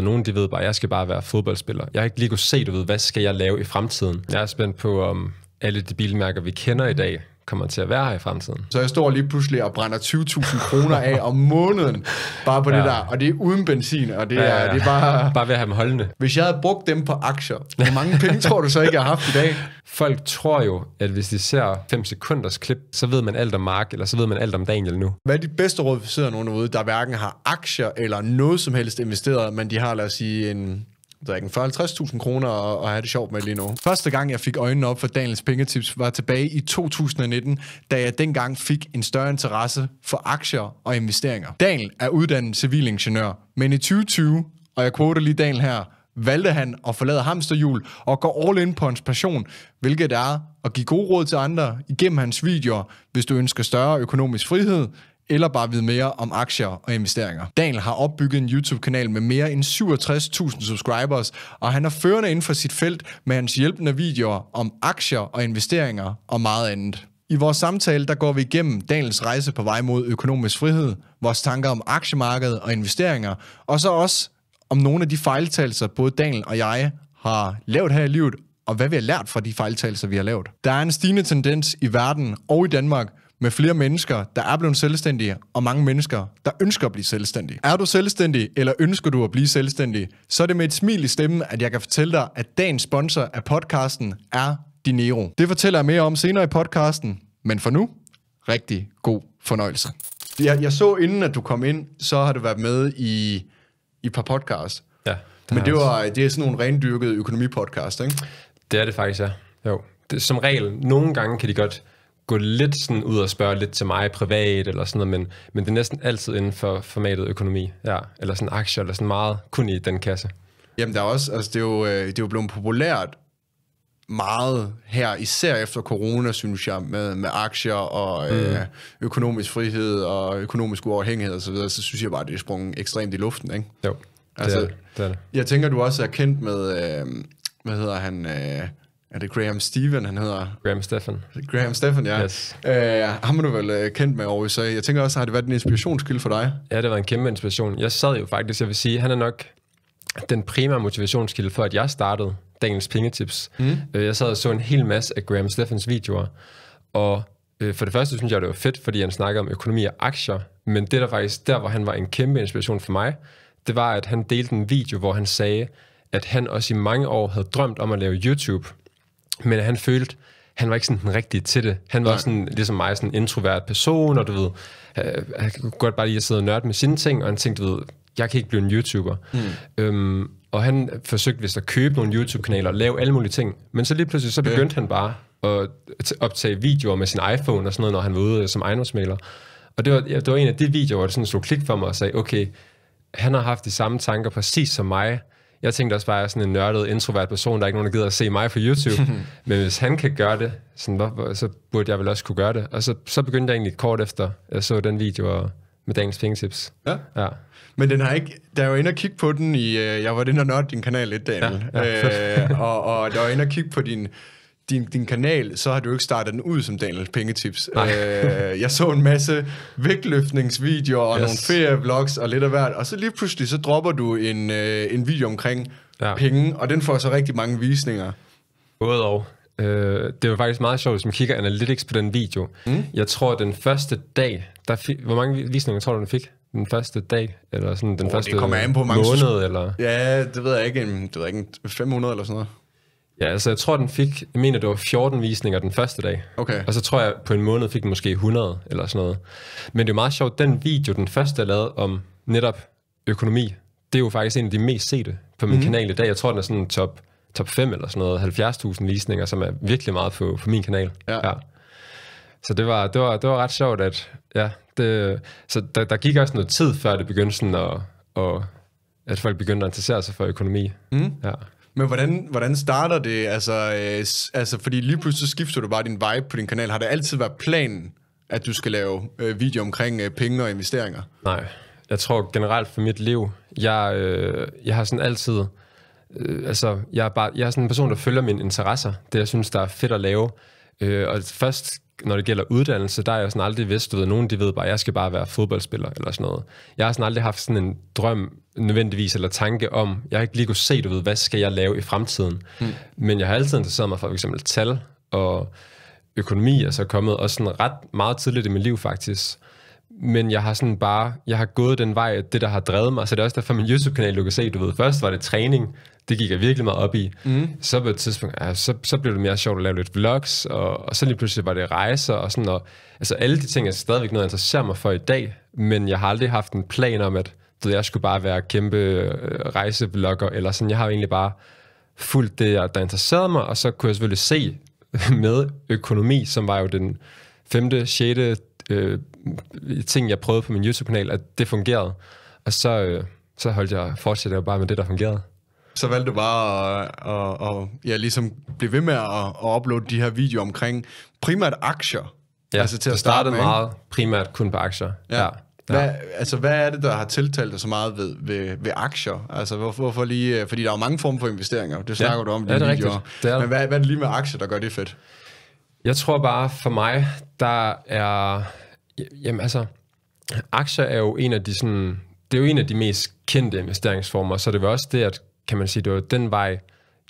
Nogle de ved bare, at jeg skal bare være fodboldspiller. Jeg har ikke lige kunne se, du ved, hvad skal jeg lave i fremtiden. Jeg er spændt på, om alle de bilmærker, vi kender i dag, kommer til at være her i fremtiden. Så jeg står lige pludselig og brænder 20.000 kroner af om måneden, bare på ja. det der, og det er uden benzin, og det, ja, ja, ja. det er bare... Bare ved at have dem holdende. Hvis jeg havde brugt dem på aktier, hvor mange penge tror du så ikke, jeg har haft i dag? Folk tror jo, at hvis de ser 5 sekunders klip, så ved man alt om Mark, eller så ved man alt om Daniel nu. Hvad er dit bedste råd, hvis der sidder nogen derude, der hverken har aktier eller noget som helst investeret, men de har, lad os sige, en drikken for 50.000 kroner og, og have det sjovt med lige nu. Første gang, jeg fik øjnene op for Daniels pengetips, var tilbage i 2019, da jeg dengang fik en større interesse for aktier og investeringer. Daniel er uddannet civilingeniør, men i 2020, og jeg quoter lige Daniel her, valgte han at forlade hamsterhjul og gå all in på hans passion, hvilket er at give gode råd til andre igennem hans videoer. Hvis du ønsker større økonomisk frihed, eller bare vide mere om aktier og investeringer. Daniel har opbygget en YouTube-kanal med mere end 67.000 subscribers, og han er førende inden for sit felt med hans hjælpende videoer om aktier og investeringer og meget andet. I vores samtale der går vi igennem Daniels rejse på vej mod økonomisk frihed, vores tanker om aktiemarkedet og investeringer, og så også om nogle af de fejltagelser, både Daniel og jeg har lavet her i livet, og hvad vi har lært fra de fejltagelser, vi har lavet. Der er en stigende tendens i verden og i Danmark med flere mennesker, der er blevet selvstændige, og mange mennesker, der ønsker at blive selvstændige. Er du selvstændig, eller ønsker du at blive selvstændig, så er det med et smil i stemmen, at jeg kan fortælle dig, at dagens sponsor af podcasten er Dinero. Det fortæller jeg mere om senere i podcasten, men for nu, rigtig god fornøjelse. Jeg, jeg så inden, at du kom ind, så har du været med i, i et par podcasts. Ja. Men det, var, det er sådan nogle rendyrkede økonomipodcast, ikke? Det er det faktisk, ja. Jo. Det, som regel, nogle gange kan de godt gå lidt sådan ud og spørge lidt til mig privat, eller sådan noget, men, men det er næsten altid inden for formatet økonomi, ja, eller sådan aktier, eller sådan meget kun i den kasse. Jamen der er også, altså det er jo, øh, det er jo blevet populært meget her, især efter corona, synes jeg, med, med aktier og øh, mm. øh, økonomisk frihed og økonomisk uafhængighed osv., så, så synes jeg bare, det er sprunget ekstremt i luften, ikke? Jo, det, altså, er, det, det er det. Jeg tænker, du også er kendt med, øh, hvad hedder han, øh, er det Graham Steven, han hedder? Graham Stephen. Graham Stephen, ja. Yes. Han øh, ham er du vel øh, kendt med over USA. Jeg tænker også, har det været en inspirationskilde for dig? Ja, det har været en kæmpe inspiration. Jeg sad jo faktisk, jeg vil sige, han er nok den primære motivationskilde for, at jeg startede Daniels Pengetips. Mm. Øh, jeg sad og så en hel masse af Graham Steffens videoer, og for det første synes jeg, det var fedt, fordi han snakker om økonomi og aktier, men det der faktisk, der hvor han var en kæmpe inspiration for mig, det var, at han delte en video, hvor han sagde, at han også i mange år havde drømt om at lave YouTube – men han følte, han var ikke sådan den rigtige til det. Han var Nej. sådan, ligesom mig, sådan en introvert person, og du ved, øh, han kunne godt bare lige sidde og nørde med sine ting, og han tænkte, du ved, jeg kan ikke blive en YouTuber. Mm. Øhm, og han forsøgte vist at købe nogle YouTube-kanaler og lave alle mulige ting. Men så lige pludselig, så begyndte yeah. han bare at optage videoer med sin iPhone og sådan noget, når han var ude som ejendomsmaler. Og det var, ja, det var en af de videoer, hvor det sådan slog klik for mig og sagde, okay, han har haft de samme tanker præcis som mig, jeg tænkte også bare, at jeg er sådan en nørdet, introvert person, der er ikke nogen, der gider at se mig på YouTube. Men hvis han kan gøre det, sådan, så burde jeg vel også kunne gøre det. Og så, så begyndte jeg egentlig kort efter, jeg så den video med dagens pengetips. Ja. ja. Men den har ikke, der var inde og kigge på den i, øh, jeg var inde og nørde din kanal lidt, Daniel. Ja, ja, øh, og, og der var inde og kigge på din, din, din kanal, så har du ikke startet den ud som Daniels pengetips. Øh, jeg så en masse vægtløftningsvideoer og yes. nogle ferievlogs og lidt af hvert, og så lige pludselig så dropper du en, øh, en video omkring ja. penge, og den får så rigtig mange visninger. Både og. Øh, det var faktisk meget sjovt, hvis man kigger analytics på den video. Mm. Jeg tror, den første dag, der fik, hvor mange visninger tror du, den fik? Den første dag, eller sådan den oh, første det kommer an på måned, eller? Ja, det ved jeg ikke, en, det ved jeg ikke 500 eller sådan noget. Ja, altså jeg tror, den fik, jeg mener, det var 14 visninger den første dag. Okay. Og så tror jeg, på en måned fik den måske 100 eller sådan noget. Men det er meget sjovt, den video, den første jeg lavede om netop økonomi, det er jo faktisk en af de mest sete på min mm. kanal i dag. Jeg tror, den er sådan top, top 5 eller sådan noget, 70.000 visninger, som er virkelig meget på, på min kanal. Ja. ja. Så det var, det, var, det var ret sjovt, at ja, det, så der, der gik også noget tid, før det begyndte sådan at, at, at folk begyndte at interessere sig for økonomi. Mm. Ja. Men hvordan, hvordan starter det? Altså, øh, altså, fordi lige pludselig skifter du bare din vibe på din kanal. Har det altid været planen, at du skal lave øh, video omkring øh, penge og investeringer? Nej, jeg tror generelt for mit liv, jeg, øh, jeg har sådan altid... Øh, altså, jeg er, bare, jeg er sådan en person, der følger mine interesser. Det, jeg synes, der er fedt at lave. Øh, og først når det gælder uddannelse, der er jeg sådan aldrig vidst, du ved, nogen de ved bare, jeg skal bare være fodboldspiller eller sådan noget. Jeg har sådan aldrig haft sådan en drøm nødvendigvis eller tanke om, jeg har ikke lige kunne se, du ved, hvad skal jeg lave i fremtiden. Mm. Men jeg har altid interesseret mig for f.eks. eksempel tal og økonomi og så kommet også sådan ret meget tidligt i mit liv faktisk men jeg har sådan bare, jeg har gået den vej, det der har drevet mig, så det er også derfor min YouTube-kanal, du kan se, du ved, først var det træning, det gik jeg virkelig meget op i, mm. så på et tidspunkt, ja, så, så blev det mere sjovt at lave lidt vlogs, og, og så lige pludselig var det rejser, og sådan, og, altså alle de ting er stadigvæk noget, jeg interesserer mig for i dag, men jeg har aldrig haft en plan om, at du ved, jeg skulle bare være kæmpe øh, rejsevlogger, eller sådan, jeg har jo egentlig bare fulgt det, der interesserede mig, og så kunne jeg selvfølgelig se med økonomi, som var jo den femte, sjette øh, ting, jeg prøvede på min YouTube-kanal, at det fungerede. Og så, øh, så holdt jeg, fortsatte bare med det, der fungerede. Så valgte du bare at, at, at ja, ligesom blive ved med at, at uploade de her videoer omkring primært aktier. Ja, altså til at starte med, meget primært kun på aktier. Ja. ja. Hvad, altså, hvad er det, der har tiltalt dig så meget ved, ved, ved aktier? Altså, hvorfor, hvorfor lige... Øh, fordi der er mange former for investeringer. Det snakker ja, du om i ja, dine det videoer. Det er Men hvad, hvad er det lige med aktier, der gør det fedt? Jeg tror bare, for mig, der er... Jamen altså, aktier er jo en af de sådan, det er jo en af de mest kendte investeringsformer, så det var også det, at kan man sige, det var den vej,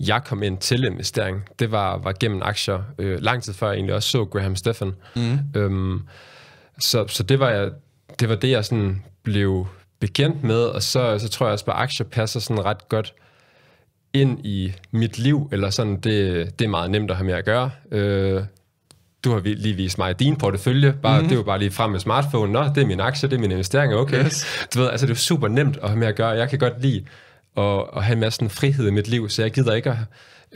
jeg kom ind til investering, det var, var gennem aktier, øh, lang tid før jeg egentlig også så Graham Stephan. Mm. Øhm, så, så det var jeg, det var det, jeg sådan blev bekendt med, og så, så tror jeg også, at aktier passer sådan ret godt ind i mit liv, eller sådan, det, det er meget nemt at have med at gøre. Øh, du har lige vist mig din portefølje, bare, mm-hmm. det er jo bare lige frem med smartphone, nå, det er min aktie, det er mine investeringer, okay. Yes. Du ved, altså det er jo super nemt at have med at gøre, jeg kan godt lide at, at have en masse frihed i mit liv, så jeg gider ikke at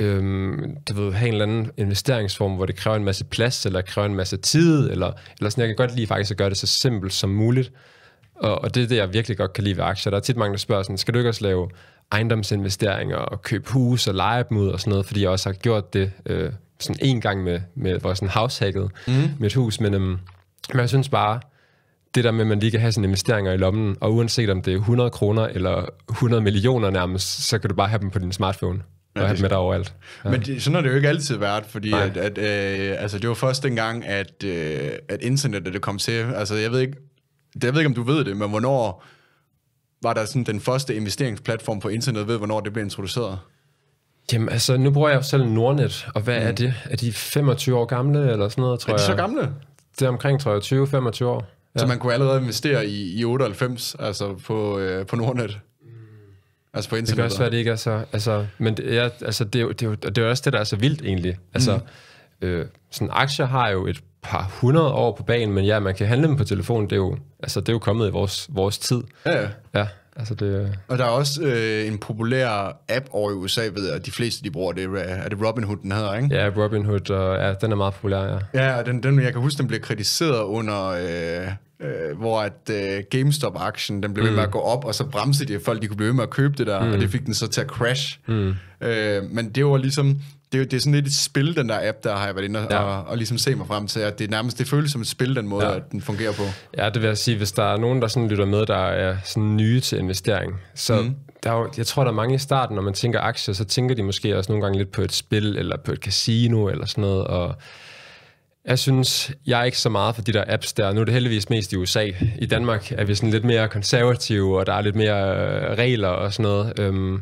øhm, du ved, have en eller anden investeringsform, hvor det kræver en masse plads, eller kræver en masse tid, eller, eller sådan, jeg kan godt lide faktisk at gøre det så simpelt som muligt, og, og det er det, jeg virkelig godt kan lide ved aktier. Der er tit mange, der spørger sådan, skal du ikke også lave ejendomsinvesteringer og købe hus og lege dem ud og sådan noget, fordi jeg også har gjort det øh, sådan en gang med, med hvor jeg sådan househacket mm. mit hus, men, øhm, men jeg synes bare, det der med, at man lige kan have sine investeringer i lommen, og uanset om det er 100 kroner eller 100 millioner nærmest, så kan du bare have dem på din smartphone. Ja, og have dem med dig overalt. Ja. Men det, sådan har det jo ikke altid været, fordi at, at, øh, altså, det var først dengang, at, øh, at internettet det kom til. Altså, jeg ved, ikke, det, jeg ved ikke, om du ved det, men hvornår var der sådan den første investeringsplatform på internettet? ved hvornår det blev introduceret? Jamen altså, nu bruger jeg jo selv Nordnet, og hvad mm. er det? Er de 25 år gamle eller sådan noget, tror jeg? Er de så gamle? Jeg? Det er omkring, tror jeg, 20-25 år. Ja. Så man kunne allerede investere i, i 98, altså på, øh, på Nordnet? Mm. Altså på internet? Det kan også være, det ikke er så... Altså, men det, ja, altså, det, er jo, det, er jo, det er jo også det, der er så vildt egentlig. Altså, mm. øh, sådan aktier har jo et par hundrede år på banen, men ja, man kan handle dem på telefon, det er jo, altså, det er jo kommet i vores, vores tid. Ja, ja. ja. Altså det... Og der er også øh, en populær app over i USA, ved jeg, at de fleste de bruger det. Er det Robinhood, den hedder, ikke? Ja, Robinhood, og ja, den er meget populær, ja. Ja, og den, den, jeg kan huske, den blev kritiseret under... Øh, øh, hvor at øh, GameStop-aktien, den blev mm. ved med at mm. gå op, og så bremsede de, at folk de kunne blive ved med at købe det der, mm. og det fik den så til at crash. Mm. Øh, men det var ligesom, det, er, det er sådan lidt et spil, den der app, der har jeg været inde og, ja. og, og ligesom se mig frem til, at det nærmest det føles som et spil, den måde, ja. at den fungerer på. Ja, det vil jeg sige, hvis der er nogen, der sådan lytter med, der er sådan nye til investering, så mm. der er jo, jeg tror, der er mange i starten, når man tænker aktier, så tænker de måske også nogle gange lidt på et spil, eller på et casino, eller sådan noget, og jeg synes, jeg er ikke så meget for de der apps der. Nu er det heldigvis mest i USA. I Danmark er vi sådan lidt mere konservative, og der er lidt mere øh, regler og sådan noget. Øhm,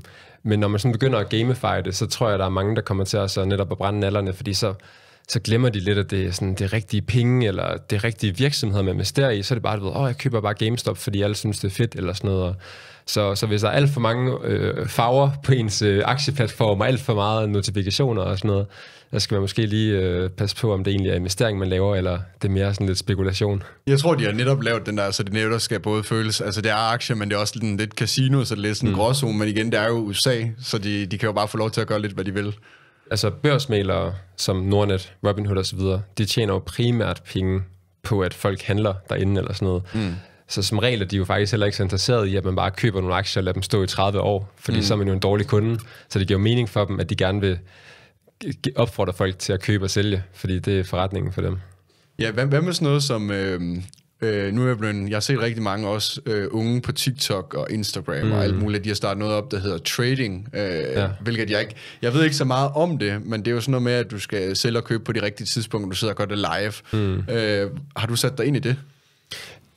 men når man sådan begynder at gamify det, så tror jeg, der er mange, der kommer til at så netop at brænde nallerne, fordi så, så glemmer de lidt, at det er sådan, det er rigtige penge, eller det rigtige virksomhed, man investerer i. Så er det bare, at åh, oh, jeg køber bare GameStop, fordi alle synes, det er fedt, eller sådan noget. Så, så hvis der er alt for mange øh, farver på ens øh, aktieplatform, og alt for meget notifikationer og sådan noget, der skal man måske lige øh, passe på, om det egentlig er investering, man laver, eller det er mere sådan lidt spekulation. Jeg tror, de har netop lavet den der, så det netop skal både føles, altså det er aktier, men det er også lidt, lidt casino, så det er lidt sådan en mm. gråzone, men igen, det er jo USA, så de, de kan jo bare få lov til at gøre lidt, hvad de vil. Altså børsmalere som Nordnet, Robinhood osv., de tjener jo primært penge på, at folk handler derinde eller sådan noget. Mm. Så som regel er de jo faktisk heller ikke så interesseret i, at man bare køber nogle aktier og lader dem stå i 30 år, fordi mm. så er man jo en dårlig kunde. Så det giver mening for dem, at de gerne vil opfordrer folk til at købe og sælge, fordi det er forretningen for dem. Ja, hvad, hvad med sådan noget som... Øh, øh, nu er jeg blevet... Jeg har set rigtig mange også øh, unge på TikTok og Instagram mm. og alt mm. muligt. De har startet noget op, der hedder trading, øh, ja. hvilket jeg ikke... Jeg ved ikke så meget om det, men det er jo sådan noget med, at du skal sælge og købe på de rigtige tidspunkter. Du sidder og gør det live. Mm. Øh, har du sat dig ind i det?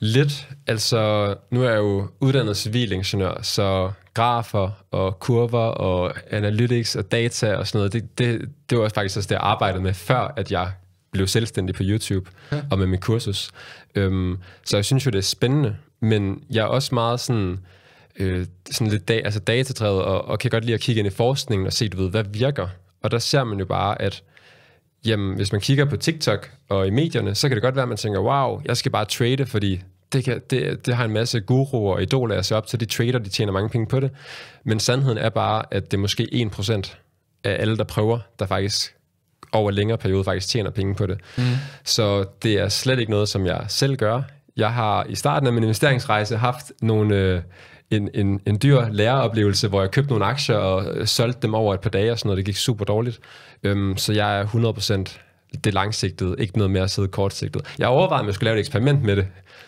Lidt. Altså, nu er jeg jo uddannet civilingeniør, så grafer og kurver og analytics og data og sådan noget, det, det, det var faktisk også det, jeg arbejdede med, før at jeg blev selvstændig på YouTube ja. og med min kursus. Øhm, så jeg synes jo, det er spændende, men jeg er også meget sådan, øh, sådan lidt da, altså datadrevet og, og kan godt lide at kigge ind i forskningen og se, du ved, hvad virker. Og der ser man jo bare, at jamen, hvis man kigger på TikTok og i medierne, så kan det godt være, at man tænker, wow, jeg skal bare trade, fordi det, kan, det, det har en masse guruer og idoler at se op til, de trader, de tjener mange penge på det. Men sandheden er bare, at det er måske 1% af alle, der prøver, der faktisk over længere periode faktisk tjener penge på det. Mm. Så det er slet ikke noget, som jeg selv gør. Jeg har i starten af min investeringsrejse haft nogle, øh, en, en, en dyr læreoplevelse, hvor jeg købte nogle aktier og øh, solgte dem over et par dage og sådan noget. Det gik super dårligt. Øhm, så jeg er 100% det langsigtede, ikke noget med at sidde kortsigtet. Jeg overvejede, om jeg skulle lave et eksperiment med det,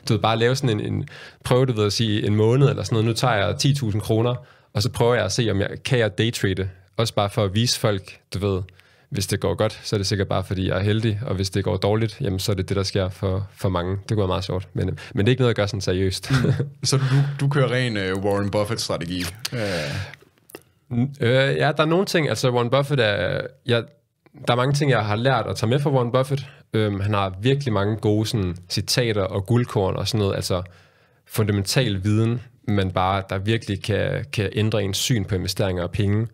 du ved, bare lave sådan en, en prøve, du ved at sige, en måned eller sådan noget, nu tager jeg 10.000 kroner, og så prøver jeg at se, om jeg kan jeg daytrade. Også bare for at vise folk, du ved, hvis det går godt, så er det sikkert bare, fordi jeg er heldig, og hvis det går dårligt, jamen, så er det det, der sker for, for mange. Det går meget sjovt, men, men det er ikke noget, jeg gør sådan seriøst. Mm. så du, du kører ren uh, Warren Buffett-strategi? Uh. Øh, ja, der er nogle ting. Altså, Warren Buffett er... Jeg, der er mange ting, jeg har lært at tage med fra Warren Buffett. Øhm, han har virkelig mange gode sådan, citater og guldkorn og sådan noget, altså fundamental viden, man bare, der virkelig kan, kan ændre ens syn på investeringer og penge.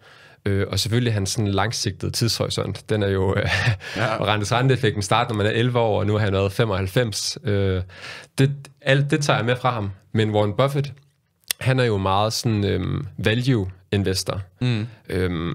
Øh, og selvfølgelig hans sådan langsigtede tidshorisont, den er jo øh, ja. rentes renteeffekten start, når man er 11 år, og nu har han været 95. Øh, det, alt det tager jeg med fra ham. Men Warren Buffett, han er jo meget sådan øh, value investor. Mm. Øh,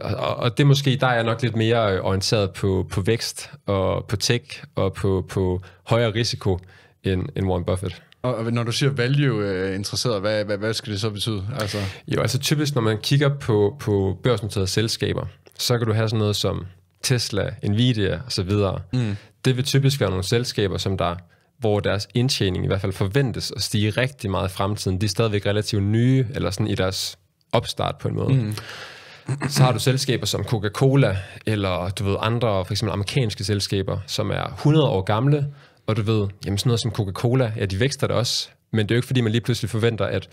og, og det måske, der er jeg nok lidt mere øh, orienteret på, på vækst og på tech og på, på højere risiko end, end Warren Buffett. Og når du siger value-interesseret, øh, hvad, hvad, hvad skal det så betyde? Altså... Jo, altså typisk, når man kigger på, på børsnoterede selskaber, så kan du have sådan noget som Tesla, Nvidia osv. Mm. Det vil typisk være nogle selskaber, som der, hvor deres indtjening i hvert fald forventes at stige rigtig meget i fremtiden. De er stadigvæk relativt nye, eller sådan i deres opstart på en måde. Mm så har du selskaber som Coca-Cola, eller du ved andre, for eksempel amerikanske selskaber, som er 100 år gamle, og du ved, jamen sådan noget som Coca-Cola, ja, de vækster det også, men det er jo ikke, fordi man lige pludselig forventer, at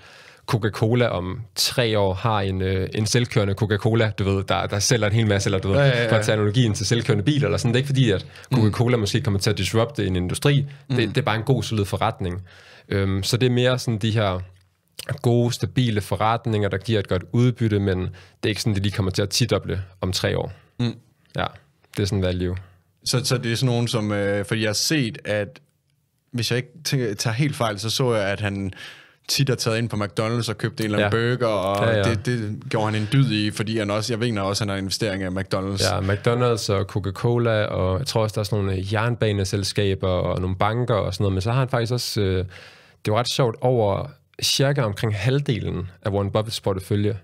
Coca-Cola om tre år har en, øh, en selvkørende Coca-Cola, du ved, der, der sælger en hel masse, eller du ved, ja, ja, ja. for at tage analogien til selvkørende biler, eller sådan. Det er ikke fordi, at Coca-Cola mm. måske kommer til at disrupte en industri. Mm. Det, det er bare en god, solid forretning. Øhm, så det er mere sådan de her gode, stabile forretninger, der giver et godt udbytte, men det er ikke sådan, det lige kommer til at tidoble om tre år. Mm. Ja, det er sådan value. Så, så det er sådan nogen, som... Øh, fordi jeg har set, at hvis jeg ikke tænker, tager helt fejl, så så jeg, at han tit har taget ind på McDonald's og købt en eller anden ja. burger, og ja, ja. Det, det gjorde han en dyd i, fordi han også, jeg ved også, han har investeringer i McDonald's. Ja, McDonald's og Coca-Cola, og jeg tror også, der er sådan nogle øh, jernbaneselskaber og nogle banker og sådan noget, men så har han faktisk også, øh, det var ret sjovt, over cirka omkring halvdelen af Warren Buffets portefølje,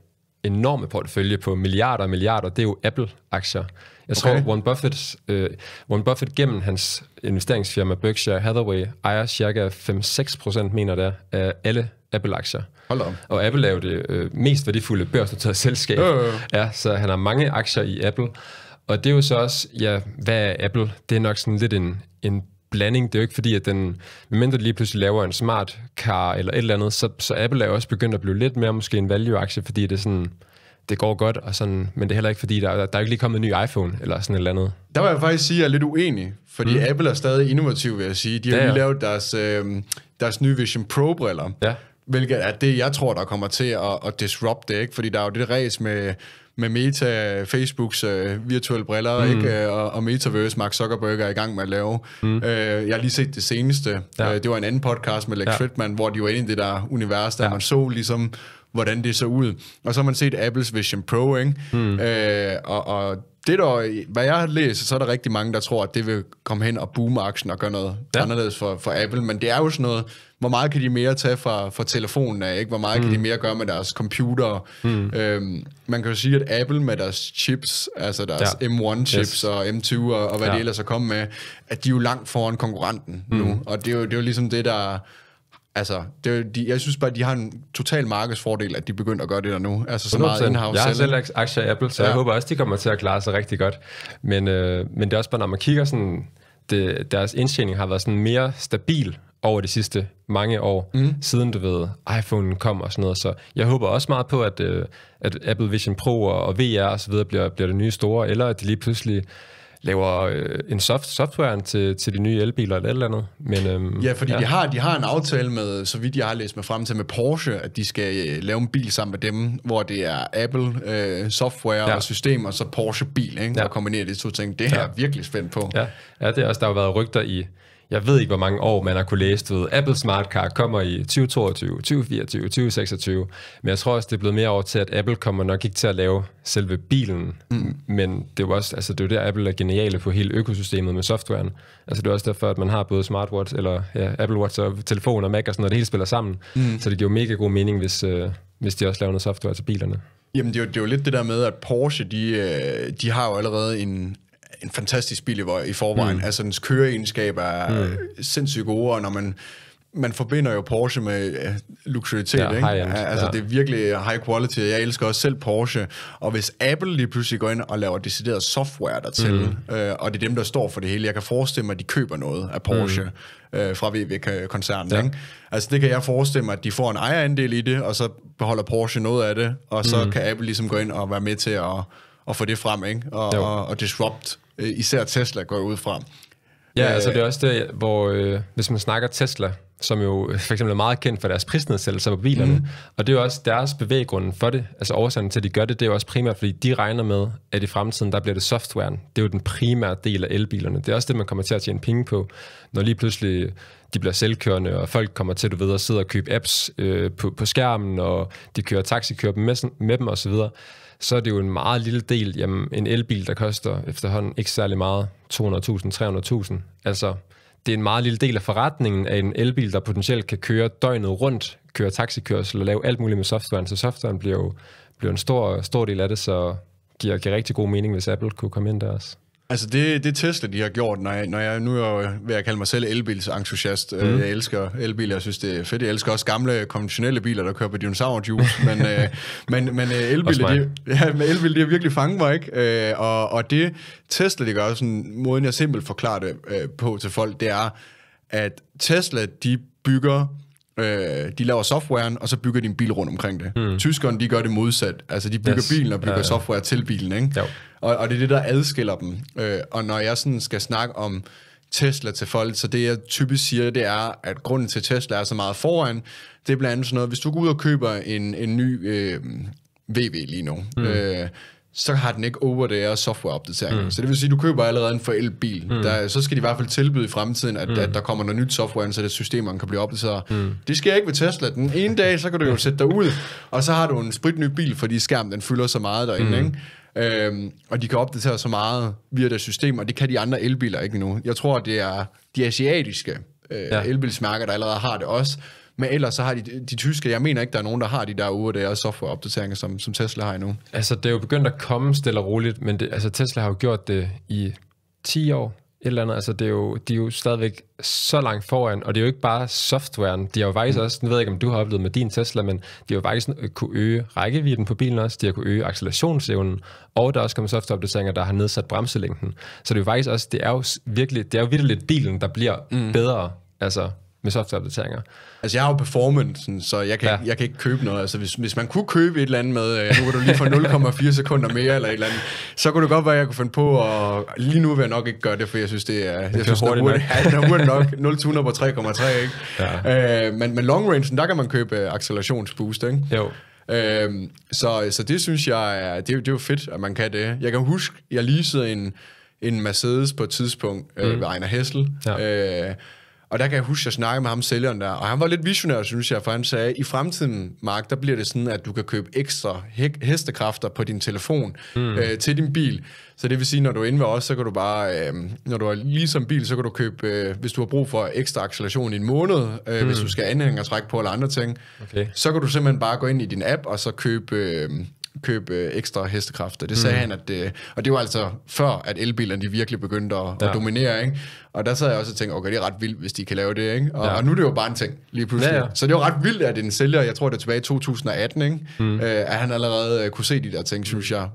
enorme portefølje på milliarder og milliarder, det er jo Apple-aktier. Jeg okay. tror, Warren Buffett, øh, Warren Buffett gennem hans investeringsfirma Berkshire Hathaway ejer cirka 5-6 procent, mener det, af alle Apple-aktier. Hold op. Og Apple er jo det øh, mest værdifulde børsnoterede selskab. Øh. Ja, så han har mange aktier i Apple. Og det er jo så også, ja, hvad er Apple? Det er nok sådan lidt en, en blanding. Det er jo ikke fordi, at den, medmindre de lige pludselig laver en smart car eller et eller andet, så, så Apple er også begyndt at blive lidt mere måske en value-aktie, fordi det er sådan, det går godt, og sådan, men det er heller ikke fordi, der, der er ikke lige kommet en ny iPhone eller sådan et eller andet. Der vil jeg faktisk sige, at jeg er lidt uenig, fordi mm. Apple er stadig innovativ, vil jeg sige. De har ja, ja. lige lavet deres, øh, deres nye Vision Pro-briller, ja. hvilket er det, jeg tror, der kommer til at, at disrupte det, ikke? fordi der er jo det race med med Meta, Facebooks uh, virtuelle briller, mm. ikke? Øh, og, og Metaverse, Mark Zuckerberg er i gang med at lave. Mm. Uh, jeg har lige set det seneste. Ja. Uh, det var en anden podcast med Lex ja. Fridman, hvor de var inde i det der univers, der ja. man så ligesom, hvordan det så ud. Og så har man set Apples Vision Pro, ikke? Mm. Uh, og, og det der, hvad jeg har læst, så er der rigtig mange, der tror, at det vil komme hen og boome aktien og gøre noget ja. anderledes for, for Apple, men det er jo sådan noget, hvor meget kan de mere tage fra, fra telefonen af, ikke? hvor meget mm. kan de mm. mere gøre med deres computer. Mm. Øhm, man kan jo sige, at Apple med deres chips, altså deres ja. M1-chips yes. og M2 og, og hvad ja. de ellers er kommet med, at de er jo langt foran konkurrenten mm. nu, og det er, jo, det er jo ligesom det, der... Altså, det, de, jeg synes bare, at de har en total markedsfordel, at de begynder at gøre det der nu. Altså så 100%. meget in-house Jeg har selv aktier i Apple, så ja. jeg håber også, de kommer til at klare sig rigtig godt. Men, øh, men det er også bare, når man kigger sådan det, deres indtjening har været sådan mere stabil over de sidste mange år, mm. siden du ved, iPhone kom og sådan noget. Så jeg håber også meget på, at, øh, at Apple Vision Pro og, VR osv. så videre bliver, bliver det nye store, eller at de lige pludselig laver øh, en soft, software til, til de nye elbiler eller et eller andet. Men, øhm, ja, fordi ja. De, har, de har en aftale med, så vidt jeg har læst mig frem til, med Porsche, at de skal øh, lave en bil sammen med dem, hvor det er Apple øh, software ja. og system, og så Porsche bil, ikke? Ja. og kombinere de to ting. Det her ja. er virkelig spændt på. Ja, ja det er også, der har været rygter i jeg ved ikke, hvor mange år man har kunne læse, du ved, Apple Smart Car kommer i 2022, 2024, 2026, men jeg tror også, det er blevet mere over til, at Apple kommer nok ikke til at lave selve bilen, mm. men det er jo også, altså det er jo der, Apple er geniale på hele økosystemet med softwaren. Altså det er også derfor, at man har både smartwatch, eller ja, Apple Watch og telefon og Mac og sådan noget, det hele spiller sammen. Mm. Så det giver mega god mening, hvis, øh, hvis de også laver noget software til bilerne. Jamen, det er, jo, det er jo lidt det der med, at Porsche, de, øh, de har jo allerede en en fantastisk bil i, i forvejen. Mm. Altså, dens køreegenskaber er mm. sindssygt gode, og når man man forbinder jo Porsche med uh, luksuritet, ja, ikke? altså, ja. det er virkelig high quality, jeg elsker også selv Porsche. Og hvis Apple lige pludselig går ind og laver decideret software dertil, mm. øh, og det er dem, der står for det hele, jeg kan forestille mig, at de køber noget af Porsche mm. øh, fra VW-koncernen, ja. ikke? Altså, det kan jeg forestille mig, at de får en ejerandel i det, og så beholder Porsche noget af det, og så mm. kan Apple ligesom gå ind og være med til at at få det frem, ikke? Og, og, og disrupt. Øh, især Tesla går ud fra. Ja, Æh, øh, altså det er også det, hvor øh, hvis man snakker Tesla, som jo øh, for eksempel er meget kendt for deres prisnedsættelser på bilerne, mm. og det er jo også deres bevæggrunden for det, altså årsagen til, at de gør det, det er jo også primært, fordi de regner med, at i fremtiden, der bliver det softwaren. Det er jo den primære del af elbilerne. Det er også det, man kommer til at tjene penge på, når lige pludselig de bliver selvkørende, og folk kommer til, du ved, at sidde og købe apps øh, på, på skærmen, og de kører taxi, kører dem med, med dem osv., så er det jo en meget lille del. Jamen, en elbil, der koster efterhånden ikke særlig meget, 200.000, 300.000. Altså, det er en meget lille del af forretningen af en elbil, der potentielt kan køre døgnet rundt, køre taxikørsel og lave alt muligt med softwaren. Så softwaren bliver jo bliver en stor, stor del af det, så giver, giver rigtig god mening, hvis Apple kunne komme ind der også. Altså det, det Tesla, de har gjort, når jeg, når jeg nu er jeg ved at kalde mig selv elbilsentusiast. Øh, mm. Jeg elsker elbiler, jeg synes det er fedt. Jeg elsker også gamle konventionelle biler, der kører på dinosaurjuice, øh, men, men, men øh, elbiler, de, ja, med elbiler, de har virkelig fanget mig, ikke? og, og det Tesla, de gør, sådan, måden jeg simpelt forklarer det på til folk, det er, at Tesla, de bygger Øh, de laver softwaren, og så bygger de en bil rundt omkring det. Mm. Tyskerne, de gør det modsat. Altså, de bygger yes. bilen og bygger ja, ja. software til bilen, ikke? Og, og det er det, der adskiller dem. Øh, og når jeg sådan skal snakke om Tesla til folk, så det jeg typisk siger, det er, at grunden til Tesla er så meget foran, det er blandt andet sådan noget, hvis du går ud og køber en, en ny øh, VW lige nu, mm. øh, så har den ikke over det software-opdatering. Mm. Så det vil sige, at du køber allerede en forældet bil. Mm. Der, så skal de i hvert fald tilbyde i fremtiden, at, mm. at der kommer noget nyt software, så det systemerne kan blive opdateret. Mm. Det sker ikke ved Tesla. Den ene dag, så kan du jo sætte dig ud, og så har du en spritny bil, fordi skærmen den fylder så meget derinde. Mm. Ikke? Øhm, og de kan opdatere så meget via deres system, og det kan de andre elbiler ikke nu. Jeg tror, det er de asiatiske øh, ja. elbilsmærker, der allerede har det også. Men ellers så har de, de tyske, jeg mener ikke, der er nogen, der har de der uger, der er softwareopdateringer, som, som Tesla har endnu. Altså, det er jo begyndt at komme stille og roligt, men det, altså, Tesla har jo gjort det i 10 år, et eller andet. Altså, det er jo, de er jo stadigvæk så langt foran, og det er jo ikke bare softwaren. De har jo faktisk mm. også, nu ved jeg ikke, om du har oplevet med din Tesla, men de har jo faktisk øh, kunne øge rækkevidden på bilen også, de har kunne øge accelerationsevnen, og der er også kommet softwareopdateringer, der har nedsat bremselængden. Så det er jo faktisk også, det er jo virkelig, det er jo virkelig bilen, der bliver mm. bedre, altså med softwareopdateringer. Altså, jeg har jo performance, så jeg kan, ja. jeg kan ikke købe noget. Altså, hvis, hvis man kunne købe et eller andet med, øh, nu kan du lige få 0,4 sekunder mere eller et eller andet, så kunne det godt være, at jeg kunne finde på, og lige nu vil jeg nok ikke gøre det, for jeg synes, det er, det jeg synes, hurtigt er, nok. Ja, hurtigt nok 0 på 3,3, ikke? Ja. Øh, men, men long range, der kan man købe øh, accelerationsboost, ikke? Jo. Øhm, så, så det synes jeg, er, det, er, det er jo fedt, at man kan det. Jeg kan huske, jeg leasede en, en Mercedes på et tidspunkt, øh, mm. øh, ved Ejner Hessel, ja. øh, og der kan jeg huske, at jeg snakkede med ham sælgeren der, og han var lidt visionær, synes jeg, for han sagde, i fremtiden, Mark, der bliver det sådan, at du kan købe ekstra he- hestekræfter på din telefon mm. øh, til din bil. Så det vil sige, når du er inde ved os, så kan du bare, øh, når du er ligesom bil, så kan du købe, øh, hvis du har brug for ekstra acceleration i en måned, øh, mm. hvis hmm. du skal anhænge og trække på eller andre ting, okay. så kan du simpelthen bare gå ind i din app, og så købe... Øh, købe øh, ekstra hestekræfter. Det mm. sagde mm. han, at det, øh, og det var altså før, at elbilerne de virkelig begyndte at, ja. at dominere. Ikke? Og der sad jeg også og tænkte, okay, det er ret vildt, hvis de kan lave det. Ikke? Og, ja. og nu er det jo bare en ting lige pludselig. Ja, ja. Så det var ret vildt, at en sælger, jeg tror det er tilbage i 2018, ikke? Mm. Øh, at han allerede øh, kunne se de der ting, synes jeg.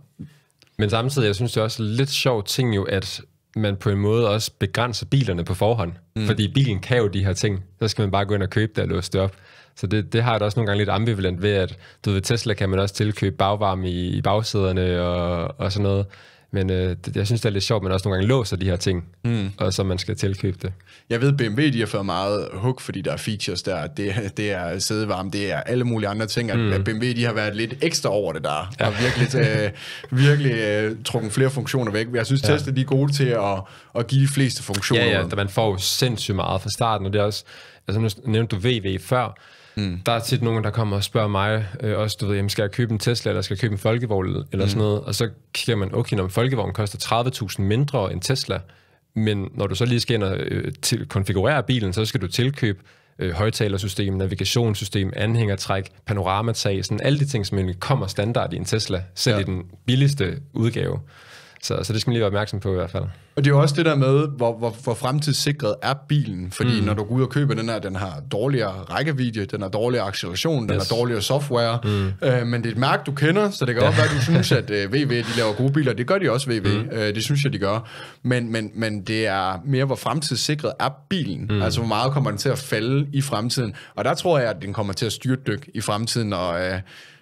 Men samtidig, jeg synes det er også lidt sjovt ting jo, at man på en måde også begrænser bilerne på forhånd. Mm. Fordi bilen kan jo de her ting. Så skal man bare gå ind og købe det og låse det op. Så det, det har jeg da også nogle gange lidt ambivalent ved, at du ved, Tesla kan man også tilkøbe bagvarme i, i bagsæderne og, og sådan noget. Men øh, det, jeg synes, det er lidt sjovt, at man også nogle gange låser de her ting, mm. og så man skal tilkøbe det. Jeg ved, BMW de har fået meget hug, fordi der er features der. Det, det er sædevarme, det er alle mulige andre ting. Mm. At BMW de har været lidt ekstra over det der, ja. og virkelig, øh, virkelig øh, trukket flere funktioner væk. Jeg synes, ja. Tesla de er gode til at, at give de fleste funktioner. Ja, ja, da man får jo sindssygt meget fra starten, og det er også, altså nu nævnte du VV før, Mm. Der er tit nogen, der kommer og spørger mig, øh, også, du ved, jamen, skal jeg købe en Tesla, eller skal jeg købe en folkevogn, eller mm. sådan noget, og så kigger man, okay, når en folkevogn koster 30.000 mindre end Tesla, men når du så lige skal ind og øh, til, konfigurere bilen, så skal du tilkøbe øh, højtalersystem, navigationssystem, anhængertræk, panoramatag, sådan alle de ting, som egentlig kommer standard i en Tesla, selv ja. i den billigste udgave. Så, så det skal man lige være opmærksom på i hvert fald. Og det er jo også det der med, hvor, hvor, hvor fremtidssikret er bilen. Fordi mm. når du går ud og køber den her, den har dårligere rækkevidde, den har dårligere acceleration, den yes. har dårligere software. Mm. Øh, men det er et mærke, du kender, så det kan ja. også være, at du synes, at øh, VW de laver gode biler. Det gør de også, VW. Mm. Øh, det synes jeg, de gør. Men, men, men det er mere, hvor fremtidssikret er bilen. Mm. Altså, hvor meget kommer den til at falde i fremtiden. Og der tror jeg, at den kommer til at styrtdykke i fremtiden. Og øh,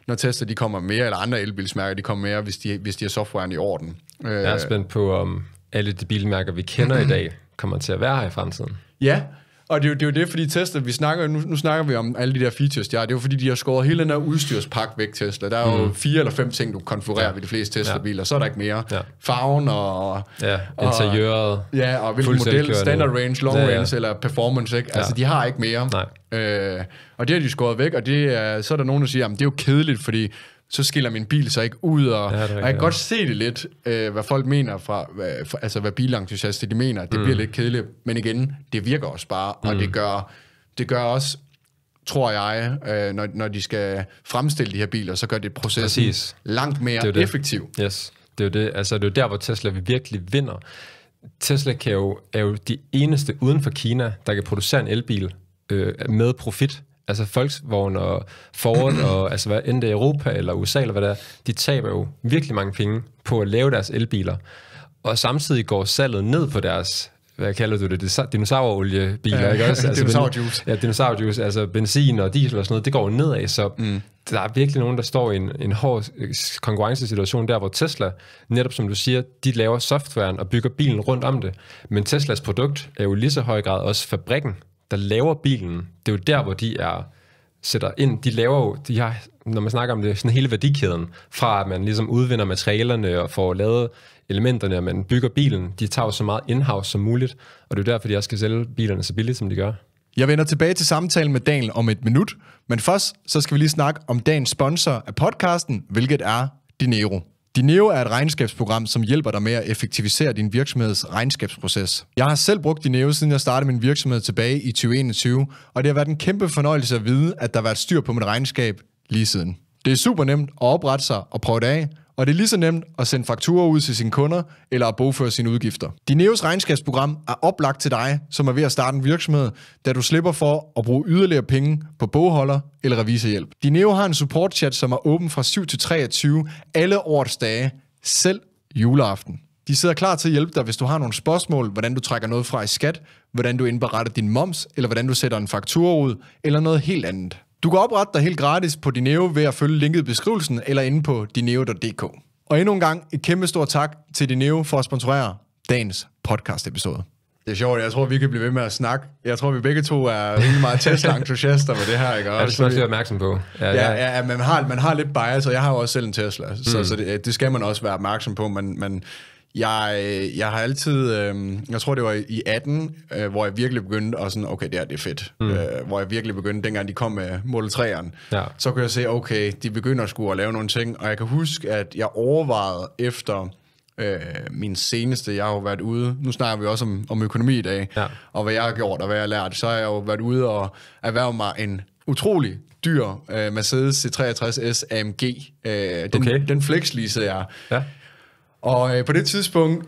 når Tesla de kommer mere, eller andre elbilsmærker, de kommer mere, hvis de, hvis de har softwaren i orden. Jeg er spændt på, om alle de bilmærker, vi kender i dag, kommer til at være her i fremtiden. Ja, og det er, jo, det er jo det, fordi Tesla, vi snakker, nu, nu snakker vi om alle de der features, ja, det er jo fordi, de har skåret hele den her udstyrspakke væk, Tesla. Der er jo mm. fire eller fem ting, du konfigurerer ja. ved de fleste Tesla-biler, så er der ikke mere. Ja. Farven og... Ja, interiøret. Og, ja, og hvilken model, standard range, long ja, ja. range eller performance, ikke? Altså, ja. de har ikke mere. Nej. Øh, og det har de skåret væk, og det er, så er der nogen, der siger, at det er jo kedeligt, fordi så skiller min bil sig ikke ud, og, ja, og jeg kan godt se det lidt, øh, hvad folk mener fra, hvad, for, altså hvad bilentusiaster de mener. Det mm. bliver lidt kedeligt, men igen, det virker også bare, og mm. det gør, det gør også, tror jeg, øh, når, når de skal fremstille de her biler, så gør det processen Præcis. langt mere det det. effektiv. Yes, det er jo det. Altså, det er der, hvor Tesla virkelig vinder. Tesla kan jo, er jo de eneste uden for Kina, der kan producere en elbil øh, med profit altså Volkswagen og Ford og altså hvad end det er Europa eller USA eller hvad det er, de taber jo virkelig mange penge på at lave deres elbiler. Og samtidig går salget ned på deres hvad kalder du det, dinosauroliebiler, ja, ikke også? Altså, dinosaurjuice. Ja, dinosaurjuice, altså benzin og diesel og sådan noget, det går nedad, så mm. der er virkelig nogen, der står i en, en hård øh, konkurrencesituation der, hvor Tesla, netop som du siger, de laver softwaren og bygger bilen rundt om det, men Teslas produkt er jo lige så høj grad også fabrikken, der laver bilen, det er jo der, hvor de er sætter ind, de laver jo, de har, når man snakker om det, sådan hele værdikæden, fra at man ligesom udvinder materialerne og får lavet elementerne, og man bygger bilen, de tager jo så meget in-house som muligt, og det er jo derfor, de også skal sælge bilerne så billigt, som de gør. Jeg vender tilbage til samtalen med Daniel om et minut, men først så skal vi lige snakke om dagens sponsor af podcasten, hvilket er Dinero. Dineo er et regnskabsprogram, som hjælper dig med at effektivisere din virksomheds regnskabsproces. Jeg har selv brugt Dineo, siden jeg startede min virksomhed tilbage i 2021, og det har været en kæmpe fornøjelse at vide, at der har været styr på mit regnskab lige siden. Det er super nemt at oprette sig og prøve det af, og det er lige så nemt at sende fakturer ud til sine kunder eller at bogføre sine udgifter. Dineos regnskabsprogram er oplagt til dig, som er ved at starte en virksomhed, da du slipper for at bruge yderligere penge på bogholder eller revisorhjælp. Dineo har en supportchat, som er åben fra 7 til 23 alle årets dage, selv juleaften. De sidder klar til at hjælpe dig, hvis du har nogle spørgsmål, hvordan du trækker noget fra i skat, hvordan du indberetter din moms, eller hvordan du sætter en faktura ud, eller noget helt andet. Du kan oprette dig helt gratis på Dineo ved at følge linket i beskrivelsen eller inde på dineo.dk. Og endnu en gang et kæmpe stort tak til Dineo for at sponsorere dagens podcast episode. Det er sjovt, jeg tror, vi kan blive ved med at snakke. Jeg tror, vi begge to er rimelig meget Tesla-entusiaster med det her, ikke? Også, ja, det skal man også opmærksom på. Ja, ja, ja. ja man, har, man har lidt bias, og jeg har jo også selv en Tesla, så, mm. så det, det skal man også være opmærksom på. Man, man, jeg, jeg har altid, øh, jeg tror det var i 18, øh, hvor jeg virkelig begyndte at sådan, okay, det er det er fedt. Mm. Øh, hvor jeg virkelig begyndte, dengang de kom med Model 3'eren, ja. så kunne jeg se, okay, de begynder sgu at lave nogle ting, og jeg kan huske, at jeg overvejede efter øh, min seneste, jeg har jo været ude, nu snakker vi også om, om økonomi i dag, ja. og hvad jeg har gjort og hvad jeg har lært, så har jeg jo været ude og erhverve mig en utrolig dyr øh, Mercedes C63S AMG. Øh, den, okay. den flexleasede jeg. Ja og øh, på det tidspunkt,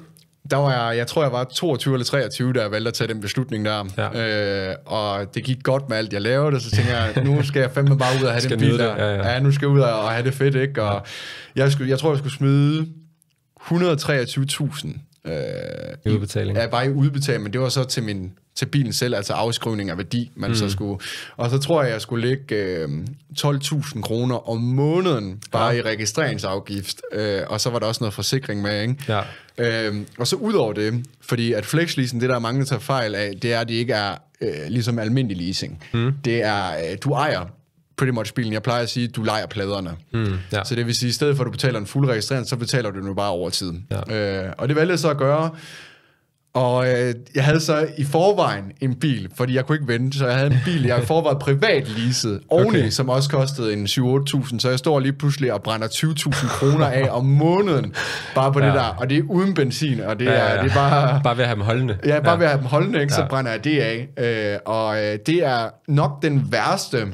der var jeg, jeg tror, jeg var 22 eller 23, da jeg valgte at tage den beslutning der. Ja. Øh, og det gik godt med alt, jeg lavede, og så tænker jeg, nu skal jeg fandme bare ud og have den bil der. Ja, ja. ja, nu skal jeg ud og have det fedt, ikke? Og ja. jeg, skulle, jeg tror, jeg skulle smide 123.000 Øh, I udbetaling? Ja, bare i udbetaling, men det var så til, min, til bilen selv, altså afskrivning af værdi, man mm. så skulle. Og så tror jeg, jeg skulle lægge øh, 12.000 kroner om måneden, bare ja. i registreringsafgift. Øh, og så var der også noget forsikring med, ikke? Ja. Øh, og så ud over det, fordi at flexleasen, det der er mange, der tager fejl af, det er, at det ikke er øh, ligesom almindelig leasing. Mm. Det er, øh, du ejer pretty much bilen. Jeg plejer at sige, at du leger pladerne. Mm, ja. Så det vil sige, at i stedet for at du betaler en fuld registrering, så betaler du nu bare over tid. Ja. Øh, og det valgte jeg så at gøre. Og øh, jeg havde så i forvejen en bil, fordi jeg kunne ikke vente, så jeg havde en bil, jeg i forvejen privat leaset, oveni, okay. som også kostede en 7-8.000, så jeg står lige pludselig og brænder 20.000 kroner af om måneden, bare på ja. det der, og det er uden benzin, og det er, ja, ja. Det er bare... Bare ved at have dem holdende. Ja, bare ja. ved at have dem holdende, ikke, så ja. brænder jeg det af, øh, og øh, det er nok den værste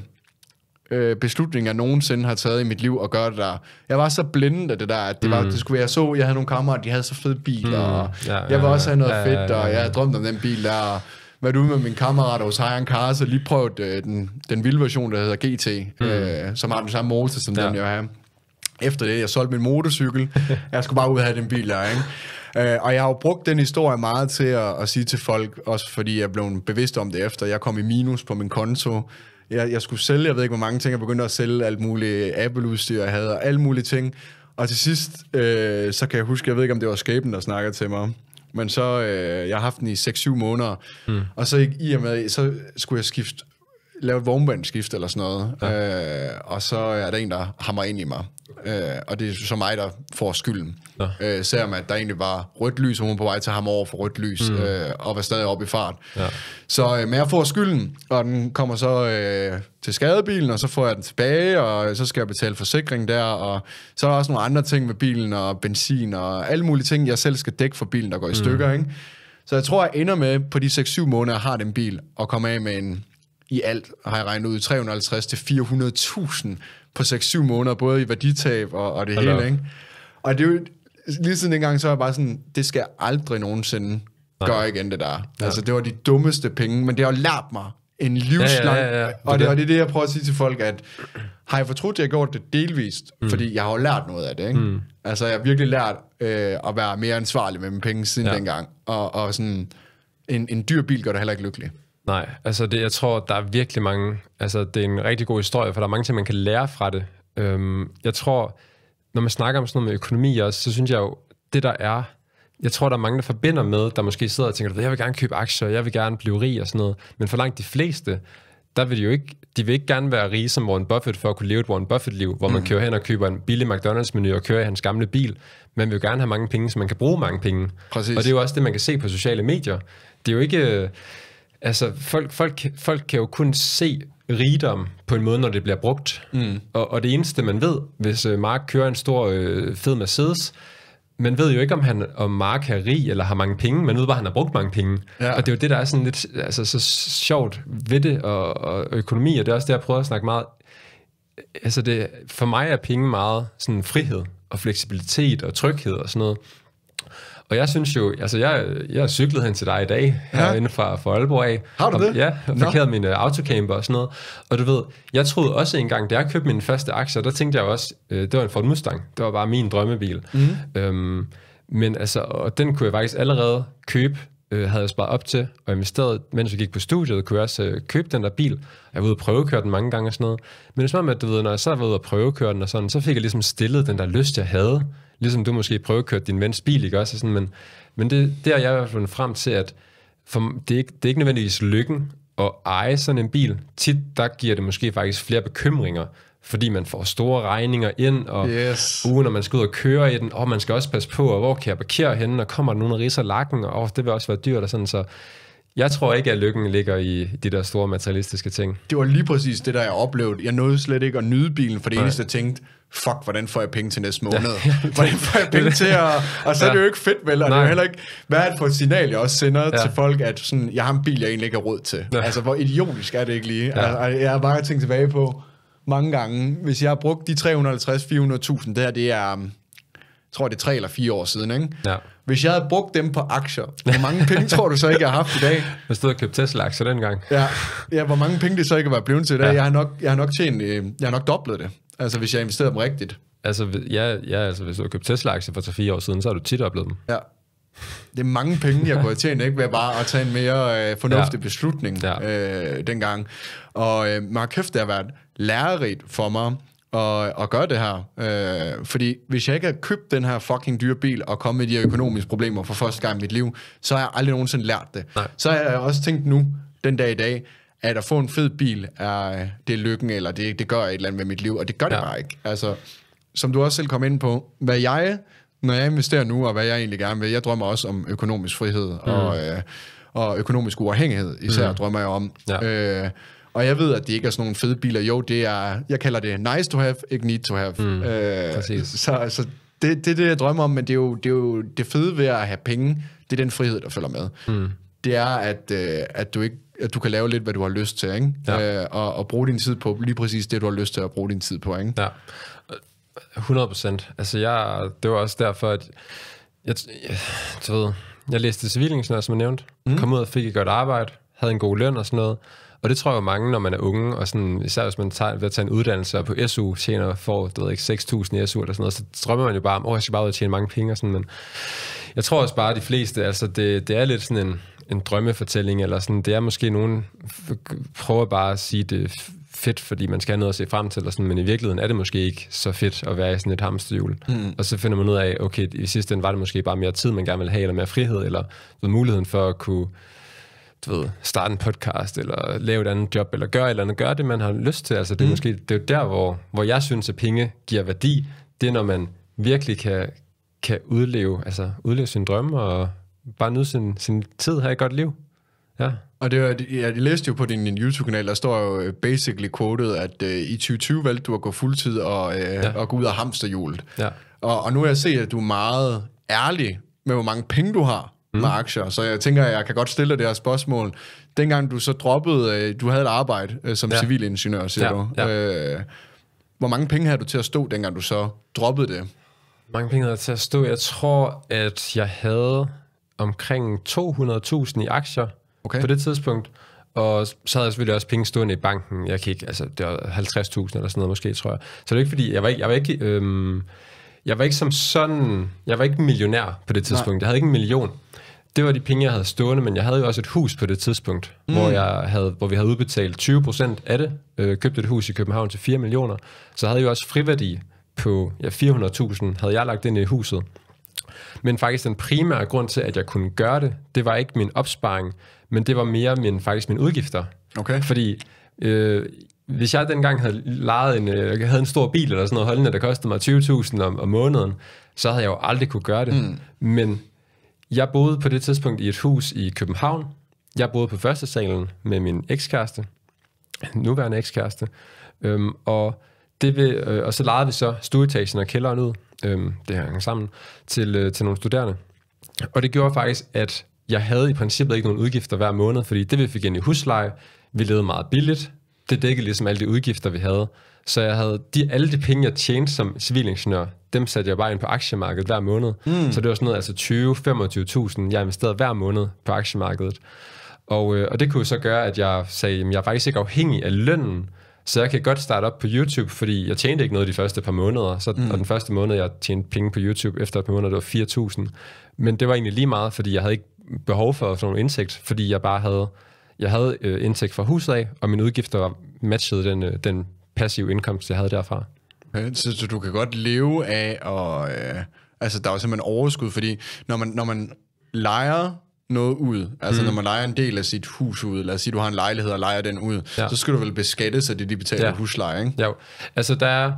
øh, beslutning, jeg nogensinde har taget i mit liv og gøre det der. Jeg var så blind af det der, at det, mm. var, det skulle være så, jeg havde nogle kammerater, de havde så fede biler, mm. og ja, jeg var ja, også have noget ja, fedt, ja, ja, ja. og jeg havde drømt om den bil der, og været ude med min kammerat hos Hayan Cars så lige prøvet øh, den, den vilde version, der hedder GT, mm. øh, som har den samme motor, som ja. den jeg har. Efter det, jeg solgte min motorcykel, jeg skulle bare ud og have den bil der, ikke? Uh, og jeg har jo brugt den historie meget til at, at sige til folk, også fordi jeg blev bevidst om det efter. Jeg kom i minus på min konto, jeg, jeg skulle sælge, jeg ved ikke hvor mange ting, jeg begyndte at sælge alt muligt Apple-udstyr, jeg havde, og alle mulige ting. Og til sidst, øh, så kan jeg huske, jeg ved ikke, om det var skæben, der snakkede til mig men så, øh, jeg har haft den i 6-7 måneder, mm. og så i, i og med, så skulle jeg skifte lave et vognbandsskift eller sådan noget, ja. øh, og så er der en, der hammer ind i mig. Øh, og det er så mig, der får skylden. Ja. Øh, selvom at der egentlig var rødt lys, og hun på vej til ham over for rødt lys, mm. øh, og var stadig oppe i fart. Ja. Så øh, men jeg får skylden, og den kommer så øh, til skadebilen, og så får jeg den tilbage, og så skal jeg betale forsikring der, og så er der også nogle andre ting med bilen, og benzin, og alle mulige ting, jeg selv skal dække for bilen, der går i mm. stykker, mm. ikke? Så jeg tror, jeg ender med på de 6-7 måneder, jeg har den bil, og kommer af med en i alt, har jeg regnet ud, 350 til 400.000 på 6-7 måneder, både i værditab og, og det Hello. hele, ikke? Og det er jo, lige siden dengang, så var jeg bare sådan, det skal jeg aldrig nogensinde Nej. gøre igen, det der. Ja. Altså, det var de dummeste penge, men det har lært mig en livslang... Ja, ja, ja, ja. Og, det, og det er det, jeg prøver at sige til folk, at har jeg fortrudt, at jeg gjort det delvist? Mm. Fordi jeg har jo lært noget af det, ikke? Mm. Altså, jeg har virkelig lært øh, at være mere ansvarlig med mine penge siden ja. dengang. Og, og sådan, en, en dyr bil gør dig heller ikke lykkelig. Nej, altså det, jeg tror, der er virkelig mange... Altså det er en rigtig god historie, for der er mange ting, man kan lære fra det. Øhm, jeg tror, når man snakker om sådan noget med økonomi også, så synes jeg jo, det der er... Jeg tror, der er mange, der forbinder med, der måske sidder og tænker, jeg vil gerne købe aktier, jeg vil gerne blive rig og sådan noget. Men for langt de fleste, der vil de jo ikke, de vil ikke gerne være rige som Warren Buffett for at kunne leve et Warren Buffett-liv, hvor man mm. kører hen og køber en billig McDonald's-menu og kører i hans gamle bil. Man vil jo gerne have mange penge, så man kan bruge mange penge. Præcis. Og det er jo også det, man kan se på sociale medier. Det er jo ikke altså folk, folk, folk kan jo kun se rigdom på en måde, når det bliver brugt. Mm. Og, og det eneste, man ved, hvis øh, Mark kører en stor øh, fed Mercedes, man ved jo ikke, om, han, om Mark er rig eller har mange penge. Man ved bare, han har brugt mange penge. Ja. Og det er jo det, der er sådan lidt altså, så sjovt ved det og, og økonomi, og det er også det, jeg prøver at snakke meget. Altså det, for mig er penge meget sådan frihed og fleksibilitet og tryghed og sådan noget. Og jeg synes jo, altså jeg, jeg cyklede hen til dig i dag, ja. herinde fra, fra Aalborg af. Har du og, det? Ja, og parkerede min uh, autocamper og sådan noget. Og du ved, jeg troede også engang, da jeg købte min første aktie, der tænkte jeg også, øh, det var en Ford Mustang. Det var bare min drømmebil. Mm. Øhm, men altså, og den kunne jeg faktisk allerede købe, øh, havde jeg sparet op til, og investeret, mens jeg gik på studiet, kunne jeg også øh, købe den der bil. Jeg var ude og prøvekøre den mange gange og sådan noget. Men det er som om, at du ved, når jeg så var ude og prøvekøre den og sådan, så fik jeg ligesom stillet den der lyst, jeg havde Ligesom du måske køre din vens bil, ikke også? Sådan, men, men det, det har jeg fald frem til, at for, det, er ikke, det er ikke nødvendigvis lykken at eje sådan en bil. Tit, der giver det måske faktisk flere bekymringer, fordi man får store regninger ind, og yes. ugen, når man skal ud og køre i den, og man skal også passe på, og hvor kan jeg parkere henne, og kommer der nogen og riser lakken, og oh, det vil også være dyrt, og sådan, så jeg tror ikke, at lykken ligger i de der store materialistiske ting. Det var lige præcis det, der jeg oplevede. Jeg nåede slet ikke at nyde bilen, for det Nej. eneste, jeg tænkte, fuck, hvordan får jeg penge til næste måned? Ja. hvordan får jeg penge til at... Og så ja. er det jo ikke fedt, vel? Og Nej. det er jo heller ikke... Hvad er det for et signal, jeg også sender ja. til folk, at sådan, jeg har en bil, jeg egentlig ikke har råd til? Ja. Altså, hvor idiotisk er det ikke lige? Ja. Altså, jeg har bare tænkt tilbage på mange gange, hvis jeg har brugt de 350-400.000, det her, det er um, tror det er tre eller fire år siden, ikke? Ja. Hvis jeg havde brugt dem på aktier, hvor mange penge tror du så ikke, jeg har haft i dag? Jeg stod og købte Tesla-aktier dengang. Ja, ja, hvor mange penge det så ikke var blevet til i dag. Ja. Jeg, har nok, jeg, har nok tjent, øh, jeg har nok doblet det, altså hvis jeg investerede dem rigtigt. Altså, ja, ja, altså hvis du har købt Tesla-aktier for 3-4 år siden, så har du tit oplevet dem. Ja. Det er mange penge, jeg kunne have tjent, ikke? Ved bare at tage en mere øh, fornuftig ja. beslutning ja. Øh, dengang. Og øh, man har kæft, det har været lærerigt for mig at, at gøre det her. Øh, fordi hvis jeg ikke har købt den her fucking dyre bil og kommet med de her økonomiske problemer for første gang i mit liv, så har jeg aldrig nogensinde lært det. Nej. Så har jeg også tænkt nu, den dag i dag, at at få en fed bil, er, det er lykken, eller det, det gør et eller andet med mit liv, og det gør det ja. bare ikke. Altså, som du også selv kom ind på, hvad jeg, når jeg investerer nu, og hvad jeg egentlig gerne vil, jeg drømmer også om økonomisk frihed mm. og, øh, og økonomisk uafhængighed, især mm. drømmer jeg om. Ja. Øh, og jeg ved, at det ikke er sådan nogle fede biler. Jo, det er, jeg kalder det nice to have, ikke need to have. Mm, øh, Så, så det, det er det, jeg drømmer om, men det er, jo, det er jo det fede ved at have penge, det er den frihed, der følger med. Mm. Det er, at, øh, at du ikke at du kan lave lidt, hvad du har lyst til, ikke? Ja. Øh, og, og bruge din tid på lige præcis det, du har lyst til at bruge din tid på. Ikke? Ja, 100 procent. Altså, jeg, det var også derfor, at jeg, jeg, jeg, ved, jeg læste civilingeniør, som jeg nævnte, mm. kom ud og fik et godt arbejde, havde en god løn og sådan noget, og det tror jeg jo mange, når man er unge, og sådan, især hvis man tager, ved at tage en uddannelse og på SU tjener for, du ved ikke, 6.000 i SU eller sådan noget, så drømmer man jo bare om, åh, oh, jeg skal bare ud og tjene mange penge og sådan, men jeg tror også bare, at de fleste, altså det, det er lidt sådan en, en drømmefortælling, eller sådan, det er måske nogen, prøver bare at sige det fedt, fordi man skal have noget at se frem til, eller sådan, men i virkeligheden er det måske ikke så fedt at være i sådan et hamsterhjul. Mm. Og så finder man ud af, okay, i sidste ende var det måske bare mere tid, man gerne ville have, eller mere frihed, eller muligheden for at kunne du ved, starte en podcast, eller lave et andet job, eller gøre et eller andet, gøre det, man har lyst til. Altså, det er mm. måske det er der, hvor, hvor jeg synes, at penge giver værdi. Det er, når man virkelig kan, kan udleve, altså, udleve sin drømme, og bare nyde sin, sin tid, have et godt liv. Ja. Og det, jeg, jeg læste jo på din, din YouTube-kanal, der står jo øh, basically quoted, at øh, i 2020 valgte du at gå fuldtid og, øh, ja. og gå ud af hamsterhjulet. Ja. Og, og nu har jeg set, at du er meget ærlig med, hvor mange penge du har mm. med aktier. Så jeg tænker, at jeg kan godt stille det her spørgsmål. Dengang du så droppede, øh, du havde et arbejde øh, som ja. civilingeniør, siger ja. du. Ja. Øh, hvor mange penge havde du til at stå, dengang du så droppede det? mange penge havde til at stå. Jeg tror, at jeg havde omkring 200.000 i aktier okay. på det tidspunkt. Og så havde jeg selvfølgelig også penge stående i banken. Jeg kan ikke, altså det var 50.000 eller sådan noget måske, tror jeg. Så det er ikke fordi, jeg var ikke, jeg var ikke, øhm, jeg var ikke som sådan, jeg var ikke millionær på det tidspunkt. Nej. Jeg havde ikke en million det var de penge, jeg havde stående, men jeg havde jo også et hus på det tidspunkt, mm. hvor, jeg havde, hvor vi havde udbetalt 20 procent af det, øh, købt et hus i København til 4 millioner, så havde jeg jo også friværdi på ja, 400.000, havde jeg lagt ind i huset. Men faktisk den primære grund til, at jeg kunne gøre det, det var ikke min opsparing, men det var mere min, faktisk mine udgifter. Okay. Fordi øh, hvis jeg dengang havde lejet en, øh, havde en stor bil eller sådan noget holdende, der kostede mig 20.000 om, om måneden, så havde jeg jo aldrig kunne gøre det. Mm. Men jeg boede på det tidspunkt i et hus i København. Jeg boede på første salen med min ekskæreste, nuværende ekskæreste, øhm, og, det vil, øh, og så lejede vi så stueetagen og kælderen ud, øhm, det her sammen, til, øh, til nogle studerende. Og det gjorde faktisk, at jeg havde i princippet ikke nogen udgifter hver måned, fordi det vi fik ind i husleje, vi levede meget billigt, det dækkede ligesom alle de udgifter, vi havde. Så jeg havde de, alle de penge, jeg tjente som civilingeniør, dem satte jeg bare ind på aktiemarkedet hver måned. Mm. Så det var sådan noget, altså 20-25.000, jeg investerede hver måned på aktiemarkedet. Og, øh, og det kunne så gøre, at jeg sagde, at jeg er faktisk ikke afhængig af lønnen, så jeg kan godt starte op på YouTube, fordi jeg tjente ikke noget de første par måneder. Så, mm. Og den første måned, jeg tjente penge på YouTube, efter et par måneder, det var 4.000. Men det var egentlig lige meget, fordi jeg havde ikke behov for at få nogen indtægt, fordi jeg bare havde, jeg havde øh, indtægt fra huset af, og mine udgifter matchede den, øh, den passiv indkomst, jeg havde derfra. Okay, så, så du kan godt leve af, og øh, altså, der er jo simpelthen overskud, fordi når man, når man leger noget ud, altså mm. når man leger en del af sit hus ud, lad os sige, du har en lejlighed og leger den ud, ja. så skal du vel beskattes af det, de betaler ja. husleje, ikke? Ja, altså der er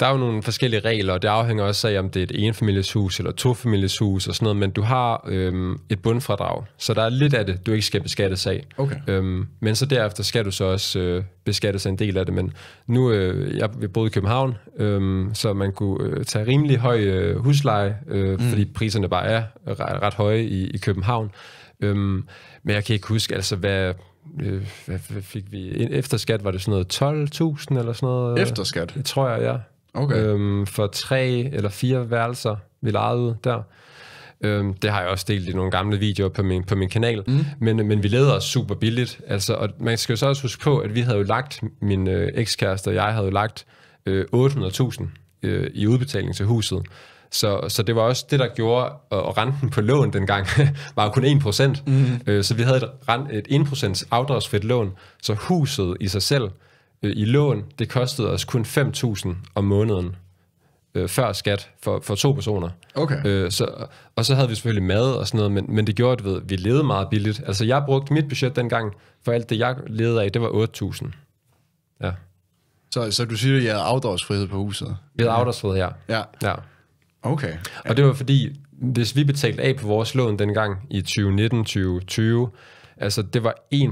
der er jo nogle forskellige regler, og det afhænger også af, om det er et enfamilieshus eller et tofamilieshus og sådan noget, men du har øhm, et bundfradrag, så der er lidt af det, du ikke skal beskattes af. Okay. Øhm, men så derefter skal du så også øh, beskattes af en del af det, men nu, øh, jeg, vil boede i København, øh, så man kunne øh, tage rimelig høj øh, husleje, øh, mm. fordi priserne bare er ret, ret høje i, i København. Øh, men jeg kan ikke huske, altså hvad, øh, hvad fik vi? Efter skat var det sådan noget 12.000 eller sådan noget. Efter skat? tror jeg, ja. Okay. Øhm, for tre eller fire værelser, vi lejede der. Øhm, det har jeg også delt i nogle gamle videoer på min, på min kanal. Mm. Men, men vi lavede os super billigt. Altså, og man skal jo så også huske på, at vi havde jo lagt, min øh, ekskæreste og jeg havde jo lagt øh, 800.000 øh, i udbetaling til huset. Så, så det var også det, der gjorde, og renten på lån dengang var jo kun 1%. Mm. Øh, så vi havde et, rent, et 1% afdragsfrit lån, så huset i sig selv øh, i lån. Det kostede os kun 5.000 om måneden øh, før skat for, for to personer. Okay. Øh, så, og så havde vi selvfølgelig mad og sådan noget, men, men det gjorde, at ved, vi levede meget billigt. Altså jeg brugte mit budget dengang, for alt det jeg levede af, det var 8.000. Ja. Så, så du siger, at jeg havde afdragsfrihed på huset? Vi havde afdragsfrihed, ja. Ja. ja. Okay. Og det var fordi, hvis vi betalte af på vores lån dengang i 2019, 2020, altså det var 1% i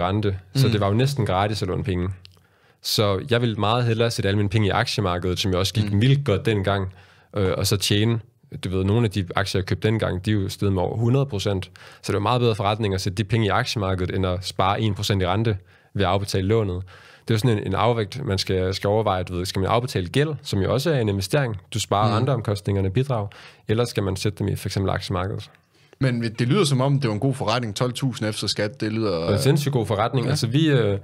rente, mm. så det var jo næsten gratis at låne penge. Så jeg ville meget hellere sætte alle mine penge i aktiemarkedet, som jeg også gik mm. vildt godt dengang, øh, og så tjene du ved, nogle af de aktier, jeg købte dengang, de er jo steget med over 100 procent. Så det var meget bedre forretning at sætte de penge i aktiemarkedet, end at spare 1 procent i rente ved at afbetale lånet. Det er sådan en, en afvægt, man skal, skal overveje. Du ved, skal man afbetale gæld, som jo også er en investering? Du sparer mm. omkostningerne bidrag, eller skal man sætte dem i for eksempel aktiemarkedet? Men det lyder som om, det var en god forretning. 12.000 efter skat, det lyder... Det er en sindssygt god forretning. Ja. Altså vi... Øh,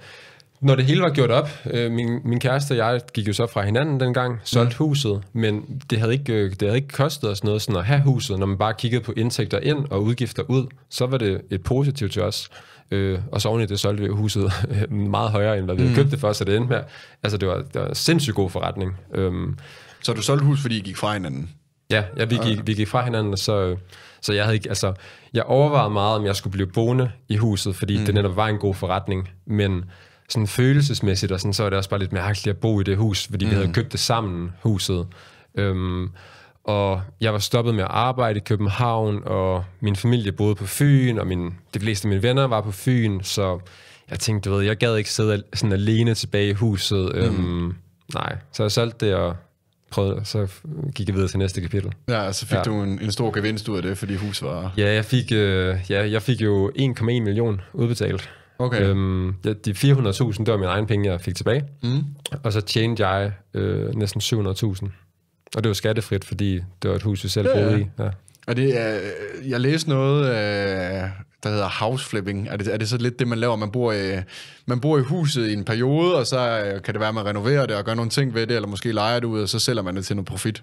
når det hele var gjort op, øh, min, min kæreste og jeg gik jo så fra hinanden dengang, solgte mm. huset, men det havde, ikke, øh, det havde ikke kostet os noget sådan at have huset. Når man bare kiggede på indtægter ind og udgifter ud, så var det et positivt til os. Øh, og så oven i det solgte vi huset meget højere, end hvad vi mm. havde købt det for, så det endte med. Altså, det var, det var en sindssygt god forretning. Øhm, så du solgte huset, fordi I gik fra hinanden? Ja, ja vi, gik, vi gik fra hinanden, og så, så jeg havde ikke, altså, jeg overvejede meget, om jeg skulle blive boende i huset, fordi mm. det netop var en god forretning, men sådan følelsesmæssigt, og sådan, så er det også bare lidt mærkeligt at bo i det hus, fordi mm. vi havde mm. købt det sammen, huset. Øhm, og jeg var stoppet med at arbejde i København, og min familie boede på Fyn, og min, de fleste af mine venner var på Fyn, så jeg tænkte, du ved, jeg gad ikke sidde sådan alene tilbage i huset. Mm. Øhm, nej, så jeg solgte det, og prøvede, så gik jeg videre til næste kapitel. Ja, så fik ja. du en, en stor gevinst ud af det, fordi hus var... Ja, jeg fik, øh, ja, jeg fik jo 1,1 million udbetalt. Okay. Øhm, de 400.000, det var min egen penge, jeg fik tilbage. Mm. Og så tjente jeg øh, næsten 700.000. Og det var skattefrit, fordi det var et hus, vi selv boede i. Ja. Og det øh, jeg læste noget, øh, der hedder house flipping. Er det, er det så lidt det, man laver? Man bor, i, man bor i huset i en periode, og så øh, kan det være, at man renoverer det og gør nogle ting ved det, eller måske leger det ud, og så sælger man det til noget profit.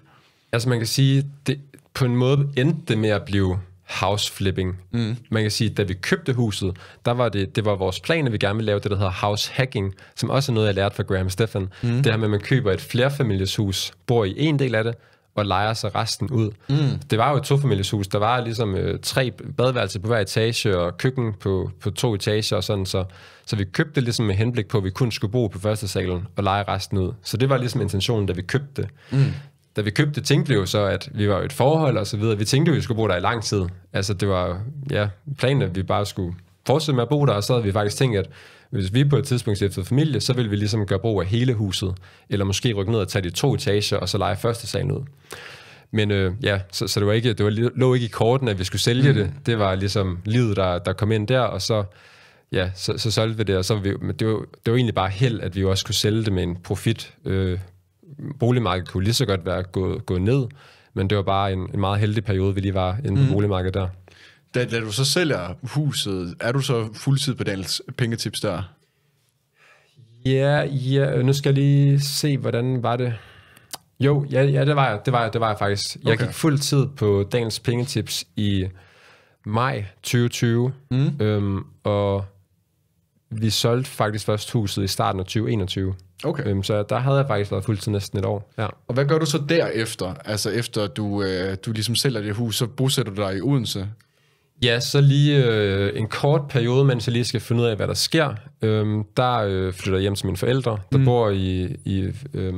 Altså man kan sige, det, på en måde endte det med at blive house flipping. Mm. Man kan sige, at da vi købte huset, der var det, det var vores plan, at vi gerne ville lave det, der hedder house hacking, som også er noget, jeg lærte fra Graham Stephan. Mm. Det her med, at man køber et flerfamilieshus, bor i en del af det, og lejer sig resten ud. Mm. Det var jo et tofamilieshus. Der var ligesom øh, tre badeværelser på hver etage, og køkken på, på to etager og sådan, så, så vi købte det ligesom med henblik på, at vi kun skulle bo på første salen og lege resten ud. Så det var ligesom intentionen, da vi købte det. Mm da vi købte, tænkte vi jo så, at vi var et forhold og så videre. Vi tænkte, at vi skulle bo der i lang tid. Altså det var ja, planen, at vi bare skulle fortsætte med at bo der, og så havde vi faktisk tænkt, at hvis vi på et tidspunkt stiftede familie, så ville vi ligesom gøre brug af hele huset, eller måske rykke ned og tage de to etager, og så lege første salen ud. Men øh, ja, så, så det, var ikke, det var, lå ikke i korten, at vi skulle sælge mm. det. Det var ligesom livet, der, der kom ind der, og så, ja, så, så solgte vi det, og så vi, men det, var, det var egentlig bare held, at vi også kunne sælge det med en profit, øh, boligmarkedet kunne lige så godt være gået, gået ned, men det var bare en, en meget heldig periode, vi lige var inde på mm. boligmarkedet der. Da, da du så sælger huset, er du så fuldtid på Daniels pengetips der? Ja, ja, nu skal jeg lige se, hvordan var det. Jo, ja, ja det, var jeg, det, var jeg, det var jeg faktisk. Okay. Jeg gik fuld tid på Daniels pengetips i maj 2020, mm. øhm, og vi solgte faktisk først huset i starten af 2021. Okay. Øhm, så der havde jeg faktisk været fuldtid næsten et år. Ja. Og hvad gør du så derefter? Altså efter du, øh, du ligesom sælger det hus, så bosætter du dig i Odense? Ja, så lige øh, en kort periode, mens jeg lige skal finde ud af, hvad der sker. Øhm, der øh, flytter jeg hjem til mine forældre, der mm. bor i, i, øh,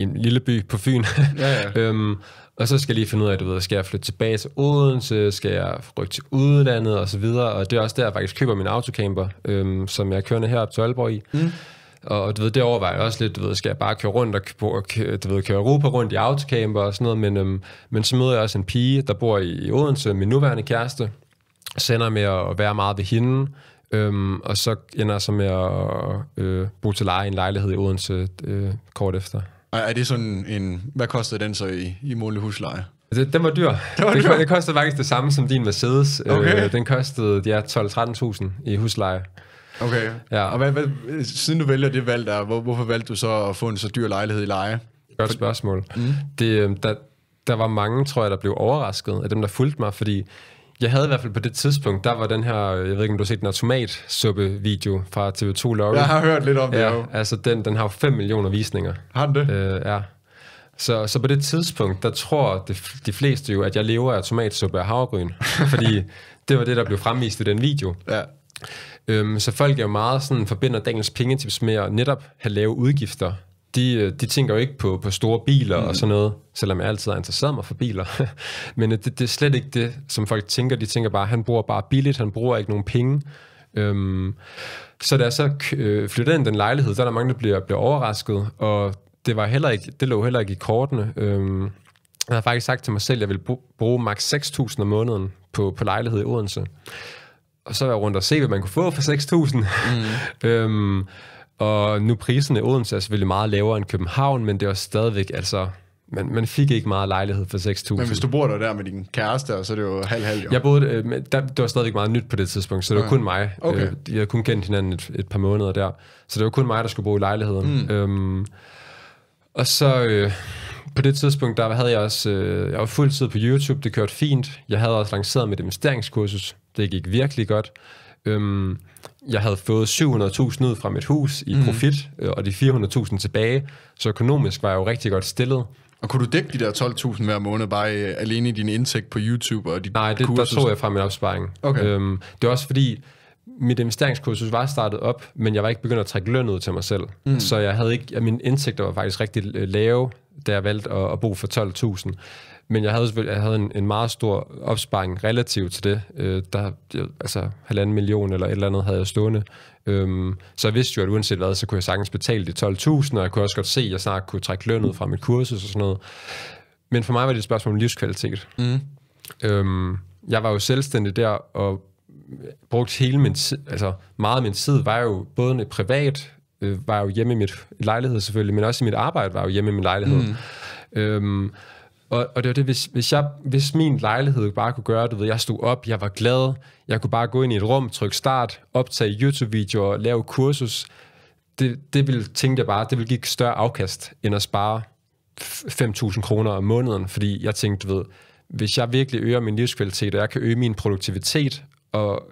i en lille by på Fyn. Ja, ja. øhm, og så skal jeg lige finde ud af, du ved, skal jeg flytte tilbage til Odense, skal jeg rykke til udlandet og så videre. Og det er også der, jeg faktisk køber min autocamper, øhm, som jeg kører op til Aalborg i. Mm. Og du ved, det overvejer jeg også lidt, du ved, skal jeg bare køre rundt og du ved, køre Europa rundt i autocamper og sådan noget, men, øhm, men så møder jeg også en pige, der bor i Odense, min nuværende kæreste, sender med at være meget ved hende, øhm, og så ender jeg så med at øh, bo til leje i en lejlighed i Odense øh, kort efter. Og er det sådan en... Hvad kostede den så i, i månedlig husleje? Det, altså, den var dyr. Den, var dyr. det kostede faktisk det samme som din Mercedes. Øh, okay. Øh, den kostede ja, 12-13.000 i husleje. Okay. Ja. Og hvad, hvad, siden du vælger det valg der, hvor, hvorfor valgte du så at få en så dyr lejlighed i leje? Godt spørgsmål. Mm. Det, øhm, der, der var mange, tror jeg, der blev overrasket af dem, der fulgte mig, fordi jeg havde i hvert fald på det tidspunkt, der var den her, øh, jeg ved ikke om du har set den her tomatsuppe-video fra TV2 Lorry. Jeg har hørt lidt om det ja, jo. Altså den, den har jo 5 millioner visninger. Har den det? Øh, ja. Så, så på det tidspunkt, der tror de, de fleste jo, at jeg lever af tomatsuppe og havregryn. fordi det var det, der blev fremvist i den video. Ja. Øhm, så folk er jo meget sådan, forbinder dagens pengetips med at netop have lave udgifter de, øh, de tænker jo ikke på, på store biler mm. og sådan noget, selvom jeg altid er interesseret mig for biler. Men øh, det, det er slet ikke det, som folk tænker. De tænker bare, at han bruger bare billigt, han bruger ikke nogen penge. Øhm, så da jeg så øh, flyttede ind i den lejlighed, der er der mange, der bliver, bliver overrasket, og det, var heller ikke, det lå heller ikke i kortene. Øhm, jeg har faktisk sagt til mig selv, at jeg ville bruge maks 6.000 om måneden på, på lejlighed i Odense. Og så var jeg rundt og se, hvad man kunne få for 6.000. Mm. øhm, og nu priserne i Odense er selvfølgelig meget lavere end København, men det er stadigvæk, altså, man, man fik ikke meget lejlighed for 6.000. Men hvis du bor der, der med din kæreste, så er det jo halv-halv. Jo. Jeg boede, øh, der, det var stadigvæk meget nyt på det tidspunkt, så det var ah. kun mig. Øh, okay. Øh, jeg havde kun kendt hinanden et, et par måneder der. Så det var kun mig, der skulle bo i lejligheden. Mm. Øhm, og så øh, på det tidspunkt, der havde jeg også, øh, jeg var fuldtid på YouTube, det kørte fint. Jeg havde også lanceret mit investeringskursus, det gik virkelig godt. Øhm, jeg havde fået 700.000 ud fra mit hus i mm. profit, øh, og de 400.000 tilbage, så økonomisk var jeg jo rigtig godt stillet. Og kunne du dække de der 12.000 hver måned bare øh, alene i din indtægt på YouTube og dit Nej, det, kursus? der tog jeg fra min opsparing. Okay. Øhm, det er også fordi, mit investeringskursus var startet op, men jeg var ikke begyndt at trække løn ud til mig selv. Mm. Så jeg havde ikke, ja, min indtægter var faktisk rigtig øh, lave, da jeg valgte at, at bo for 12.000. Men jeg havde, jeg havde en, en meget stor opsparing relativt til det. Øh, der, altså halvanden million eller et eller andet havde jeg stående. Øhm, så jeg vidste jo, at uanset hvad, så kunne jeg sagtens betale de 12.000, og jeg kunne også godt se, at jeg snart kunne trække lønnet fra mit kursus og sådan noget. Men for mig var det et spørgsmål om livskvalitet. Mm. Øhm, jeg var jo selvstændig der, og brugt hele min tid, altså meget af min tid var jo både privat øh, var jo hjemme i mit lejlighed selvfølgelig, men også i mit arbejde var jo hjemme i min lejlighed. Mm. Øhm, og, og det var det, hvis, hvis, jeg, hvis min lejlighed bare kunne gøre, du ved, jeg stod op, jeg var glad, jeg kunne bare gå ind i et rum, trykke start, optage YouTube-videoer, lave kursus, det, det ville, tænkte jeg bare, det ville give større afkast, end at spare 5.000 kroner om måneden, fordi jeg tænkte, du ved, hvis jeg virkelig øger min livskvalitet, og jeg kan øge min produktivitet, og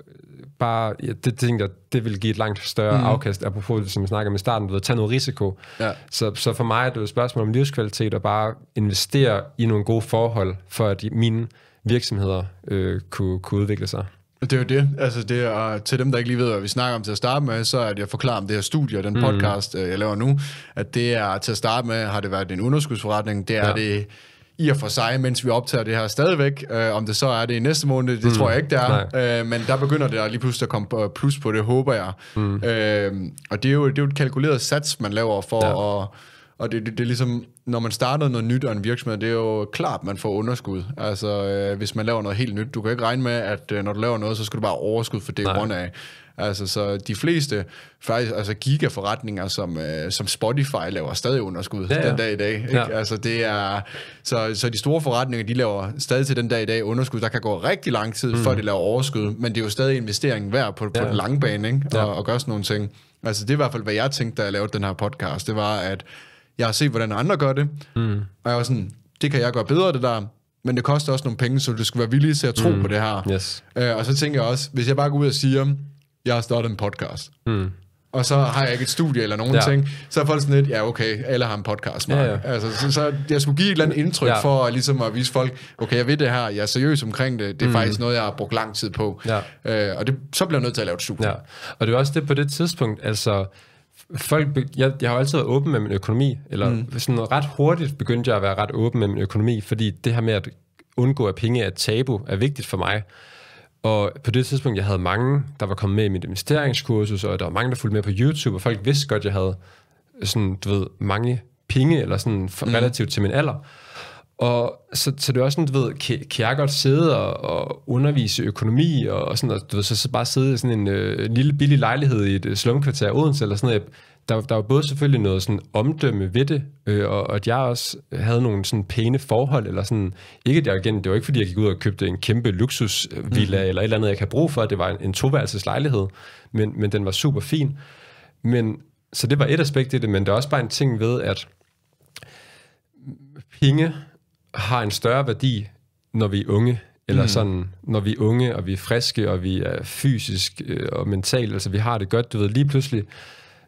bare, ja, det tænkte jeg, det ville give et langt større mm. afkast, apropos som vi snakker om i starten, ved at tage noget risiko. Ja. Så, så for mig er det jo et spørgsmål om livskvalitet, og bare investere i nogle gode forhold, for at mine virksomheder øh, kunne, kunne udvikle sig. Det er jo det. Altså det er, til dem, der ikke lige ved, hvad vi snakker om til at starte med, så er at jeg forklarer om det her studie og den mhm. podcast, øh, jeg laver nu, at det er til at starte med, har det været en underskudsforretning, det er ja. det i og for sig, mens vi optager det her stadigvæk. Øh, om det så er det i næste måned, det mm. tror jeg ikke, det er. Øh, men der begynder det lige pludselig at komme plus på det, håber jeg. Mm. Øh, og det er, jo, det er jo et kalkuleret sats, man laver for ja. at... Og det, det, det er ligesom, når man starter noget nyt og en virksomhed, det er jo klart, man får underskud. Altså, øh, hvis man laver noget helt nyt. Du kan ikke regne med, at øh, når du laver noget, så skal du bare overskud for det grund af. Altså, så de fleste faktisk, altså gigaforretninger, som, øh, som Spotify laver stadig underskud ja, ja. den dag i dag. Ikke? Ja. Altså, det er, så, så de store forretninger, de laver stadig til den dag i dag underskud. Der kan gå rigtig lang tid, mm. før de laver overskud, men det er jo stadig investeringen værd på, ja. på den lange bane, ikke? Og, ja. og gøre sådan nogle ting. Altså, det er i hvert fald, hvad jeg tænkte, da jeg lavede den her podcast. Det var, at jeg har set, hvordan andre gør det, mm. og jeg var sådan, det kan jeg gøre bedre, det der, men det koster også nogle penge, så du skal være villig til at tro mm. på det her. Yes. Øh, og så tænker jeg også, hvis jeg bare går ud og siger, jeg har startet en podcast. Mm. Og så har jeg ikke et studie eller nogen ja. ting. Så er folk sådan lidt, ja okay, alle har en podcast. Ja, ja. Altså, så, så jeg skulle give et eller andet indtryk ja. for ligesom at vise folk, okay, jeg ved det her, jeg er seriøs omkring det, det er mm. faktisk noget, jeg har brugt lang tid på. Ja. Øh, og det, så bliver jeg nødt til at lave et studie. Ja. Og det er også det på det tidspunkt, altså folk, jeg, jeg har altid været åben med min økonomi, eller mm. sådan ret hurtigt begyndte jeg at være ret åben med min økonomi, fordi det her med at undgå at penge er et tabu, er vigtigt for mig. Og på det tidspunkt, jeg havde mange, der var kommet med i mit investeringskursus, og der var mange, der fulgte med på YouTube, og folk vidste godt, jeg havde sådan, du ved, mange penge, eller sådan mm. relativt til min alder. Og så, så det er også sådan, du ved, kan, kan jeg godt sidde og, og undervise økonomi, og, og sådan, og, du ved, så, så bare sidde i sådan en øh, lille billig lejlighed i et øh, slumkvarter i Odense, eller sådan noget, der, der var både selvfølgelig noget sådan omdømme ved det, øh, og, og at jeg også havde nogle sådan pæne forhold, eller sådan, ikke at jeg igen, det var ikke fordi, jeg gik ud og købte en kæmpe luksusvilla, mm. eller et eller andet, jeg kan bruge for, det var en, en toværelseslejlighed, men, men den var super fin. Men, så det var et aspekt i det, men det er også bare en ting ved, at penge har en større værdi, når vi er unge, eller mm. sådan, når vi er unge, og vi er friske, og vi er fysisk øh, og mentalt, altså vi har det godt, du ved, lige pludselig,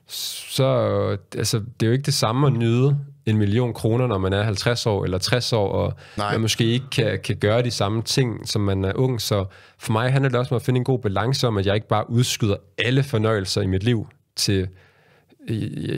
så øh, altså, det er jo ikke det samme at nyde en million kroner, når man er 50 år eller 60 år, og Nej. man måske ikke kan, kan gøre de samme ting, som man er ung. Så for mig handler det også om at finde en god balance om, at jeg ikke bare udskyder alle fornøjelser i mit liv til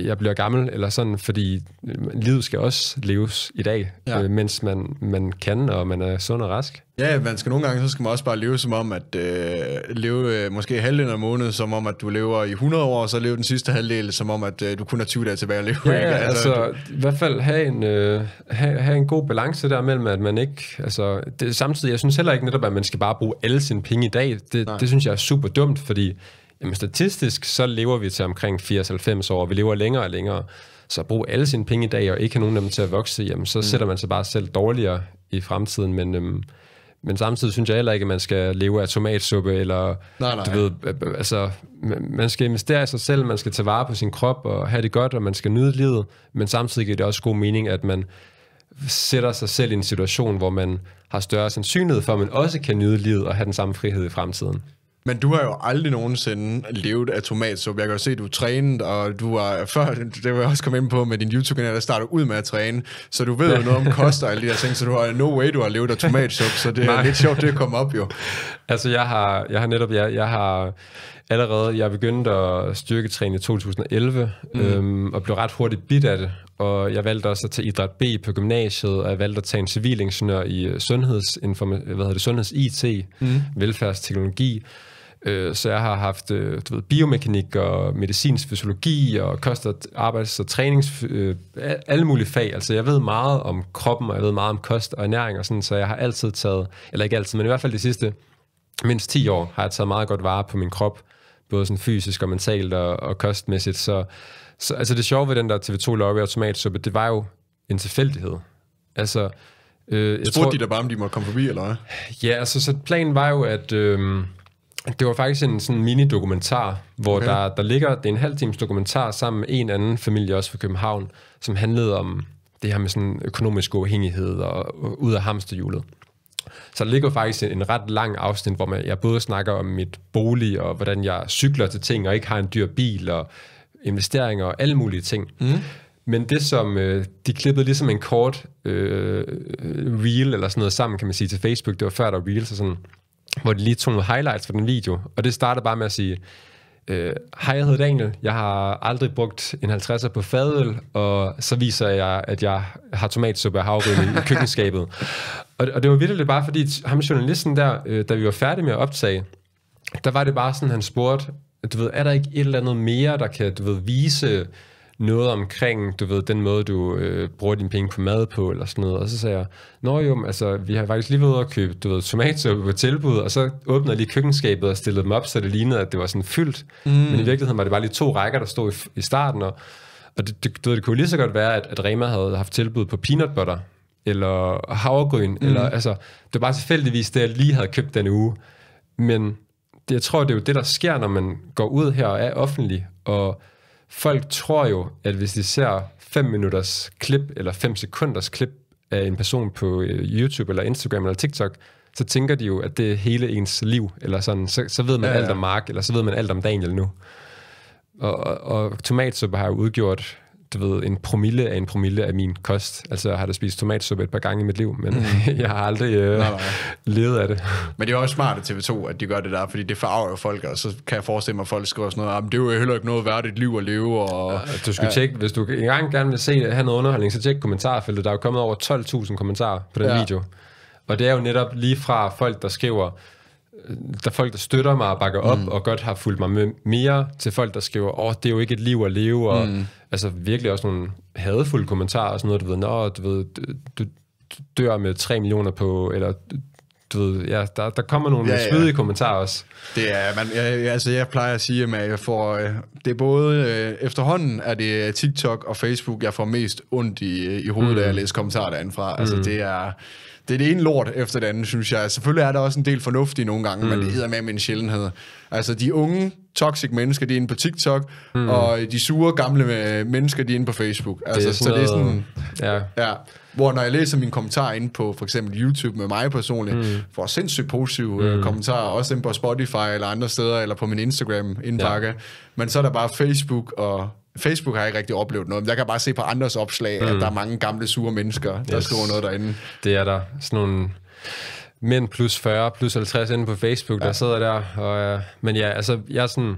jeg bliver gammel, eller sådan, fordi øh, livet skal også leves i dag, ja. øh, mens man, man kan, og man er sund og rask. Ja, man skal nogle gange, så skal man også bare leve som om, at øh, leve øh, måske halvdelen af måneden, som om, at du lever i 100 år, og så leve den sidste halvdel, som om, at øh, du kun har 20 dage tilbage at leve. Ja, ikke? altså, altså du... i hvert fald have en, øh, have, have en god balance der mellem, at man ikke, altså, det, samtidig, jeg synes heller ikke netop, at man skal bare bruge alle sine penge i dag. Det, det synes jeg er super dumt, fordi Jamen statistisk, så lever vi til omkring 80-90 år, og vi lever længere og længere. Så brug alle sine penge i dag, og ikke have nogen af dem til at vokse, jamen så mm. sætter man sig bare selv dårligere i fremtiden, men... Øhm, men samtidig synes jeg heller ikke, at man skal leve af tomatsuppe, eller nej, nej. du ved, øh, øh, altså, man skal investere i sig selv, man skal tage vare på sin krop, og have det godt, og man skal nyde livet, men samtidig giver det også god mening, at man sætter sig selv i en situation, hvor man har større sandsynlighed for, at man også kan nyde livet og have den samme frihed i fremtiden. Men du har jo aldrig nogensinde levet af tomatsuppe. Jeg kan jo se, at du er trænet, og du var før, det var jeg også kommet ind på med din YouTube-kanal, der startede ud med at træne, så du ved jo noget om kost og alle de der ting, så du har no way, du har levet af tomatsuppe, så det er lidt sjovt, det kommer op jo. Altså, jeg har, jeg har netop, jeg, jeg har allerede, jeg begyndte at styrketræne i 2011, mm. øhm, og blev ret hurtigt bit af det, og jeg valgte også at tage idræt B på gymnasiet, og jeg valgte at tage en civilingeniør i sundheds, hvad hedder det, sundheds IT, mm. velfærdsteknologi, Øh, så jeg har haft øh, du ved, biomekanik og medicinsk fysiologi og kost- og arbejds- og trænings... Øh, alle mulige fag. Altså, jeg ved meget om kroppen, og jeg ved meget om kost og ernæring og sådan, så jeg har altid taget, eller ikke altid, men i hvert fald de sidste mindst 10 år, har jeg taget meget godt vare på min krop, både sådan fysisk og mentalt og, og kostmæssigt. Så, så altså det sjove ved den der TV2 Lorry og tomatsuppe, det var jo en tilfældighed. Altså, øh, jeg Spurgte tror, de da bare, om de måtte komme forbi, eller hvad? Ja, altså, så planen var jo, at... Øh, det var faktisk en sådan mini-dokumentar, hvor okay. der, der ligger, det er en halv times dokumentar sammen med en anden familie også fra København, som handlede om det her med sådan økonomisk uafhængighed og ud af hamsterhjulet. Så der ligger faktisk en, en ret lang afsnit, hvor man, jeg både snakker om mit bolig, og hvordan jeg cykler til ting, og ikke har en dyr bil, og investeringer, og alle mulige ting. Mm. Men det som, øh, de klippede ligesom en kort øh, øh reel, eller sådan noget sammen, kan man sige, til Facebook, det var før der var reels og sådan, hvor de lige tog nogle highlights fra den video, og det starter bare med at sige, øh, hej, jeg hedder Daniel, jeg har aldrig brugt en 50'er på fadøl, og så viser jeg, at jeg har tomatsuppe og i køkkenskabet. Og, og det var virkelig bare fordi, ham journalisten der, øh, da vi var færdige med at optage, der var det bare sådan, han spurgte, du ved, er der ikke et eller andet mere, der kan, du ved, vise noget omkring, du ved, den måde, du øh, bruger dine penge på mad på, eller sådan noget. Og så sagde jeg, nå jo, altså, vi har faktisk lige været ude og købe, du ved, tomatsuppe på tilbud, og så åbnede jeg lige køkkenskabet og stillede dem op, så det lignede, at det var sådan fyldt. Mm. Men i virkeligheden var det bare lige to rækker, der stod i, i starten, og, og det, det, du ved, det kunne lige så godt være, at, at Rema havde haft tilbud på peanut butter, eller havregryn, mm. eller altså, det var bare tilfældigvis det, jeg lige havde købt den uge. Men det, jeg tror, det er jo det, der sker, når man går ud her og er offentlig, og folk tror jo, at hvis de ser 5 minutters klip, eller 5 sekunders klip af en person på øh, YouTube, eller Instagram, eller TikTok, så tænker de jo, at det er hele ens liv, eller sådan, så, så ved man ja, ja. alt om Mark, eller så ved man alt om Daniel nu. Og, og, og tomatsuppe har jo udgjort du ved, en promille af en promille af min kost. Altså, jeg har da spist tomatsuppe et par gange i mit liv, men mm. jeg har aldrig øh, nej, nej. levet af det. Men det er også smart af TV2, at de gør det der, fordi det farver jo folk, og så kan jeg forestille mig, at folk skriver sådan noget, ah, det er jo heller ikke noget værdigt liv at leve. Og, ja, du skal ja. tjekke, hvis du engang gerne vil se, have noget underholdning, så tjek kommentarfeltet. Der er jo kommet over 12.000 kommentarer på den ja. video. Og det er jo netop lige fra folk, der skriver, Øh, der er folk, der støtter mig og bakker op, mm. og godt har fulgt mig med mere, til folk, der skriver, åh, oh, det er jo ikke et liv at leve, og mm. altså virkelig også nogle hadfulde mm. kommentarer og sådan noget, du ved, nå, du ved, du dør med 3 millioner på, eller du ved, ja, der, der kommer nogle ja, ja. svedige kommentarer også. Det er, man, jeg, altså jeg plejer at sige, at jeg får, øh, det er både, øh, efterhånden er det TikTok og Facebook, jeg får mest ondt i, i hovedet, mm. da jeg læser kommentarer altså, mm. Altså det er, det er det ene lort efter det andet, synes jeg. Selvfølgelig er der også en del fornuftige nogle gange, mm. men det hedder med, med en sjældenhed. Altså, de unge, toxic mennesker, de er inde på TikTok, mm. og de sure, gamle øh, mennesker, de er inde på Facebook. Altså, det så det er altså, sådan... Ja. ja. Hvor når jeg læser mine kommentarer inde på for eksempel YouTube med mig personligt, mm. får sindssygt positive øh, mm. kommentarer, også inde på Spotify eller andre steder, eller på min Instagram indpakke. Ja. Men så er der bare Facebook og Facebook har jeg ikke rigtig oplevet noget, men jeg kan bare se på andres opslag, mm. at der er mange gamle sure mennesker, der yes. noget derinde. Det er der. Sådan nogle mænd plus 40, plus 50 inde på Facebook, ja. der sidder der. Og, øh, men ja, altså, jeg er sådan,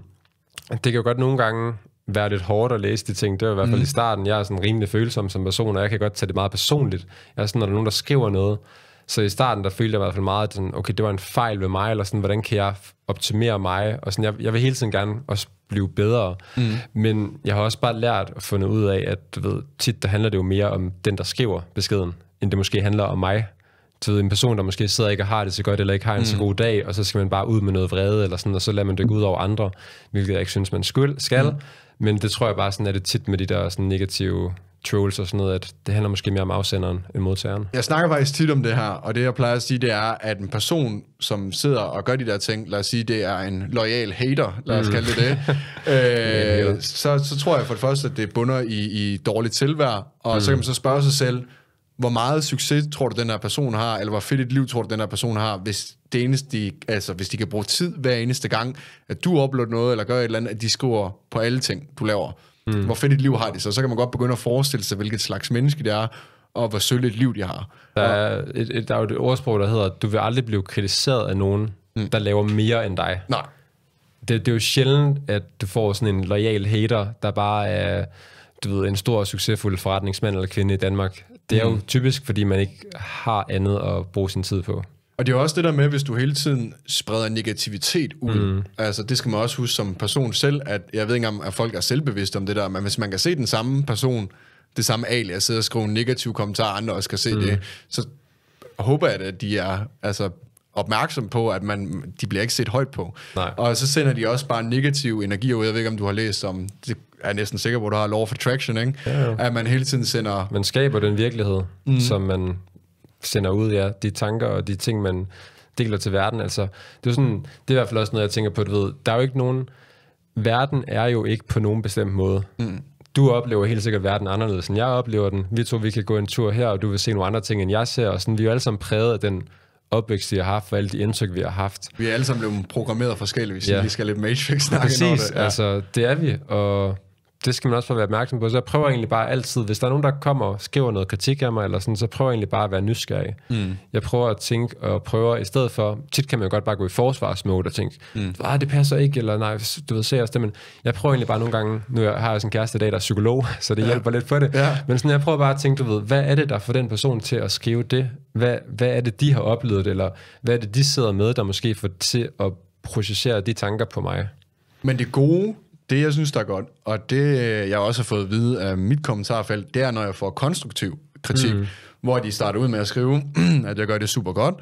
det kan jo godt nogle gange være lidt hårdt at læse de ting. Det var i hvert fald mm. i starten. Jeg er sådan rimelig følsom som person, og jeg kan godt tage det meget personligt. Jeg er sådan, når der er nogen, der skriver noget, så i starten, der følte jeg i hvert fald meget, at sådan, okay, det var en fejl ved mig, eller sådan, hvordan kan jeg optimere mig? Og sådan, jeg, jeg vil hele tiden gerne også blive bedre. Mm. Men jeg har også bare lært at finde ud af, at du ved, tit der handler det jo mere om den, der skriver beskeden, end det måske handler om mig. Du ved, en person, der måske sidder ikke og har det så godt, eller ikke har en mm. så god dag, og så skal man bare ud med noget vrede, eller sådan, og så lader man det gå ud over andre, hvilket jeg ikke synes, man skulle, skal. Mm. Men det tror jeg bare sådan, er det tit med de der sådan negative trolls og sådan noget, at det handler måske mere om afsenderen end modtageren. Jeg snakker faktisk tit om det her, og det jeg plejer at sige, det er, at en person, som sidder og gør de der ting, lad os sige, det er en lojal hater, lad os mm. kalde det det, øh, så, så tror jeg for det første, at det bunder i, i dårligt tilvær, og mm. så kan man så spørge sig selv, hvor meget succes tror du, den her person har, eller hvor fedt et liv tror du, den her person har, hvis, det eneste, de, altså, hvis de kan bruge tid hver eneste gang, at du uploader noget eller gør et eller andet, at de skriver på alle ting, du laver. Mm. Hvor fedt et liv har de så? Så kan man godt begynde at forestille sig, hvilket slags menneske det er, og hvor sølv et liv de har. Der er, et, et, der er jo et ordsprog, der hedder, du vil aldrig blive kritiseret af nogen, mm. der laver mere end dig. Nej. Det, det er jo sjældent, at du får sådan en lojal hater, der bare er du ved, en stor succesfuld forretningsmand eller kvinde i Danmark. Det er mm. jo typisk, fordi man ikke har andet at bruge sin tid på. Og det er også det der med, hvis du hele tiden spreder negativitet ud. Mm. Altså, det skal man også huske som person selv, at jeg ved ikke om, at folk er selvbevidste om det der, men hvis man kan se den samme person, det samme alias, sidde og skrive en negativ kommentar, og andre også kan se mm. det, så håber jeg, at de er altså, opmærksom på, at man, de bliver ikke set højt på. Nej. Og så sender de også bare negativ energi ud. Jeg ved ikke, om du har læst om, det er næsten sikker på, du har Law of Attraction, ikke? Ja, ja. at man hele tiden sender... Man skaber den virkelighed, mm. som man sender ud, ja, de tanker og de ting, man deler til verden. Altså, det, er sådan, det er i hvert fald også noget, jeg tænker på, du ved, der er jo ikke nogen, verden er jo ikke på nogen bestemt måde. Mm. Du oplever helt sikkert verden anderledes, end jeg oplever den. Vi to, vi kan gå en tur her, og du vil se nogle andre ting, end jeg ser. Og sådan, vi er jo alle sammen præget af den opvækst, vi har haft, og alle de indtryk, vi har haft. Vi er alle sammen blevet programmeret forskelligt, hvis ja. vi skal lidt matrix snakke Præcis, det. Ja. altså det er vi, og det skal man også være opmærksom på. Så jeg prøver mm. egentlig bare altid, hvis der er nogen, der kommer og skriver noget kritik af mig, eller sådan, så prøver jeg egentlig bare at være nysgerrig. Mm. Jeg prøver at tænke og prøver i stedet for, tit kan man jo godt bare gå i forsvarsmode og tænke, mm. ah, det passer ikke, eller nej, du ved, se os det, men jeg prøver egentlig bare nogle gange, nu jeg har jeg sådan en kæreste i dag, der er psykolog, så det ja. hjælper lidt på det, ja. men sådan, jeg prøver bare at tænke, du ved, hvad er det, der får den person til at skrive det? Hvad, hvad er det, de har oplevet, eller hvad er det, de sidder med, der måske får til at processere de tanker på mig? Men det gode det, jeg synes, der er godt, og det, jeg også har fået at vide af mit kommentarfelt, det er, når jeg får konstruktiv kritik, mm. hvor de starter ud med at skrive, at jeg gør det super godt,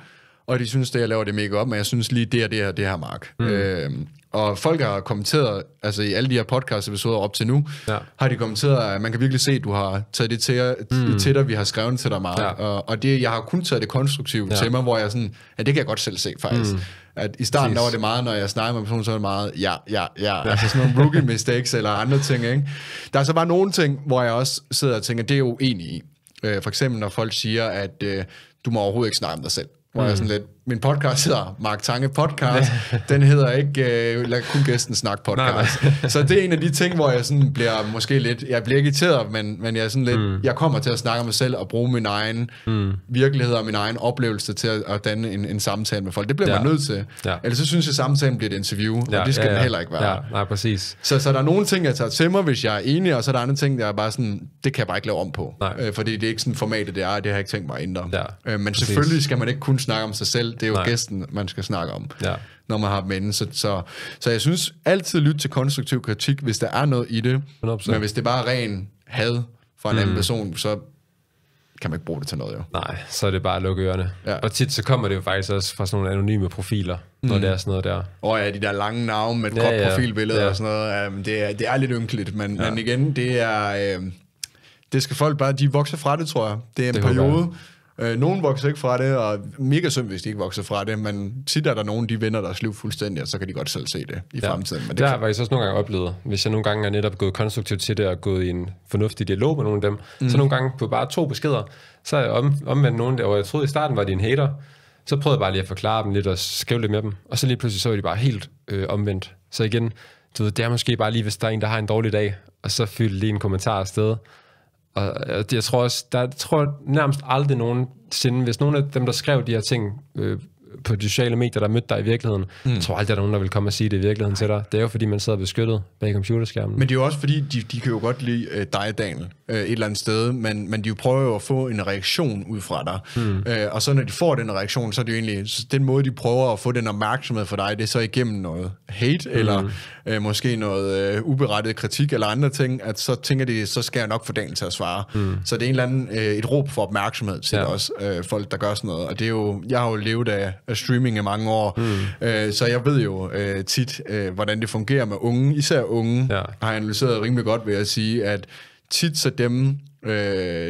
og de synes, det jeg laver det mega op, men jeg synes lige, det er det her, det her, Mark. Mm. Øh, og folk har kommenteret, altså i alle de her podcast-episoder op til nu, ja. har de kommenteret, at man kan virkelig se, at du har taget det til, mm. til dig, vi har skrevet til dig Mark. Ja. Og, og det, jeg har kun taget det konstruktive ja. til mig, hvor jeg sådan, at det kan jeg godt selv se faktisk. Mm. At I starten der var det meget, når jeg snakker med personen, så var det meget, ja, ja, ja, ja. altså sådan nogle rookie mistakes eller andre ting. Ikke? Der er så bare nogle ting, hvor jeg også sidder og tænker, det er jo enig i. Øh, for eksempel når folk siger, at øh, du må overhovedet ikke snakke om dig selv. hvor mm. jeg sådan lidt, min podcast hedder Mark Tange Podcast. Den hedder ikke øh, Lad kun gæsten snakke podcast. Nej, nej. Så det er en af de ting, hvor jeg sådan bliver måske lidt... Jeg bliver irriteret, men, men jeg, er sådan lidt, mm. jeg kommer til at snakke om mig selv og bruge min egen mm. virkelighed og min egen oplevelse til at, at danne en, en samtale med folk. Det bliver ja. man nødt til. Ja. Ellers så synes jeg, at samtalen bliver et interview, ja, og det skal ja, ja. den heller ikke være. Ja, nej, præcis. Så, så der er nogle ting, jeg tager til mig, hvis jeg er enig, og så er der andre ting, der er bare sådan, det kan jeg bare ikke lave om på. Øh, fordi det er ikke sådan formatet, det er, det har jeg ikke tænkt mig at ændre. Ja, øh, men præcis. selvfølgelig skal man ikke kun snakke om sig selv det er jo Nej. gæsten, man skal snakke om, ja. når man har dem inde. Så, så, så jeg synes altid lyt til konstruktiv kritik, hvis der er noget i det. 100%. Men hvis det bare er ren had fra en mm. anden person, så kan man ikke bruge det til noget, jo. Nej, så er det bare at lukke ørerne. Ja. Og tit så kommer det jo faktisk også fra sådan nogle anonyme profiler, når mm. det er sådan noget der. oh, ja, de der lange navne med et ja, godt ja. profilbillede ja. og sådan noget, um, det, er, det er lidt ynkeligt, men, ja. men igen, det er... Øh, det skal folk bare, de vokser fra det, tror jeg. Det er en det periode, Øh, nogen vokser ikke fra det, og mega synd, hvis de ikke vokser fra det, men tit er der nogen, de vender deres liv fuldstændig, og så kan de godt selv se det i ja. fremtiden. Men det, det har jeg faktisk også nogle gange oplevet. Hvis jeg nogle gange er netop gået konstruktivt til det, og gået i en fornuftig dialog med nogle af dem, mm. så nogle gange på bare to beskeder, så er jeg om, omvendt nogen der, hvor jeg troede i starten var de en hater, så prøvede jeg bare lige at forklare dem lidt og skrive lidt med dem, og så lige pludselig så er de bare helt øh, omvendt. Så igen, du ved, det er måske bare lige, hvis der er en, der har en dårlig dag, og så fyld lige en kommentar afsted, og, jeg tror også, der tror nærmest aldrig nogensinde, hvis nogen af dem, der skrev de her ting øh, på de sociale medier, der mødte dig i virkeligheden, mm. jeg tror aldrig, der er nogen, der vil komme og sige det i virkeligheden til dig. Det er jo fordi, man sidder beskyttet bag computerskærmen. Men det er jo også fordi, de, de kan jo godt lide øh, dig, Daniel øh, et eller andet sted, men, men de prøver jo at få en reaktion ud fra dig. Mm. Øh, og så når de får den reaktion, så er det jo egentlig, den måde, de prøver at få den opmærksomhed for dig, det er så igennem noget hate, mm. eller øh, måske noget øh, uberettiget kritik, eller andre ting, at så tænker de, så skal jeg nok få dagen til at svare. Mm. Så det er en eller anden, øh, et råb for opmærksomhed til ja. også øh, folk, der gør sådan noget. Og det er jo, jeg har jo levet af, af streaming i mange år, mm. øh, så jeg ved jo øh, tit, øh, hvordan det fungerer med unge, især unge, ja. har jeg analyseret rimelig godt ved at sige, at tit så dem, øh,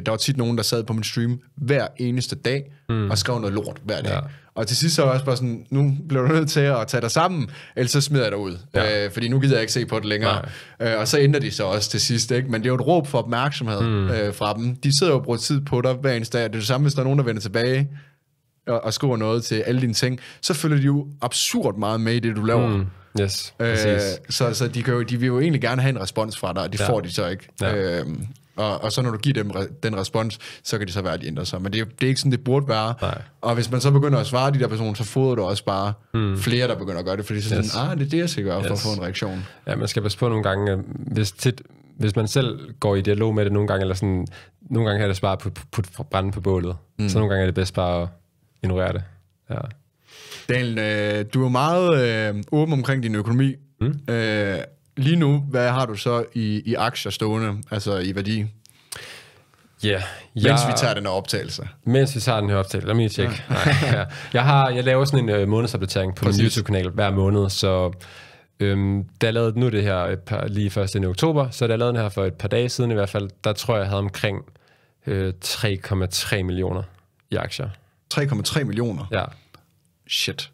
der var tit nogen, der sad på min stream hver eneste dag mm. og skrev noget lort hver dag. Ja. Og til sidst så var jeg også bare sådan, nu bliver du nødt til at tage dig sammen, ellers så smider jeg dig ud. Ja. Øh, fordi nu gider jeg ikke se på det længere. Øh, og så ender de så også til sidst, ikke? Men det er jo et råb for opmærksomhed mm. øh, fra dem. De sidder jo og bruger tid på dig hver eneste dag. Det er det samme, hvis der er nogen, der vender tilbage og, og skriver noget til alle dine ting, så følger de jo absurd meget med i det, du laver. Mm. Yes, øh, så så de, kan jo, de vil jo egentlig gerne have en respons fra dig, og det ja. får de så ikke. Ja. Øh, og, og så når du giver dem re- den respons, så kan det så være, at de ændrer sig. Men det, er, det er ikke sådan, det burde være. Nej. Og hvis man så begynder at svare de der personer, så fodrer du også bare hmm. flere, der begynder at gøre det, fordi så yes. sådan, ah, det er det, jeg skal gøre yes. for at få en reaktion. Ja, man skal passe på nogle gange, hvis tit, hvis man selv går i dialog med det nogle gange, eller sådan, nogle gange er det bare at putte put, put brænde på bålet. Mm. Så nogle gange er det bedst bare at ignorere det. Ja. Daniel, øh, du er meget øh, åben omkring din økonomi. Mm. Øh, lige nu, hvad har du så i, i aktier stående, altså i værdi? Ja. Yeah, mens vi tager den her optagelse. Mens vi tager den her optagelse. Lad mig tjekke. Ja. ja. jeg, har, jeg laver sådan en øh, månedsopdatering på Præcis. min YouTube-kanal hver måned, så øhm, da jeg lavede, nu det her et par, lige først i oktober, så da jeg lavede den her for et par dage siden i hvert fald, der tror jeg, jeg havde omkring øh, 3,3 millioner i aktier. 3,3 millioner? Ja, shit,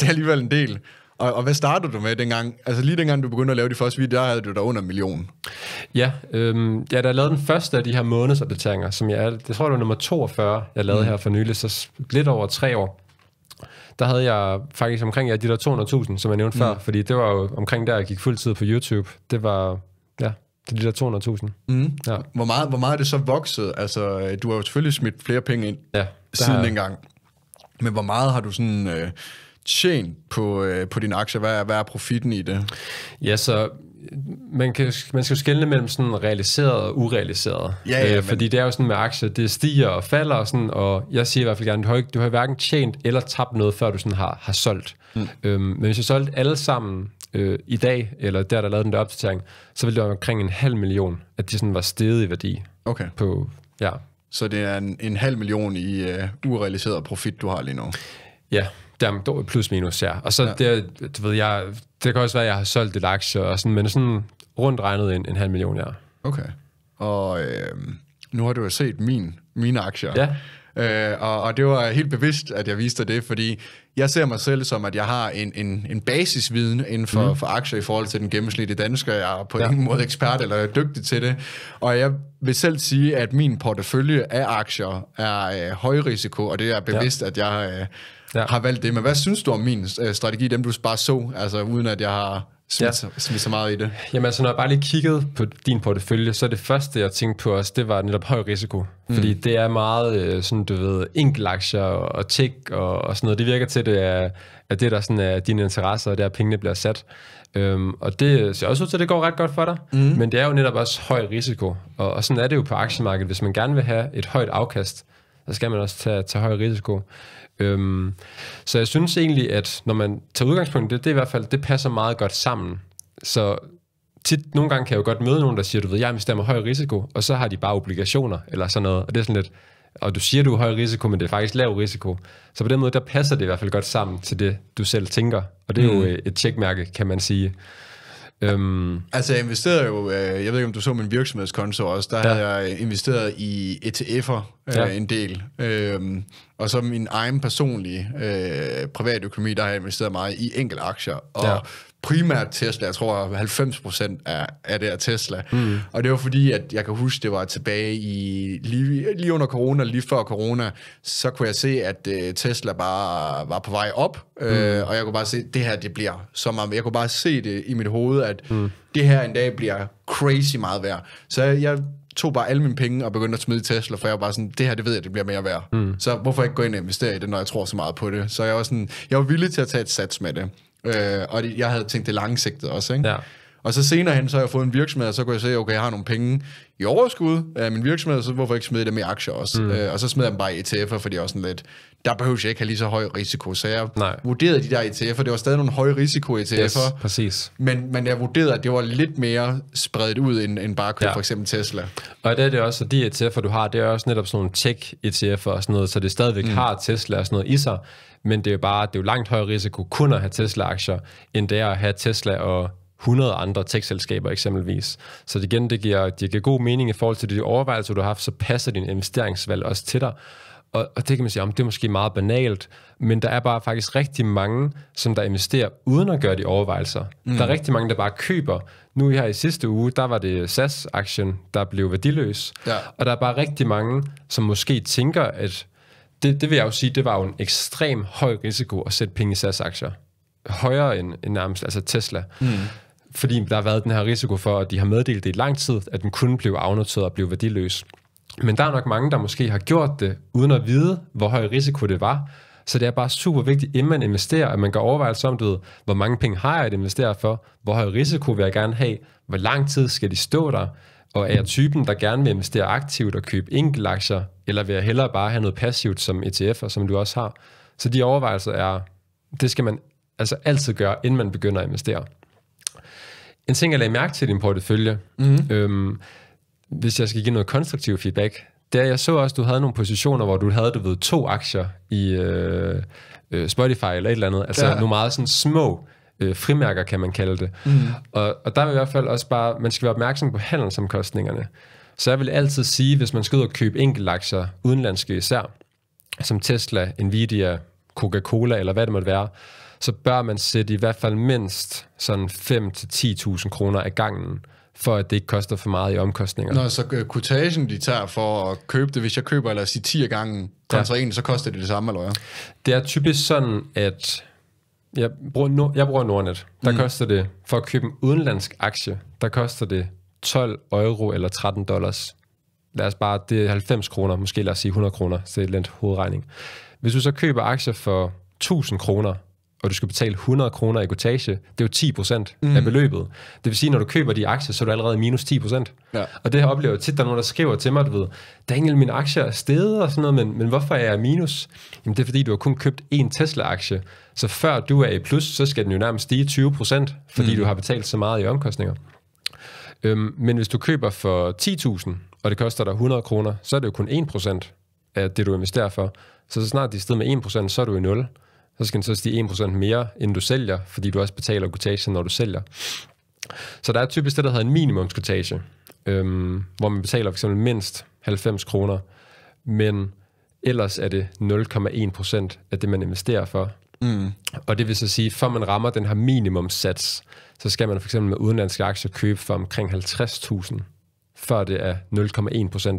det er alligevel en del. Og, og hvad startede du med dengang? Altså lige dengang du begyndte at lave de første videoer, der havde du der under en million. Ja, øhm, ja, da jeg lavede den første af de her månedsopdateringer, som jeg, jeg tror det var nummer 42, jeg lavede mm. her for nylig, så lidt over tre år, der havde jeg faktisk omkring ja, de der 200.000, som jeg nævnte mm. før, fordi det var jo omkring der, jeg gik fuldtid på YouTube. Det var, ja, det er de der 200.000. Mm. Ja. Hvor, meget, hvor meget er det så vokset? Altså, øh, du har jo selvfølgelig smidt flere penge ind ja, siden har, dengang. Men hvor meget har du sådan øh, tjent på, øh, på din aktie? Hvad er, hvad er profitten i det? Ja, så øh, man, kan, man skal jo skelne mellem sådan realiseret og urealiseret. Ja, ja, øh, fordi men... det er jo sådan med aktier, det stiger og falder, og, sådan, og jeg siger i hvert fald gerne, du har, ikke, du har hverken tjent eller tabt noget, før du sådan har, har solgt. Mm. Øhm, men hvis jeg solgte alle sammen øh, i dag, eller der, der lavede den der opdatering, så ville det være omkring en halv million, at de sådan var steget i værdi. Okay. På, ja, så det er en, en halv million i øh, urealiseret profit, du har lige nu. Ja, der plus minus, ja. Og så ja. det, du ved jeg, det kan også være, at jeg har solgt det aktier og sådan, men sådan rundt regnet en, en halv million, ja. Okay. Og øh, nu har du jo set min, mine aktier. Ja. Øh, og, og det var helt bevidst, at jeg viste dig det, fordi jeg ser mig selv som, at jeg har en, en, en basisviden inden for, mm. for aktier i forhold til den gennemsnitlige dansker. Jeg er på ja. ingen måde ekspert eller dygtig til det. Og jeg vil selv sige, at min portefølje af aktier er øh, risiko, og det er bevidst, ja. at jeg øh, ja. har valgt det. Men hvad synes du om min øh, strategi, dem du bare så, altså uden at jeg har smidt, ja. så, smidt så meget i det? Jamen altså, når jeg bare lige kiggede på din portefølje, så det første, jeg tænkte på også, det var netop høj risiko. Mm. Fordi det er meget øh, sådan, du ved, enkeltaktier og tech og, og sådan noget. Det virker til, at det er, at det der sådan er dine interesser, og der pengene bliver sat. Øhm, og det ser også ud til, at det går ret godt for dig, mm. men det er jo netop også høj risiko. Og, og sådan er det jo på aktiemarkedet. Hvis man gerne vil have et højt afkast, så skal man også tage, tage høj risiko. Øhm, så jeg synes egentlig, at når man tager udgangspunkt i det, det, i hvert fald, det passer meget godt sammen. Så tit, nogle gange kan jeg jo godt møde nogen, der siger, du ved, jeg med høj risiko, og så har de bare obligationer eller sådan noget. Og det er sådan lidt, og du siger, du er høj risiko, men det er faktisk lav risiko. Så på den måde, der passer det i hvert fald godt sammen til det, du selv tænker. Og det er mm. jo øh, et tjekmærke, kan man sige. Øhm. Altså jeg investerede jo, øh, jeg ved ikke om du så min virksomhedskonto også, der ja. havde jeg investeret i ETF'er øh, ja. en del. Øhm, og så min egen personlige øh, privatøkonomi, der har jeg investeret meget i enkelte aktier. Og ja primært Tesla. Jeg tror, 90 procent er, er det er Tesla. Mm. Og det var fordi, at jeg kan huske, det var tilbage i lige, lige under corona, lige før corona, så kunne jeg se, at øh, Tesla bare var på vej op. Mm. Øh, mm. Og jeg kunne bare se, at det her, det bliver så meget. Jeg kunne bare se det i mit hoved, at mm. det her en dag bliver crazy meget værd. Så jeg, jeg tog bare alle mine penge og begyndte at smide i Tesla, for jeg var bare sådan, det her, det ved jeg, det bliver mere værd. Mm. Så hvorfor ikke gå ind og investere i det, når jeg tror så meget på det? Så jeg var sådan, jeg var villig til at tage et sats med det. Øh, og jeg havde tænkt det langsigtet også, ikke? Ja. Og så senere hen, så har jeg fået en virksomhed, og så kunne jeg se, okay, jeg har nogle penge i overskud af min virksomhed, så hvorfor ikke smide dem i aktier også? Mm. Øh, og så smed jeg dem bare i ETF'er, fordi jeg også sådan lidt, der behøver jeg ikke have lige så høj risiko. Så jeg Nej. vurderede de der ETF'er. Det var stadig nogle høje risiko ETF'er. Yes, præcis. Men, men jeg vurderede, at det var lidt mere spredt ud, end, end bare at købe ja. for eksempel Tesla. Og det er det også, at de ETF'er, du har, det er også netop sådan nogle tech-ETF'er og sådan noget, så det stadigvæk mm. har Tesla og sådan noget i sig, men det er jo bare, det er jo langt højere risiko kun at have Tesla-aktier, end det er at have Tesla og 100 andre tech-selskaber eksempelvis. Så igen, det giver, det giver god mening i forhold til de overvejelser, du har haft, så passer din investeringsvalg også til dig. Og, og det kan man sige, om det er måske meget banalt, men der er bare faktisk rigtig mange, som der investerer uden at gøre de overvejelser. Mm. Der er rigtig mange, der bare køber. Nu her i sidste uge, der var det SAS-aktien, der blev værdiløs. Ja. Og der er bare rigtig mange, som måske tænker, at det, det vil jeg jo sige, det var jo en ekstrem høj risiko at sætte penge i SAS-aktier. Højere end, end nærmest altså Tesla. Mm. Fordi der har været den her risiko for, at de har meddelt det i lang tid, at den kunne blive afnoteret og blive værdiløs. Men der er nok mange, der måske har gjort det, uden at vide, hvor høj risiko det var. Så det er bare super vigtigt, inden man investerer, at man går overvejelser om, du ved, hvor mange penge har jeg at investere for, hvor høj risiko vil jeg gerne have, hvor lang tid skal de stå der, og er jeg typen, der gerne vil investere aktivt og købe aktier, eller vil jeg hellere bare have noget passivt som ETF'er, som du også har. Så de overvejelser er, det skal man altså altid gøre, inden man begynder at investere. En ting, jeg lagde mærke til i din portefølje, mm-hmm. øhm, hvis jeg skal give noget konstruktiv feedback, det er, jeg så også, du havde nogle positioner, hvor du havde, du ved, to aktier i øh, øh, Spotify eller et eller andet. Altså ja. nogle meget sådan små øh, frimærker, kan man kalde det. Mm. Og, og der er i hvert fald også bare, man skal være opmærksom på handelsomkostningerne. Så jeg vil altid sige, hvis man skal ud og købe aktier, udenlandske især, som Tesla, Nvidia, Coca-Cola eller hvad det måtte være, så bør man sætte i hvert fald mindst sådan 5-10.000 kroner af gangen for at det ikke koster for meget i omkostninger. Nå, så kutagen, øh, de tager for at købe det, hvis jeg køber, lad os sige, 10 gange kontra ja. en, så koster det det samme, eller hvad? Det er typisk sådan, at jeg bruger, Nord, jeg bruger Nordnet. Der mm. koster det, for at købe en udenlandsk aktie, der koster det 12 euro eller 13 dollars. Lad os bare, det er 90 kroner, måske lad os sige 100 kroner, så det er et hovedregning. Hvis du så køber aktier for 1000 kroner, og du skal betale 100 kroner i kotage, det er jo 10 procent mm. af beløbet. Det vil sige, når du køber de aktier, så er du allerede minus 10 procent. Ja. Og det her oplever jeg tit, der er nogen, der skriver til mig, du ved, Daniel, min aktie er steget og sådan noget, men, men hvorfor er jeg minus? Jamen det er fordi, du har kun købt én Tesla-aktie, så før du er i plus, så skal den jo nærmest stige 20 procent, fordi mm. du har betalt så meget i omkostninger. Øhm, men hvis du køber for 10.000, og det koster dig 100 kroner, så er det jo kun 1 procent af det, du investerer for. Så så snart de er steget med 1 procent, så er du i 0 så skal den så stige 1% mere, end du sælger, fordi du også betaler quotation, når du sælger. Så der er typisk det, der hedder en minimumskutage, øhm, hvor man betaler fx mindst 90 kroner, men ellers er det 0,1% af det, man investerer for. Mm. Og det vil så sige, før man rammer den her minimumssats, så skal man fx med udenlandske aktier købe for omkring 50.000, før det er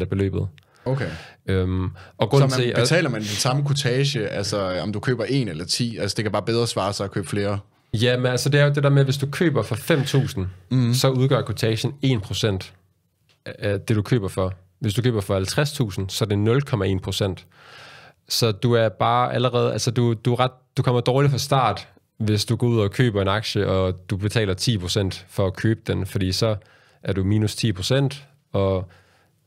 0,1% af beløbet. Okay. Øhm, og grund så man til, betaler at, man den samme kutage, altså om du køber en eller 10, altså det kan bare bedre svare sig at købe flere? Ja, men altså det er jo det der med, at hvis du køber for 5.000, mm. så udgør kutagen 1% af det, du køber for. Hvis du køber for 50.000, så er det 0,1%. Så du er bare allerede, altså du, du, ret, du kommer dårligt fra start, hvis du går ud og køber en aktie, og du betaler 10% for at købe den, fordi så er du minus 10%, og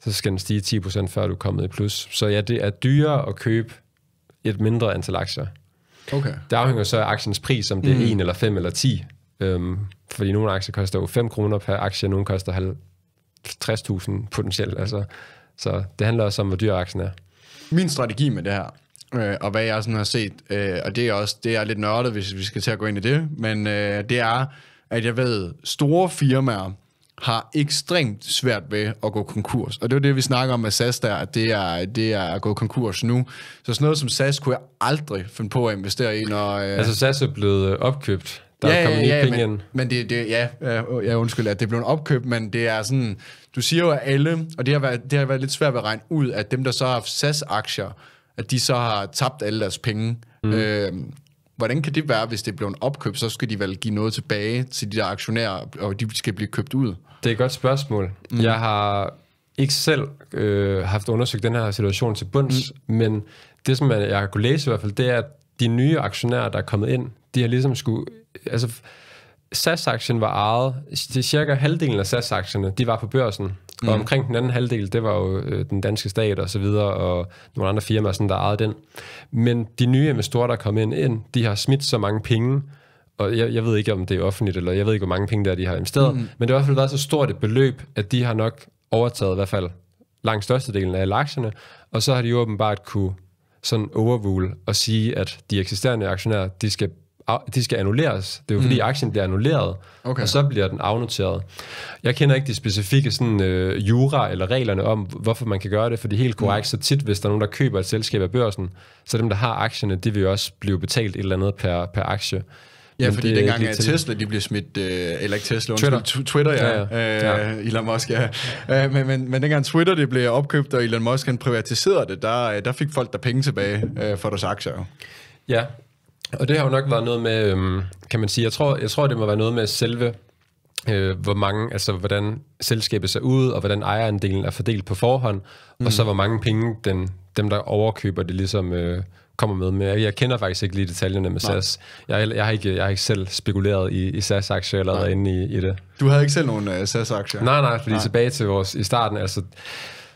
så skal den stige 10%, før du er kommet i plus. Så ja, det er dyrere at købe et mindre antal aktier. Okay. Det afhænger så af aktiens pris, om det er mm. 1 eller 5 eller 10. Øhm, fordi nogle aktier koster jo 5 kroner per aktie, og nogle koster 60.000 potentielt. Altså. Så det handler også om, hvor dyr aktien er. Min strategi med det her, øh, og hvad jeg sådan har set, øh, og det er også det er lidt nørdet, hvis vi skal til at gå ind i det, men øh, det er, at jeg ved, store firmaer, har ekstremt svært ved at gå konkurs. Og det var det, vi snakker om med SAS der, at det er, det er at gå konkurs nu. Så sådan noget som SAS kunne jeg aldrig finde på at investere i, når... Øh... Altså SAS er blevet øh, opkøbt. Der ja, er ja, ja, penge men, ind. Men det, det, ja, øh, ja, undskyld, at det blev en opkøb, men det er sådan... Du siger jo, at alle, og det har været, det har været lidt svært at regne ud, at dem, der så har SAS-aktier, at de så har tabt alle deres penge. Mm. Øh, Hvordan kan det være, hvis det bliver en opkøb, så skal de vel give noget tilbage til de der aktionærer, og de skal blive købt ud? Det er et godt spørgsmål. Mm. Jeg har ikke selv øh, haft undersøgt den her situation til bunds, mm. men det, som jeg har kunnet læse i hvert fald, det er, at de nye aktionærer, der er kommet ind, de har ligesom skulle... Altså, SAS-aktien var ejet, cirka halvdelen af SAS-aktierne, de var på børsen Mm. Og omkring den anden halvdel, det var jo øh, den danske stat og så videre, og nogle andre firmaer, sådan, der ejede den. Men de nye investorer, der kom ind, ind de har smidt så mange penge, og jeg, jeg ved ikke, om det er offentligt, eller jeg ved ikke, hvor mange penge der de har investeret, mm. men det har i hvert fald været så stort et beløb, at de har nok overtaget i hvert fald langt størstedelen af alle aktierne, og så har de jo åbenbart kunne sådan overrule og sige, at de eksisterende aktionærer, de skal de skal annulleres. Det er jo fordi, mm. aktien bliver annulleret, okay. og så bliver den afnoteret. Jeg kender ikke de specifikke sådan, øh, jura eller reglerne om, hvorfor man kan gøre det, for det er helt mm. korrekt. Mm. Så tit, hvis der er nogen, der køber et selskab af børsen, så dem, der har aktierne, de vil jo også blive betalt et eller andet per, per aktie. Ja, Men fordi det, dengang at Tesla de blev smidt, øh, eller ikke Tesla, Twitter, undskyld, Twitter ja, ja, ja. Øh, Elon Musk, ja. Øh, men, men, men dengang Twitter det blev opkøbt, og Elon Musk han privatiserede det, der, øh, der fik folk der penge tilbage øh, for deres aktier. Ja, og det har jo nok været noget med, øhm, kan man sige, jeg tror, jeg tror, det må være noget med selve, øh, hvor mange, altså hvordan selskabet ser ud, og hvordan ejerandelen er fordelt på forhånd, mm. og så mm. hvor mange penge den, dem, der overkøber det, ligesom øh, kommer med. Men jeg, jeg kender faktisk ikke lige detaljerne med SAS. Jeg, jeg, har ikke, jeg har ikke selv spekuleret i, i SAS-aktier eller været inde i, i det. Du havde ikke selv nogen uh, SAS-aktier? Nej, nej, fordi nej. tilbage til vores i starten, altså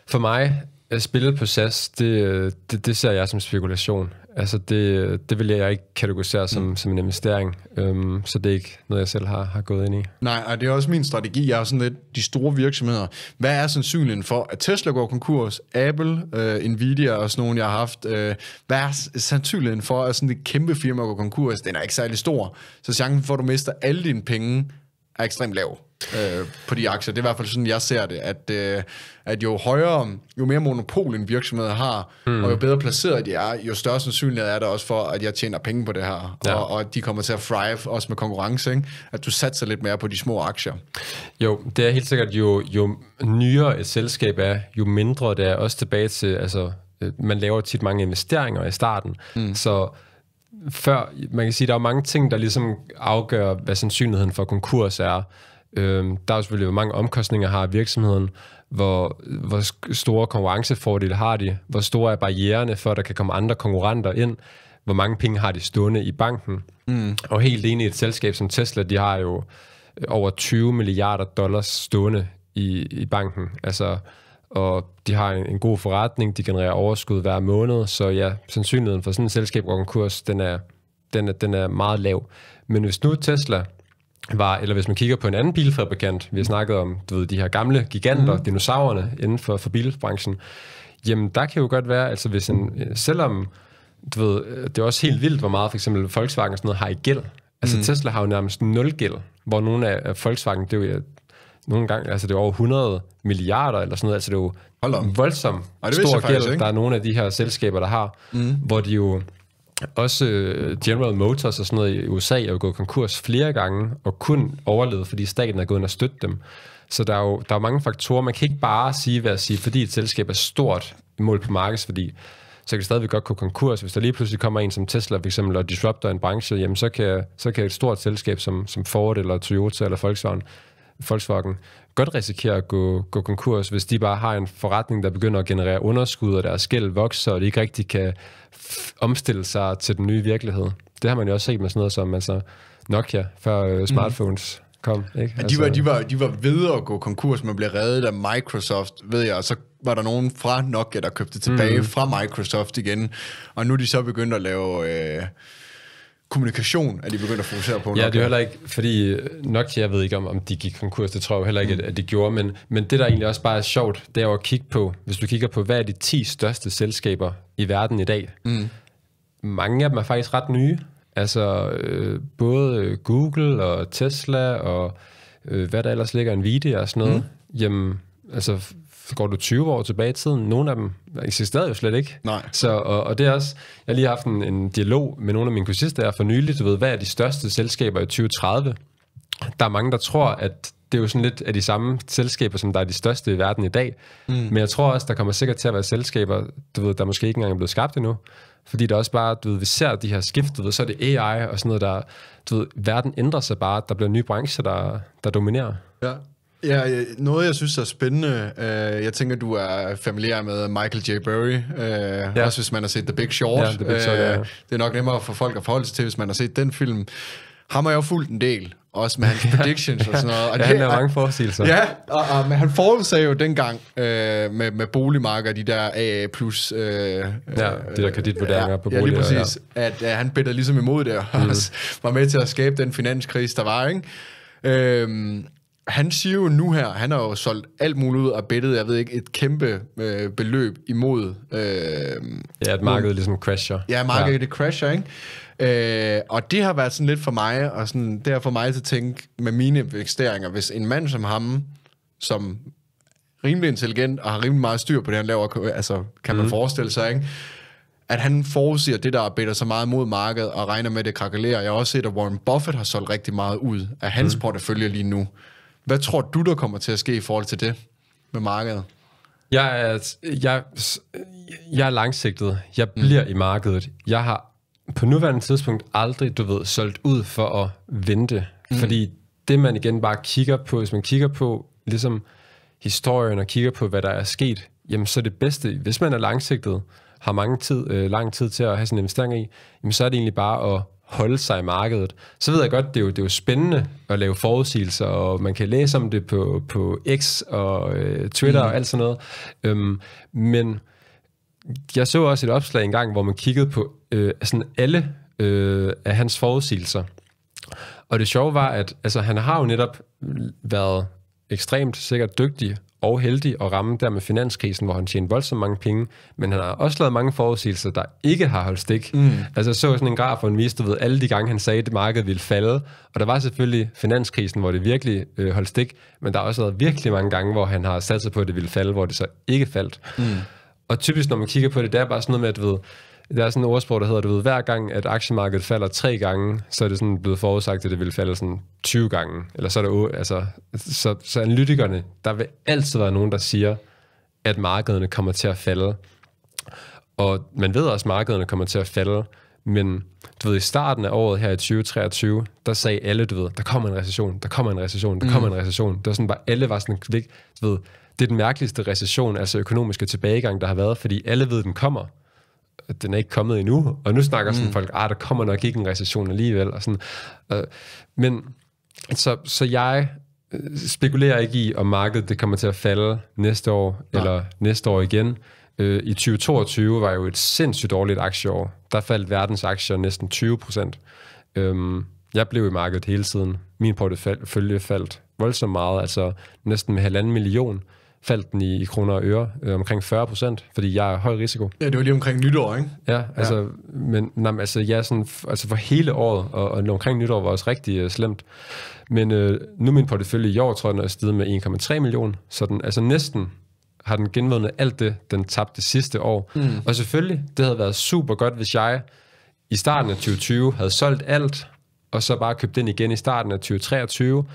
for mig, at spille på SAS, det, øh, det, det ser jeg som spekulation. Altså, det, det vil jeg ikke kategorisere som, mm. som en investering, øhm, så det er ikke noget, jeg selv har, har gået ind i. Nej, og det er også min strategi. Jeg er sådan lidt de store virksomheder. Hvad er sandsynligheden for, at Tesla går konkurs, Apple, uh, Nvidia og sådan nogle, jeg har haft? Uh, hvad er sandsynligheden for, at sådan et kæmpe firma går konkurs? Den er ikke særlig stor, så chancen for, at du mister alle dine penge, er ekstremt lav øh, på de aktier. Det er i hvert fald sådan, jeg ser det, at, øh, at jo højere, jo mere monopol en virksomhed har, mm. og jo bedre placeret de er, jo større sandsynlighed er der også for, at jeg tjener penge på det her, ja. og, og at de kommer til at thrive, også med konkurrence, ikke? at du satser lidt mere på de små aktier. Jo, det er helt sikkert, jo, jo nyere et selskab er, jo mindre det er, også tilbage til, altså, øh, man laver tit mange investeringer i starten, mm. så før, man kan sige, der er mange ting, der ligesom afgør, hvad sandsynligheden for konkurs er. Øh, der er selvfølgelig, hvor mange omkostninger har virksomheden, hvor, hvor store konkurrencefordele har de, hvor store er barriererne for, at der kan komme andre konkurrenter ind, hvor mange penge har de stående i banken. Mm. Og helt enig et selskab som Tesla, de har jo øh, over 20 milliarder dollars stående i, i banken. Altså, og de har en, en god forretning, de genererer overskud hver måned, så ja, sandsynligheden for sådan et selskab går konkurs, den er, den, er, den er meget lav. Men hvis nu Tesla var, eller hvis man kigger på en anden bilfabrikant, vi har snakket om du ved, de her gamle giganter, mm. dinosaurerne inden for, for bilbranchen, jamen der kan jo godt være, altså hvis en, øh, selvom du ved, øh, det er også helt vildt, hvor meget for eksempel Volkswagen og sådan noget har i gæld. Altså mm. Tesla har jo nærmest nul gæld, hvor nogle af Volkswagen, det er jo nogle gange, altså det er over 100 milliarder eller sådan noget, altså det er jo Hold voldsomt Ej, det stor gæld, faktisk, der er nogle af de her selskaber, der har, mm. hvor de jo også øh, General Motors og sådan noget i USA er jo gået konkurs flere gange, og kun overlevet, fordi staten er gået ind og støttet dem. Så der er jo der er mange faktorer. Man kan ikke bare sige, hvad at sige, fordi et selskab er stort mål på markedsværdi, så kan det stadigvæk godt gå konkurs. Hvis der lige pludselig kommer en som Tesla for eksempel, og disrupter en branche, jamen så kan, så kan et stort selskab som, som Ford eller Toyota eller Volkswagen, Volkswagen godt risikere at gå, gå konkurs, hvis de bare har en forretning, der begynder at generere underskud, og deres gæld vokser, og de ikke rigtig kan omstille sig til den nye virkelighed. Det har man jo også set med sådan noget som altså Nokia, før øh, mhm. smartphones mm. kom. Ikke? Altså, ja, de, var, altså- de, var, de var ved at gå konkurs, men blev reddet af Microsoft, ved jeg, og så var der nogen fra Nokia, der købte tilbage mm. fra Microsoft igen, og nu er de så begyndt at lave... Øh, kommunikation, at de begyndte at fokusere på Nokia. Ja, det er heller ikke, fordi øh, Nokia, jeg ved ikke, om, om de gik konkurs, det tror jeg heller ikke, mm. at, de gjorde, men, men det, der egentlig også bare er sjovt, det er at kigge på, hvis du kigger på, hvad er de 10 største selskaber i verden i dag? Mm. Mange af dem er faktisk ret nye. Altså, øh, både Google og Tesla og øh, hvad der ellers ligger, Nvidia og sådan noget. Mm. Jamen, altså går du 20 år tilbage i tiden, nogle af dem eksisterede jo slet ikke. Nej. Så, og, og det er også, jeg lige har haft en, en dialog med nogle af mine kursister her for nylig, du ved, hvad er de største selskaber i 2030? Der er mange, der tror, at det er jo sådan lidt af de samme selskaber, som der er de største i verden i dag. Mm. Men jeg tror også, der kommer sikkert til at være selskaber, du ved, der måske ikke engang er blevet skabt endnu. Fordi det er også bare, du ved, vi ser de her skift, du ved, så er det AI og sådan noget, der, du ved, verden ændrer sig bare, der bliver nye brancher, der, der dominerer. Ja, Ja, noget jeg synes er spændende, øh, jeg tænker, du er familiær med Michael J. Burry, øh, ja. også hvis man har set The Big Short. Ja, The Big Short øh, ja. Det er nok nemmere for folk at forholde sig til, hvis man har set den film. Ham har jeg jo fulgt en del, også med hans ja. predictions og sådan noget. Og ja, det, han har mange forudsigelser. Ja, og, og, men han forudsagde jo dengang øh, med, med boligmarker, de der AA+, plus, øh, ja, de der kreditvurderinger ja, øh, på boliger. Ja, lige præcis. Ja. At øh, han bedte ligesom imod det, og mm. var med til at skabe den finanskrise, der var, ikke? Øh, han siger jo nu her, han har jo solgt alt muligt ud af bettet, jeg ved ikke, et kæmpe øh, beløb imod... Øh, ja, at markedet ligesom crasher. Ja, markedet ja. det crasher, ikke? Øh, og det har været sådan lidt for mig, og sådan, det har for mig til at tænke med mine investeringer, hvis en mand som ham, som rimelig intelligent og har rimelig meget styr på det, han laver, altså kan man mm. forestille sig, ikke? at han forudsiger det, der arbejder så meget mod markedet og regner med, at det krakelerer. Jeg har også set, at Warren Buffett har solgt rigtig meget ud af hans mm. portefølje lige nu. Hvad tror du, der kommer til at ske i forhold til det med markedet? Jeg er, jeg, jeg er langsigtet. Jeg mhm. bliver mm. i markedet. Jeg har på nuværende tidspunkt aldrig, du ved, solgt ud for at vente. Mm. Fordi det, man igen bare kigger på, hvis man kigger på ligesom historien og kigger på, hvad der er sket, jamen så er det bedste, hvis man er langsigtet, har mange tid, øh, lang tid til at have sin investering i, jamen så er det egentlig bare at holde sig i markedet. Så ved jeg godt, det er jo, det er jo spændende at lave forudsigelser, og man kan læse om det på, på X og øh, Twitter mm. og alt sådan noget. Øhm, men jeg så også et opslag engang, hvor man kiggede på øh, sådan alle øh, af hans forudsigelser. Og det sjove var, at altså, han har jo netop været ekstremt sikkert dygtig og heldig at ramme der med finanskrisen, hvor han tjente voldsomt mange penge, men han har også lavet mange forudsigelser, der ikke har holdt stik. Mm. Altså jeg så sådan en graf, hvor han viste, du ved, alle de gange, han sagde, at markedet ville falde, og der var selvfølgelig finanskrisen, hvor det virkelig øh, holdt stik, men der har også været virkelig mange gange, hvor han har sat sig på, at det ville falde, hvor det så ikke faldt. Mm. Og typisk, når man kigger på det, der er bare sådan noget med, at du ved, der er sådan en ordsprog, der hedder, du ved, hver gang, at aktiemarkedet falder tre gange, så er det sådan blevet forudsagt, at det vil falde sådan 20 gange. Eller så er det, altså, så, så analytikerne, der vil altid være nogen, der siger, at markederne kommer til at falde. Og man ved også, at markederne kommer til at falde, men du ved, i starten af året her i 2023, der sagde alle, du ved, der kommer en recession, der kommer en recession, der mm. kommer en recession. Det var sådan bare, alle var sådan, du ved, det er den mærkeligste recession, altså økonomiske tilbagegang, der har været, fordi alle ved, den kommer den er ikke kommet endnu, og nu snakker sådan mm. folk, ah, der kommer nok ikke en recession alligevel, og sådan. Øh, men, så, så jeg øh, spekulerer ikke i, om markedet det kommer til at falde næste år, Nej. eller næste år igen. Øh, I 2022 var jo et sindssygt dårligt aktieår. Der faldt verdens aktier næsten 20 procent. Øhm, jeg blev i markedet hele tiden. Min portefølje faldt voldsomt meget, altså næsten med halvanden million faldt den i, i kroner og øre øh, omkring 40 procent, fordi jeg er høj risiko. Ja, det var lige omkring nytår, ikke? Ja, altså, ja. Men, nej, altså, ja, sådan, altså for hele året, og, og omkring nytår var også rigtig øh, slemt. Men øh, nu min portefølje i år, tror jeg, den er steget med 1,3 millioner, så den, altså næsten har den genvundet alt det, den tabte sidste år. Mm. Og selvfølgelig, det havde været super godt, hvis jeg i starten af 2020 havde solgt alt, og så bare købt den igen i starten af 2023,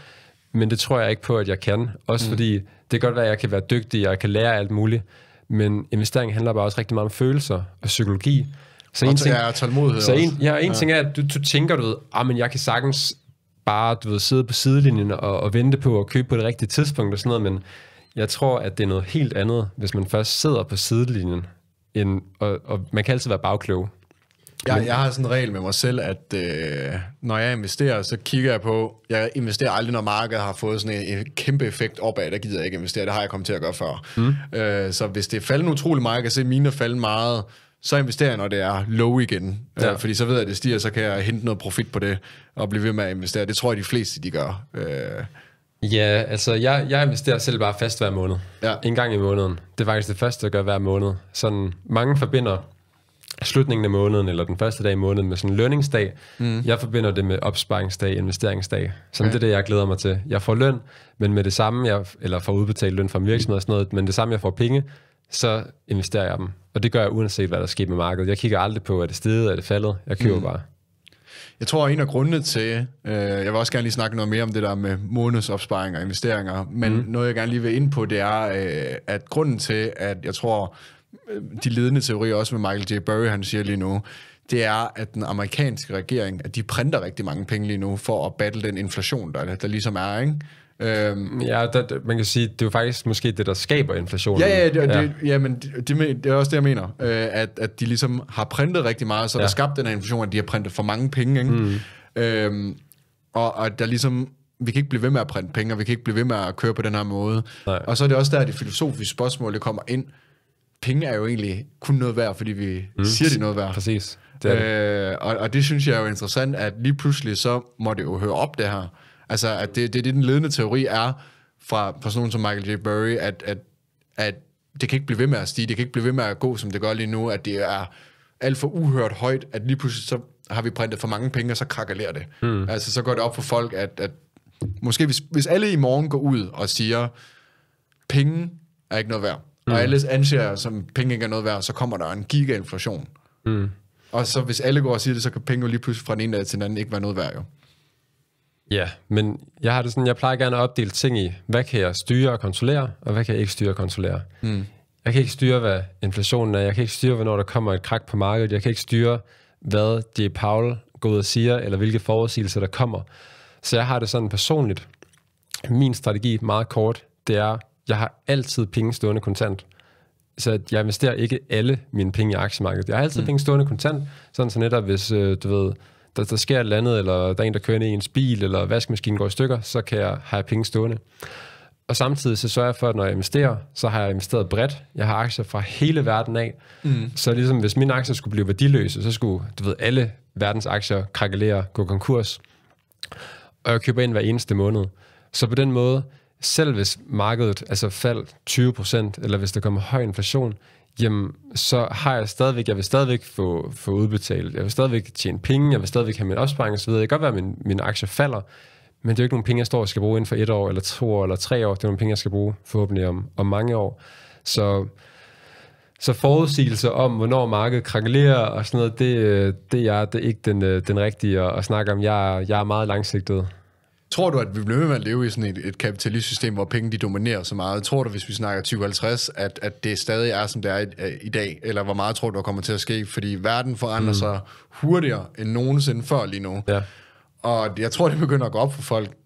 men det tror jeg ikke på, at jeg kan. Også mm. fordi det kan godt være, at jeg kan være dygtig, og jeg kan lære alt muligt, men investering handler bare også rigtig meget om følelser og psykologi. Så og en ting, er tålmodighed så en, ja, en ja. ting er, at du, du tænker, du ved, ah, men jeg kan sagtens bare du ved, sidde på sidelinjen og, og vente på at købe på det rigtige tidspunkt og sådan noget, men jeg tror, at det er noget helt andet, hvis man først sidder på sidelinjen, end, og, og man kan altid være bagklog. Jeg, jeg har sådan en regel med mig selv, at øh, når jeg investerer, så kigger jeg på, jeg investerer aldrig, når markedet har fået sådan en, en kæmpe effekt opad, der gider jeg ikke investere, det har jeg kommet til at gøre før. Mm. Øh, så hvis det er faldet utrolig meget, jeg kan se mine falde meget, så investerer jeg, når det er low igen. Øh, ja. Øh, fordi så ved jeg, at det stiger, så kan jeg hente noget profit på det, og blive ved med at investere. Det tror jeg, de fleste, de gør. Øh. Ja, altså jeg, jeg investerer selv bare fast hver måned. Ja. En gang i måneden. Det er faktisk det første, jeg gør hver måned. Sådan, mange forbinder slutningen af måneden, eller den første dag i måneden, med sådan en lønningsdag. Mm. Jeg forbinder det med opsparingsdag, investeringsdag. Så okay. det er det, jeg glæder mig til. Jeg får løn, men med det samme, jeg, eller får udbetalt løn fra en virksomhed og sådan noget, men det samme, jeg får penge, så investerer jeg dem. Og det gør jeg uanset, hvad der sker med markedet. Jeg kigger aldrig på, er det steget, er det faldet. Jeg køber mm. bare. Jeg tror, en af grundene til, øh, jeg vil også gerne lige snakke noget mere om det der med månedsopsparing og investeringer, men mm. noget, jeg gerne lige vil ind på, det er, øh, at grunden til, at jeg tror, Øh, de ledende teorier, også med Michael J. Burry, han siger lige nu, det er, at den amerikanske regering, at de printer rigtig mange penge lige nu for at battle den inflation, der, der ligesom er, ikke? Øhm, mm, ja, der, man kan sige, det er jo faktisk måske det, der skaber inflationen. Ja, ja, det, ja. Det, ja men det, det er også det, jeg mener. Øh, at, at de ligesom har printet rigtig meget, så ja. der skabt den her inflation, at de har printet for mange penge. Ikke? Mm. Øhm, og og der ligesom, vi kan ikke blive ved med at printe penge, og vi kan ikke blive ved med at køre på den her måde. Nej. Og så er det også der, at det filosofiske spørgsmål det kommer ind penge er jo egentlig kun noget værd, fordi vi mm. siger, det er noget værd. Præcis. Det det. Øh, og, og det synes jeg er jo interessant, at lige pludselig så må det jo høre op, det her. Altså, at det, det, det den ledende teori er fra, fra sådan nogen som Michael J. Burry, at, at, at det kan ikke blive ved med at stige, det kan ikke blive ved med at gå, som det gør lige nu, at det er alt for uhørt højt, at lige pludselig så har vi printet for mange penge, og så krakalerer det. Mm. Altså, så går det op for folk, at, at måske hvis, hvis alle i morgen går ud og siger, penge er ikke noget værd, mm. og alle anser, som penge ikke er noget værd, så kommer der en gigainflation. Mm. Og så hvis alle går og siger det, så kan penge jo lige pludselig fra den ene dag til den anden ikke være noget værd jo. Ja, men jeg har det sådan, jeg plejer gerne at opdele ting i, hvad kan jeg styre og kontrollere, og hvad kan jeg ikke styre og kontrollere. Mm. Jeg kan ikke styre, hvad inflationen er, jeg kan ikke styre, hvornår der kommer et krak på markedet, jeg kan ikke styre, hvad J. Paul går ud og siger, eller hvilke forudsigelser der kommer. Så jeg har det sådan personligt. Min strategi, meget kort, det er, jeg har altid penge stående kontant. Så jeg investerer ikke alle mine penge i aktiemarkedet. Jeg har altid mm. penge stående kontant, sådan så netop hvis, øh, du ved, der, der sker et eller andet, eller der er en, der kører ind i ens bil, eller vaskemaskinen går i stykker, så kan jeg have penge stående. Og samtidig så sørger jeg for, at når jeg investerer, så har jeg investeret bredt. Jeg har aktier fra hele verden af. Mm. Så ligesom hvis mine aktier skulle blive værdiløse, så skulle du ved, alle verdens aktier krakalere, gå konkurs. Og jeg køber ind hver eneste måned. Så på den måde, selv hvis markedet altså faldt 20%, eller hvis der kommer høj inflation, jamen så har jeg stadigvæk, jeg vil stadigvæk få, få udbetalt, jeg vil stadigvæk tjene penge, jeg vil stadigvæk have min opsparing osv. Det kan godt være, at min, mine aktier falder, men det er jo ikke nogle penge, jeg står og skal bruge inden for et år, eller to år, eller tre år. Det er nogle penge, jeg skal bruge forhåbentlig om, om mange år. Så, så forudsigelser om, hvornår markedet krakelerer og sådan noget, det, det, er, det er ikke den, øh, den rigtige at, at snakke om. Jeg, jeg er meget langsigtet Tror du, at vi bliver ved med at leve i sådan et, et kapitalistisk system, hvor penge de dominerer så meget? Tror du, hvis vi snakker 2050, at, at det stadig er, som det er i, øh, i dag? Eller hvor meget tror du, der kommer til at ske? Fordi verden forandrer mm. sig hurtigere end nogensinde før lige nu. Ja. Og jeg tror, det begynder at gå op for folk.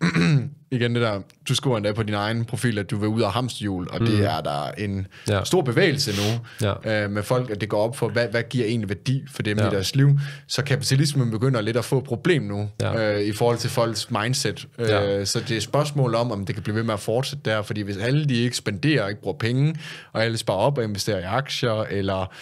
Igen det der, du skriver endda på din egen profil, at du vil ud af hamsterhjul, og mm. det er der en ja. stor bevægelse nu ja. øh, med folk, at det går op for, hvad, hvad giver egentlig værdi for dem ja. i deres liv. Så kapitalismen begynder lidt at få et problem nu, ja. øh, i forhold til folks mindset. Øh, ja. Øh, så det er et spørgsmål om, om det kan blive ved med at fortsætte der, fordi hvis alle de ikke spenderer, ikke bruger penge, og alle sparer op og investerer i aktier, eller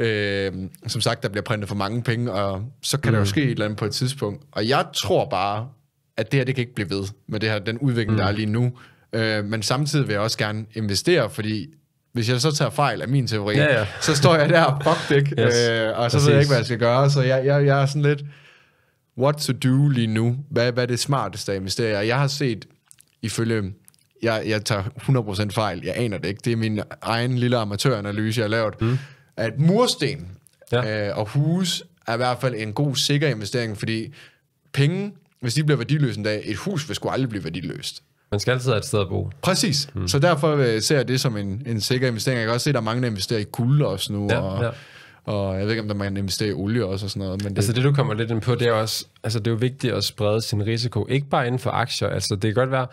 Øh, som sagt, der bliver printet for mange penge, og så kan mm. der jo ske et eller andet på et tidspunkt. Og jeg tror bare, at det her, det kan ikke blive ved med det her, den udvikling, mm. der er mm. lige nu. Øh, men samtidig vil jeg også gerne investere, fordi hvis jeg så tager fejl af min teori, ja, ja. så står jeg der, fuck det, yes, øh, og så præcis. ved jeg ikke, hvad jeg skal gøre. Så jeg, jeg, jeg er sådan lidt, what to do lige nu? Hvad, hvad er det smarteste at investere? Jeg har set, ifølge jeg, jeg tager 100% fejl, jeg aner det ikke. Det er min egen lille amatøranalyse, jeg har lavet. Mm at mursten ja. øh, og hus er i hvert fald en god, sikker investering, fordi penge, hvis de bliver værdiløse en dag, et hus vil sgu aldrig blive værdiløst. Man skal altid have et sted at bo. Præcis. Hmm. Så derfor øh, ser jeg det som en, en sikker investering. Jeg kan også se, at der er mange, der investerer i guld også nu, ja, og, ja. og jeg ved ikke, om der er mange, der investerer i olie også og sådan noget. Men det... Altså det, du kommer lidt ind på, det er også, altså det er jo vigtigt at sprede sin risiko. Ikke bare inden for aktier. Altså det kan godt være,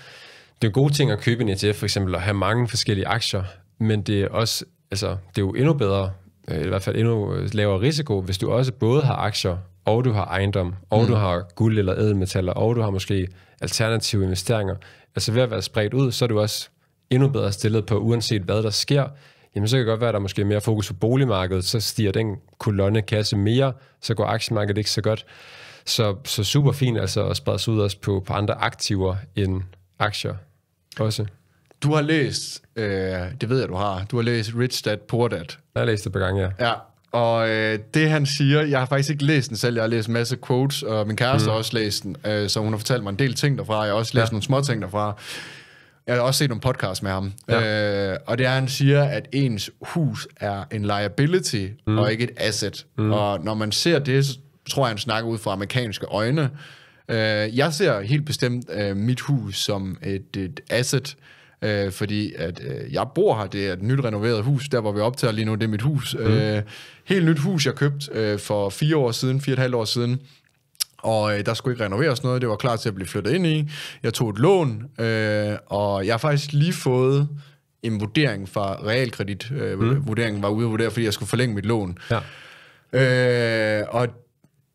det er gode ting at købe en ETF for eksempel, og have mange forskellige aktier, men det er også, altså det er jo endnu bedre, Øh, i hvert fald endnu øh, lavere risiko, hvis du også både har aktier, og du har ejendom, og mm. du har guld eller edelmetaller, og du har måske alternative investeringer. Altså ved at være spredt ud, så er du også endnu bedre stillet på, uanset hvad der sker, jamen så kan det godt være, at der måske er mere fokus på boligmarkedet, så stiger den kolonne kasse mere, så går aktiemarkedet ikke så godt. Så, så super fint altså at sprede sig ud også på, på andre aktiver end aktier også. Du har læst, øh, det ved jeg, du har, du har læst Rich Dad Poor Dad. Jeg har læst det på gang, ja. Ja, og øh, det han siger, jeg har faktisk ikke læst den selv, jeg har læst en masse quotes, og min kæreste mm. har også læst den, øh, så hun har fortalt mig en del ting derfra, jeg har også læst ja. nogle små ting derfra. Jeg har også set nogle podcasts med ham. Ja. Øh, og det er, han siger, at ens hus er en liability mm. og ikke et asset. Mm. Og når man ser det, så tror jeg, han snakker ud fra amerikanske øjne. Øh, jeg ser helt bestemt øh, mit hus som et, et asset øh, fordi at øh, jeg bor her, det er et nyt renoveret hus, der hvor vi optager lige nu, det er mit hus. Mm. Øh, helt nyt hus, jeg købt øh, for fire år siden, fire og et halvt år siden, og øh, der skulle ikke renoveres noget, det var klar til at blive flyttet ind i. Jeg tog et lån, øh, og jeg har faktisk lige fået en vurdering fra realkredit, øh, mm. vurderingen var ude at vurdere, fordi jeg skulle forlænge mit lån. Ja. Øh, og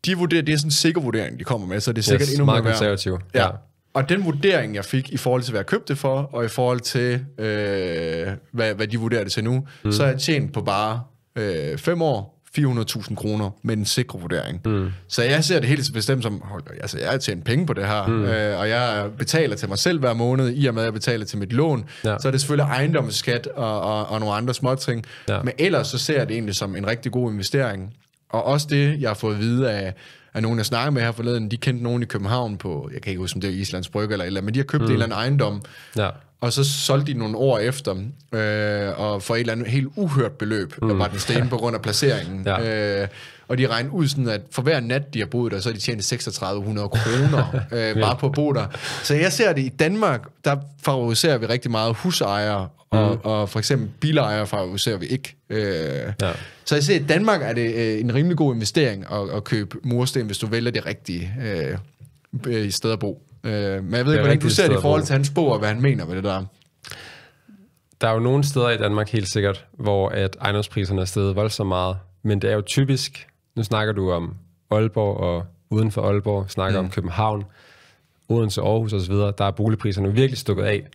de vurderer, det er sådan en sikker vurdering, de kommer med, så det er sikkert yes, endnu mere Ja. ja. Og den vurdering, jeg fik i forhold til, hvad jeg købte for, og i forhold til, øh, hvad, hvad de vurderer det til nu, mm. så har jeg tjent på bare øh, år 400.000 kroner med en sikre vurdering. Mm. Så jeg ser det helt bestemt som, hold, altså jeg har tjent penge på det her, mm. øh, og jeg betaler til mig selv hver måned, i og med at jeg betaler til mit lån, ja. så er det selvfølgelig ejendomsskat og, og, og nogle andre småting. Ja. Men ellers så ser jeg det egentlig som en rigtig god investering. Og også det, jeg har fået at vide af at nogen, jeg snakkede med her forleden, de kendte nogen i København på, jeg kan ikke huske, om det er Islands Brygge eller eller men de har købt mm. en eller anden ejendom, ja. og så solgte de nogle år efter, øh, og for et eller andet helt uhørt beløb, mm. var den sten på grund af placeringen. ja. øh, og de regner ud sådan, at for hver nat, de har boet der, så har de tjent 3600 kroner øh, bare på at bo der. Så jeg ser det i Danmark, der favoriserer vi rigtig meget husejere, og, mm. og for eksempel bilejere favoriserer vi ikke. Øh, ja. Så jeg ser, at i Danmark er det øh, en rimelig god investering at, at købe mursten, hvis du vælger det rigtige øh, øh sted at bo. Øh, men jeg ved ikke, hvordan du ser det i forhold til hans bo, og hvad han mener med det der der er jo nogle steder i Danmark helt sikkert, hvor at ejendomspriserne er steget voldsomt meget, men det er jo typisk nu snakker du om Aalborg og uden for Aalborg, snakker mm. om København, Odense, Aarhus osv., der er boligpriserne virkelig stukket af.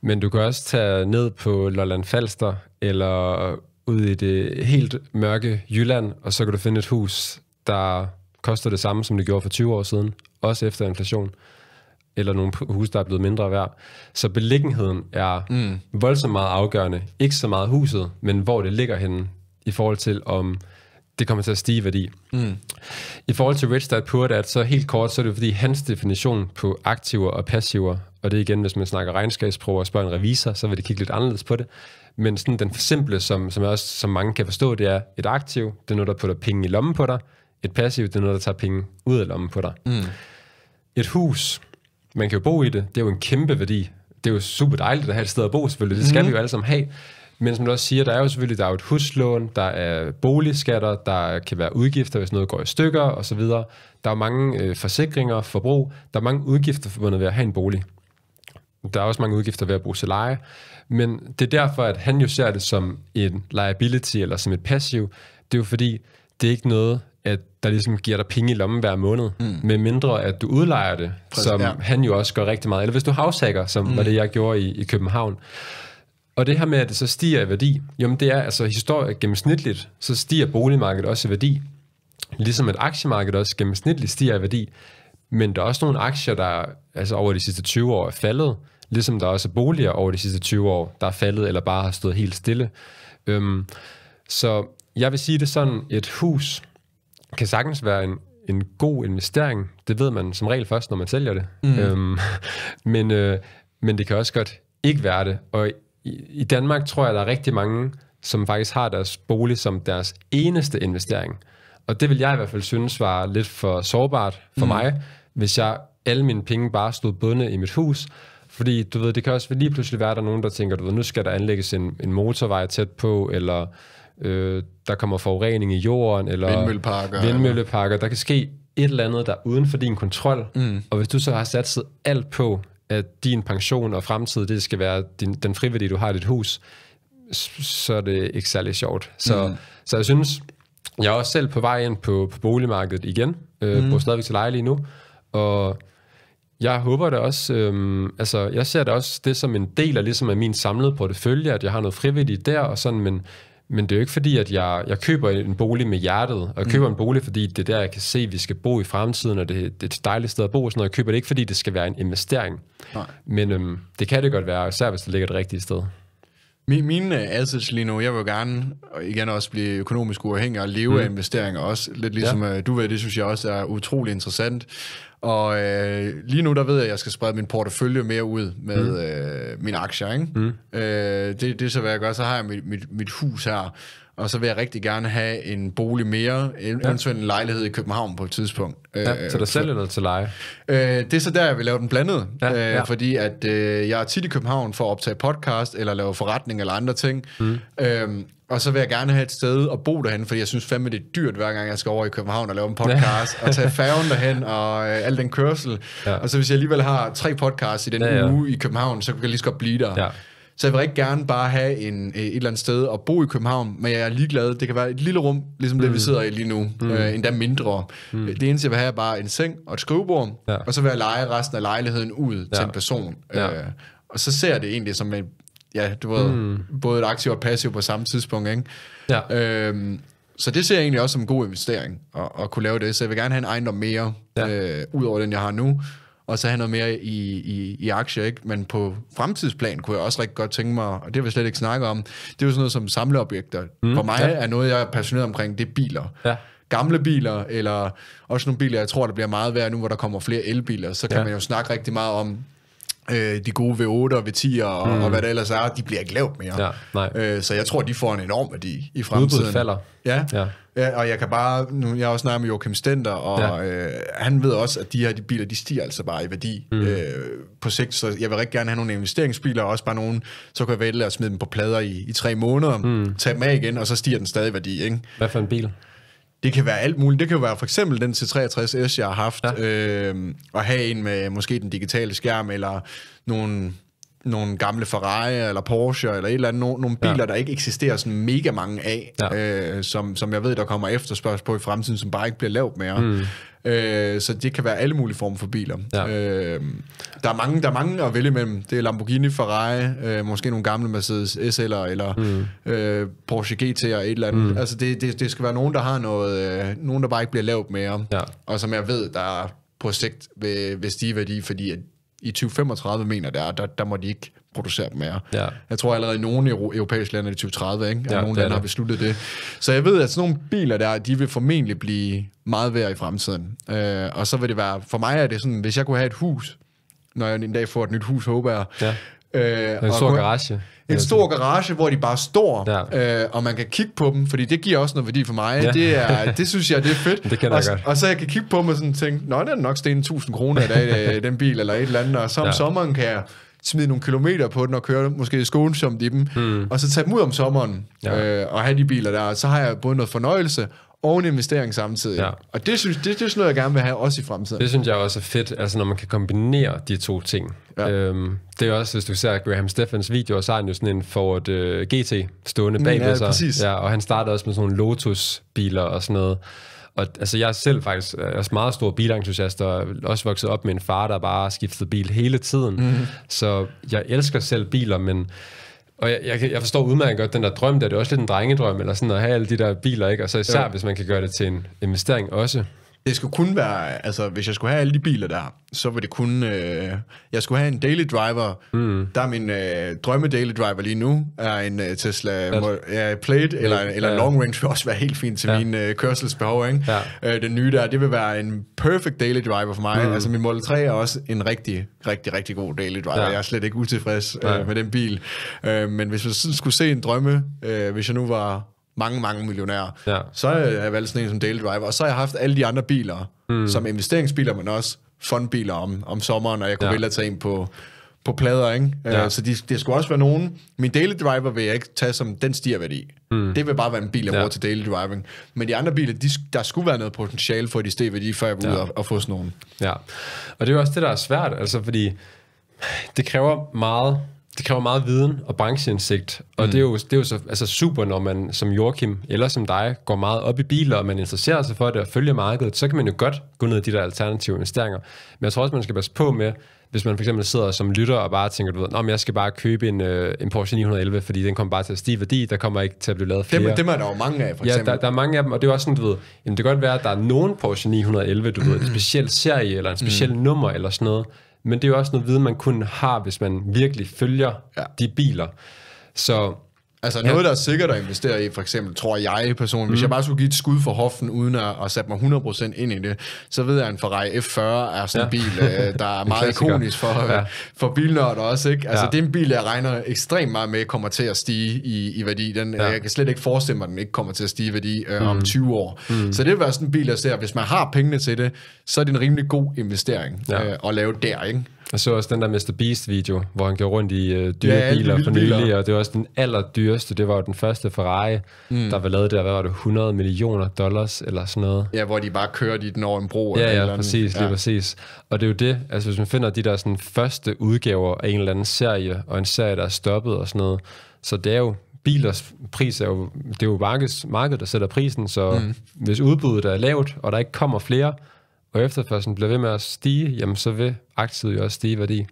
Men du kan også tage ned på Lolland Falster, eller ud i det helt mørke Jylland, og så kan du finde et hus, der koster det samme, som det gjorde for 20 år siden, også efter inflation, eller nogle huse, der er blevet mindre værd. Så beliggenheden er mm. voldsomt meget afgørende. Ikke så meget huset, men hvor det ligger henne, i forhold til om det kommer til at stige i værdi. Mm. I forhold til Rich Dad Poor Dad, så helt kort, så er det fordi hans definition på aktiver og passiver, og det er igen, hvis man snakker regnskabsprog og spørger en revisor, så vil det kigge lidt anderledes på det. Men sådan den simple, som, som, også, som mange kan forstå, det er et aktiv, det er noget, der putter penge i lommen på dig. Et passiv, det er noget, der tager penge ud af lommen på dig. Mm. Et hus, man kan jo bo i det, det er jo en kæmpe værdi. Det er jo super dejligt at have et sted at bo, selvfølgelig. Det skal mm. vi jo mhm. alle sammen have. Men som du også siger, der er jo selvfølgelig der er et huslån, der er boligskatter, der kan være udgifter, hvis noget går i stykker osv. Der er mange øh, forsikringer, forbrug. Der er mange udgifter forbundet ved at have en bolig. Der er også mange udgifter ved at bruge til leje. Men det er derfor, at han jo ser det som en liability eller som et passiv. Det er jo fordi, det er ikke noget, at der ligesom giver dig penge i lommen hver måned, mm. med mindre at du udlejer det, Præcis, som ja. han jo også gør rigtig meget. Eller hvis du havsækker, som mm. var det, jeg gjorde i, i København. Og det her med, at det så stiger i værdi, jo, det er altså historisk gennemsnitligt, så stiger boligmarkedet også i værdi. Ligesom at aktiemarkedet også gennemsnitligt stiger i værdi. Men der er også nogle aktier, der altså over de sidste 20 år er faldet, ligesom der også er boliger over de sidste 20 år, der er faldet eller bare har stået helt stille. Øhm, så jeg vil sige det sådan, et hus kan sagtens være en, en god investering. Det ved man som regel først, når man sælger det. Mm. Øhm, men, øh, men det kan også godt ikke være det. Og i, i Danmark tror jeg, der er rigtig mange, som faktisk har deres bolig som deres eneste investering. Og det vil jeg i hvert fald synes var lidt for sårbart for mm. mig, hvis jeg alle mine penge bare stod bundet i mit hus. Fordi du ved, det kan også lige pludselig være, at der er nogen, der tænker, du ved, nu skal der anlægges en, en motorvej tæt på, eller øh, der kommer forurening i jorden, eller vindmølleparker, vindmølleparker. Eller... Der kan ske et eller andet, der er uden for din kontrol. Mm. Og hvis du så har satset alt på, at din pension og fremtid, det skal være din, den frivillige, du har i dit hus, så er det ikke særlig sjovt. Så, mm. så jeg synes, jeg er også selv på vej ind på, på boligmarkedet igen, øh, mm. bor stadigvæk til leje lige nu, og jeg håber det også, øhm, altså jeg ser det også det som en del af, ligesom af min samlede portefølje, at jeg har noget frivilligt der, og sådan, men men det er jo ikke fordi, at jeg, jeg køber en bolig med hjertet, og jeg mm. køber mm. en bolig, fordi det er der, jeg kan se, at vi skal bo i fremtiden, og det, det er et dejligt sted at bo, og sådan noget. Jeg køber det ikke, fordi det skal være en investering. Nej. Men øhm, det kan det godt være, især hvis det ligger det rigtige sted. Min, mine assets lige nu, jeg vil gerne og igen også blive økonomisk uafhængig og leve mm. af investeringer også. Lidt ligesom ja. Øh, du ved, det synes jeg også er utrolig interessant. Og øh, lige nu, der ved jeg, at jeg skal sprede min portefølje mere ud med mm. øh, min aktier. Ikke? Mm. Øh, det, det er så, hvad jeg gør. Så har jeg mit, mit, mit hus her, og så vil jeg rigtig gerne have en bolig mere, eventuelt ja. en lejlighed i København på et tidspunkt. Ja, øh, til dig selv eller til leje? Øh, det er så der, jeg vil lave den blandet, ja, øh, ja. fordi at øh, jeg er tit i København for at optage podcast, eller lave forretning eller andre ting, mm. øh, og så vil jeg gerne have et sted at bo derhen, fordi jeg synes fandme, det er dyrt, hver gang jeg skal over i København og lave en podcast, ja. og tage færgen derhen, og øh, al den kørsel. Ja. Og så hvis jeg alligevel har tre podcasts i den ja, ja. uge i København, så kan jeg lige så godt blive der. Ja. Så jeg vil rigtig gerne bare have en, øh, et eller andet sted at bo i København, men jeg er ligeglad. Det kan være et lille rum, ligesom mm. det, vi mm. sidder i lige nu. Mm. Øh, endda mindre. Mm. Øh, det eneste, jeg vil have, er bare en seng og et skrivebord, ja. og så vil jeg lege resten af lejligheden ud ja. til en person. Ja. Øh, og så ser jeg det egentlig som en, ja, du ved, mm. både et aktiv og passiv på samme tidspunkt, ikke? Ja. Øhm, så det ser jeg egentlig også som en god investering, at, at kunne lave det. Så jeg vil gerne have en ejendom mere, ja. øh, ud over den, jeg har nu og så have noget mere i, i, i aktier, ikke? Men på fremtidsplan kunne jeg også rigtig godt tænke mig, og det har vi slet ikke snakket om, det er jo sådan noget som samleobjekter. Mm, For mig ja. er noget, jeg er passioneret omkring, det er biler. Ja gamle biler, eller også nogle biler, jeg tror, der bliver meget værd nu, hvor der kommer flere elbiler, så kan ja. man jo snakke rigtig meget om, øh, de gode V8'er, V10'er og, mm. og hvad det ellers er, de bliver ikke lavt mere. Ja, nej. Øh, så jeg tror, de får en enorm værdi i fremtiden. Udbuddet falder. Ja. ja. Ja, og jeg kan bare, nu jeg har også snakket med Joachim Stender, og ja. øh, han ved også, at de her de biler, de stiger altså bare i værdi mm. øh, på sigt, så jeg vil rigtig gerne have nogle investeringsbiler, og også bare nogle, så kan jeg vælge at smide dem på plader i, i tre måneder, mm. tage dem af igen, og så stiger den stadig i værdi. Ikke? Hvad for en bil? Det kan være alt muligt. Det kan jo være for eksempel den C63S, jeg har haft, ja. øh, og have en med måske den digitale skærm, eller nogle nogle gamle Ferrari eller Porsche eller et eller andet, nogle, nogle biler, ja. der ikke eksisterer sådan mega mange af, ja. øh, som, som jeg ved, der kommer efterspørgsel på i fremtiden, som bare ikke bliver lavet mere. Mm. Øh, så det kan være alle mulige former for biler. Ja. Øh, der, er mange, der er mange at vælge imellem. Det er Lamborghini, Ferrari, øh, måske nogle gamle Mercedes SL'er, eller mm. øh, Porsche eller et eller andet. Mm. Altså det, det, det skal være nogen, der har noget, øh, nogen, der bare ikke bliver lavet mere, ja. og som jeg ved, der på sigt ved, ved stige værdi, fordi at i 2035 mener det er, der, der må de ikke producere dem mere. Ja. Jeg tror allerede i nogle europæiske lande er 2030, ikke? ja, nogle lande har besluttet det. Så jeg ved, at sådan nogle biler der, de vil formentlig blive meget værd i fremtiden. Øh, og så vil det være, for mig er det sådan, hvis jeg kunne have et hus, når jeg en dag får et nyt hus, håber jeg, ja Øh, en stor garage. En stor garage, hvor de bare står, ja. øh, og man kan kigge på dem, fordi det giver også noget værdi for mig. Ja. Det, er, det synes jeg, det er fedt. det kan og, godt. Og så jeg kan kigge på dem og sådan tænke, nå, det er nok stenet 1000 kroner i dag, øh, den bil eller et eller andet, og så om ja. sommeren kan jeg smide nogle kilometer på den og køre måske skånsomt i dem, hmm. og så tage dem ud om sommeren ja. øh, og have de biler der. Så har jeg både noget fornøjelse, og en investering samtidig. Ja. Og det, synes, det, det er sådan noget, jeg gerne vil have også i fremtiden. Det synes jeg også er fedt, altså når man kan kombinere de to ting. Ja. Øhm, det er også, hvis du ser Graham Steffens video, så har han jo sådan en Ford uh, øh, GT stående bag mm, ja, sig. Præcis. Ja, og han startede også med sådan nogle Lotus-biler og sådan noget. Og altså, jeg er selv faktisk er øh, også meget stor bilentusiast, og også vokset op med en far, der bare skiftede bil hele tiden. Mm. Så jeg elsker selv biler, men og jeg, jeg, jeg forstår udmærket godt den der drøm, der det er også lidt en drengedrøm, eller sådan at have alle de der biler, ikke? Og så især, jo. hvis man kan gøre det til en investering også. Det skulle kun være, altså hvis jeg skulle have alle de biler der, så ville det kun, øh, jeg skulle have en daily driver, mm. der er min øh, drømme daily driver lige nu, er en øh, Tesla ja. ja, Plate, ja. eller, eller ja. long range vil også være helt fint til ja. min øh, kørselsbehov, ikke? Ja. Øh, den nye der, det vil være en perfect daily driver for mig, mm. altså min Model 3 er også en rigtig, rigtig, rigtig god daily driver, ja. jeg er slet ikke utilfreds øh, med den bil, øh, men hvis jeg skulle se en drømme, øh, hvis jeg nu var mange, mange millionærer. Ja. Så har jeg valgt sådan en som daily driver, og så har jeg haft alle de andre biler, mm. som investeringsbiler, men også fondbiler om, om sommeren, og jeg kunne ja. vælge at tage en på, på plader, ikke? Øh, ja. Uh, så det de skulle også være nogen. Min daily driver vil jeg ikke tage som, den stiger værdi. Mm. Det vil bare være en bil, jeg ja. bruger til daily driving. Men de andre biler, de, der skulle være noget potentiale for, at de stiger værdi, før jeg var ja. ude og, og få sådan nogen. Ja, og det er jo også det, der er svært, altså fordi det kræver meget det kræver meget viden og brancheindsigt, og mm. det, er jo, det er jo så altså super, når man som Joachim eller som dig går meget op i biler, og man interesserer sig for det og følger markedet, så kan man jo godt gå ned i de der alternative investeringer. Men jeg tror også, man skal passe på med, hvis man for eksempel sidder som lytter og bare tænker, du ved, Nå, men jeg skal bare købe en, øh, en Porsche 911, fordi den kommer bare til at stige værdi, der kommer ikke til at blive lavet flere. Det, det er der jo mange af, for eksempel. Ja, der, der er mange af dem, og det er også sådan, du ved, jamen, det kan godt være, at der er nogen Porsche 911, du ved, en speciel serie, eller en speciel mm. nummer, eller sådan noget, men det er jo også noget viden, man kun har, hvis man virkelig følger ja. de biler. Så Altså noget, ja. der er sikkert at investere i, for eksempel, tror jeg personligt, mm. hvis jeg bare skulle give et skud for hoften, uden at, at sætte mig 100% ind i det, så ved jeg, at en Ferrari F40 er sådan ja. en bil, øh, der er meget ikonisk for, ja. for bilnørder også. Ikke? Altså ja. det er en bil, jeg regner ekstremt meget med, kommer til at stige i, i værdi. Den, ja. Jeg kan slet ikke forestille mig, at den ikke kommer til at stige i værdi øh, mm. om 20 år. Mm. Så det vil være sådan en bil, jeg ser, hvis man har pengene til det, så er det en rimelig god investering ja. øh, at lave der. Ikke? Jeg så også den der Mr. Beast-video, hvor han gjorde rundt i øh, dyre ja, biler for nylig, og det var også den allerdyreste. Det var jo den første Ferrari, mm. der var lavet der, hvad var det, 100 millioner dollars eller sådan noget. Ja, hvor de bare i dit over en bro. Ja, eller ja, eller præcis, ja. lige præcis. Og det er jo det, altså hvis man finder de der sådan, første udgaver af en eller anden serie, og en serie, der er stoppet og sådan noget, så det er jo bilers pris er jo, det er jo markedet, markedet der sætter prisen, så mm. hvis udbuddet er lavt, og der ikke kommer flere, og efterførselen bliver ved med at stige, jamen så vil aktiet jo også stige i værdi.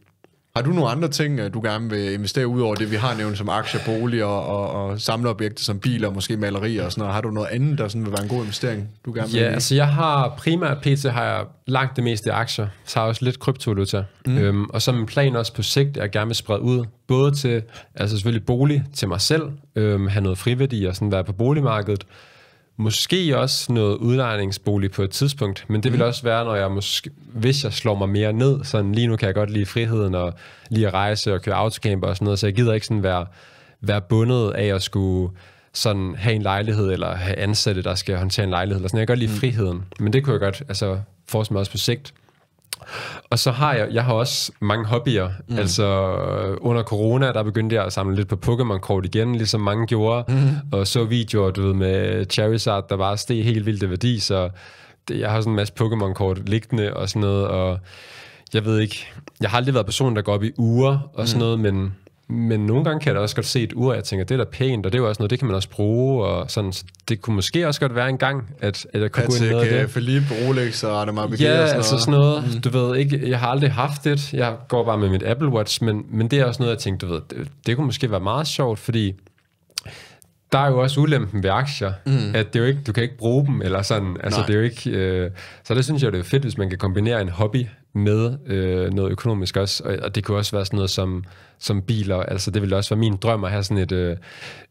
Har du nogle andre ting, øh, du gerne vil investere ud over det, vi har nævnt som aktier, boliger og, og samleobjekter som biler, måske malerier og sådan noget? Har du noget andet, der sådan vil være en god investering, du gerne vil Ja, lide? altså jeg har primært PT har jeg langt det meste i aktier, så har jeg også lidt kryptovaluta. Mm. Øhm, og så min plan også på sigt, at jeg gerne vil sprede ud, både til, altså selvfølgelig bolig til mig selv, øhm, have noget friværdi og sådan være på boligmarkedet, Måske også noget udlejningsbolig på et tidspunkt, men det vil mm. også være, når jeg måske, hvis jeg slår mig mere ned, sådan lige nu kan jeg godt lide friheden og lige at rejse og køre autocamper og sådan noget, så jeg gider ikke sådan være, være bundet af at skulle sådan have en lejlighed eller have ansatte, der skal håndtere en lejlighed. Eller sådan. Jeg kan godt lide mm. friheden, men det kunne jeg godt altså, forestille mig også på sigt. Og så har jeg, jeg har også mange hobbyer. Mm. Altså under corona, der begyndte jeg at samle lidt på Pokémon-kort igen, ligesom mange gjorde, mm. og så videoer, du ved, med Charizard, der bare steg helt vildt i værdi, så det, jeg har sådan en masse Pokémon-kort liggende og sådan noget, og jeg ved ikke, jeg har aldrig været person, der går op i uger og sådan mm. noget, men men nogle gange kan jeg da også godt se et ur, og jeg tænker, det er da pænt, og det er jo også noget, det kan man også bruge, og sådan, så det kunne måske også godt være en gang, at, at jeg kunne gå ind noget af det. Philippe, Rolex og Arne ja, og sådan altså sådan noget. Mm. Du ved ikke, jeg har aldrig haft det, jeg går bare med mit Apple Watch, men, men det er også noget, jeg tænkte, du ved, det, det kunne måske være meget sjovt, fordi der er jo også ulempen ved aktier, mm. at det er jo ikke, du kan ikke bruge dem, eller sådan, altså Nej. det er jo ikke, øh, så det synes jeg, det er fedt, hvis man kan kombinere en hobby med øh, noget økonomisk også, og, og det kunne også være sådan noget som, som biler. Altså, det ville også være min drøm at have sådan et, øh,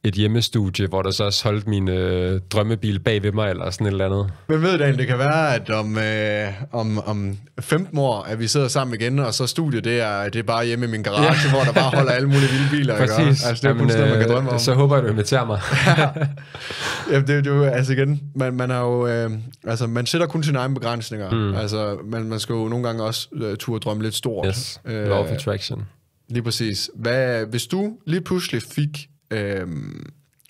et hjemmestudie, hvor der så også holdt min øh, drømmebil bag ved mig, eller sådan et eller andet. Men ved du, det kan være, at om, øh, om, om 15 år, at vi sidder sammen igen, og så studiet, det er, det er bare hjemme i min garage, ja. hvor der bare holder alle mulige vilde biler. Præcis. Ikke? Altså, det er Jamen, sådan, man kan øh, drømme om. Så håber jeg, du inviterer mig. ja. Jamen, det, er jo, altså igen, man, man har jo, øh, altså, man sætter kun sine egne begrænsninger. Mm. Altså, man, man skal jo nogle gange også øh, turde drømme lidt stort. Yes. Øh, Law of attraction. Lige præcis. Hvad, hvis du lige pludselig fik øh,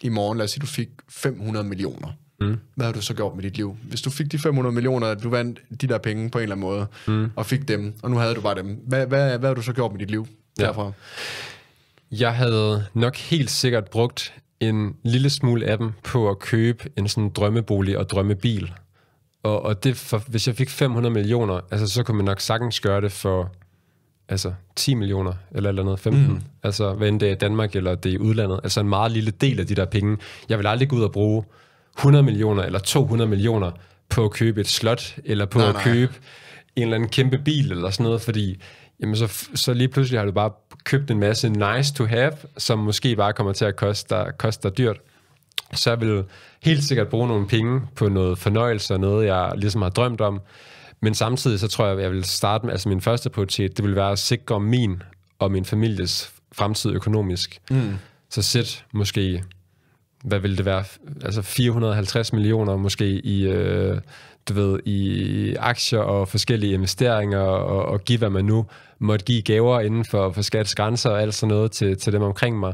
i morgen, lad os sige, du fik 500 millioner, mm. hvad har du så gjort med dit liv? Hvis du fik de 500 millioner, at du vandt de der penge på en eller anden måde, mm. og fik dem, og nu havde du bare dem, hvad, hvad, hvad har du så gjort med dit liv derfra? Ja. Jeg havde nok helt sikkert brugt en lille smule af dem på at købe en sådan drømmebolig og drømmebil. Og, og det for, hvis jeg fik 500 millioner, altså så kunne man nok sagtens gøre det for altså 10 millioner eller eller andet, 15, mm. altså hvad end det er i Danmark eller det er i udlandet, altså en meget lille del af de der penge. Jeg vil aldrig gå ud og bruge 100 millioner eller 200 millioner på at købe et slot, eller på nej, at nej. købe en eller anden kæmpe bil eller sådan noget, fordi jamen så, så lige pludselig har du bare købt en masse nice to have, som måske bare kommer til at koste dig, koste dig dyrt. Så jeg vil helt sikkert bruge nogle penge på noget fornøjelse og noget, jeg ligesom har drømt om. Men samtidig så tror jeg, at jeg vil starte med, altså min første prioritet, det vil være at sikre min og min families fremtid økonomisk. Mm. Så sæt måske, hvad vil det være, altså 450 millioner måske i, øh, du ved, i aktier og forskellige investeringer, og, og give hvad man nu måtte give gaver inden for, for skatsgrænser og alt sådan noget til, til dem omkring mig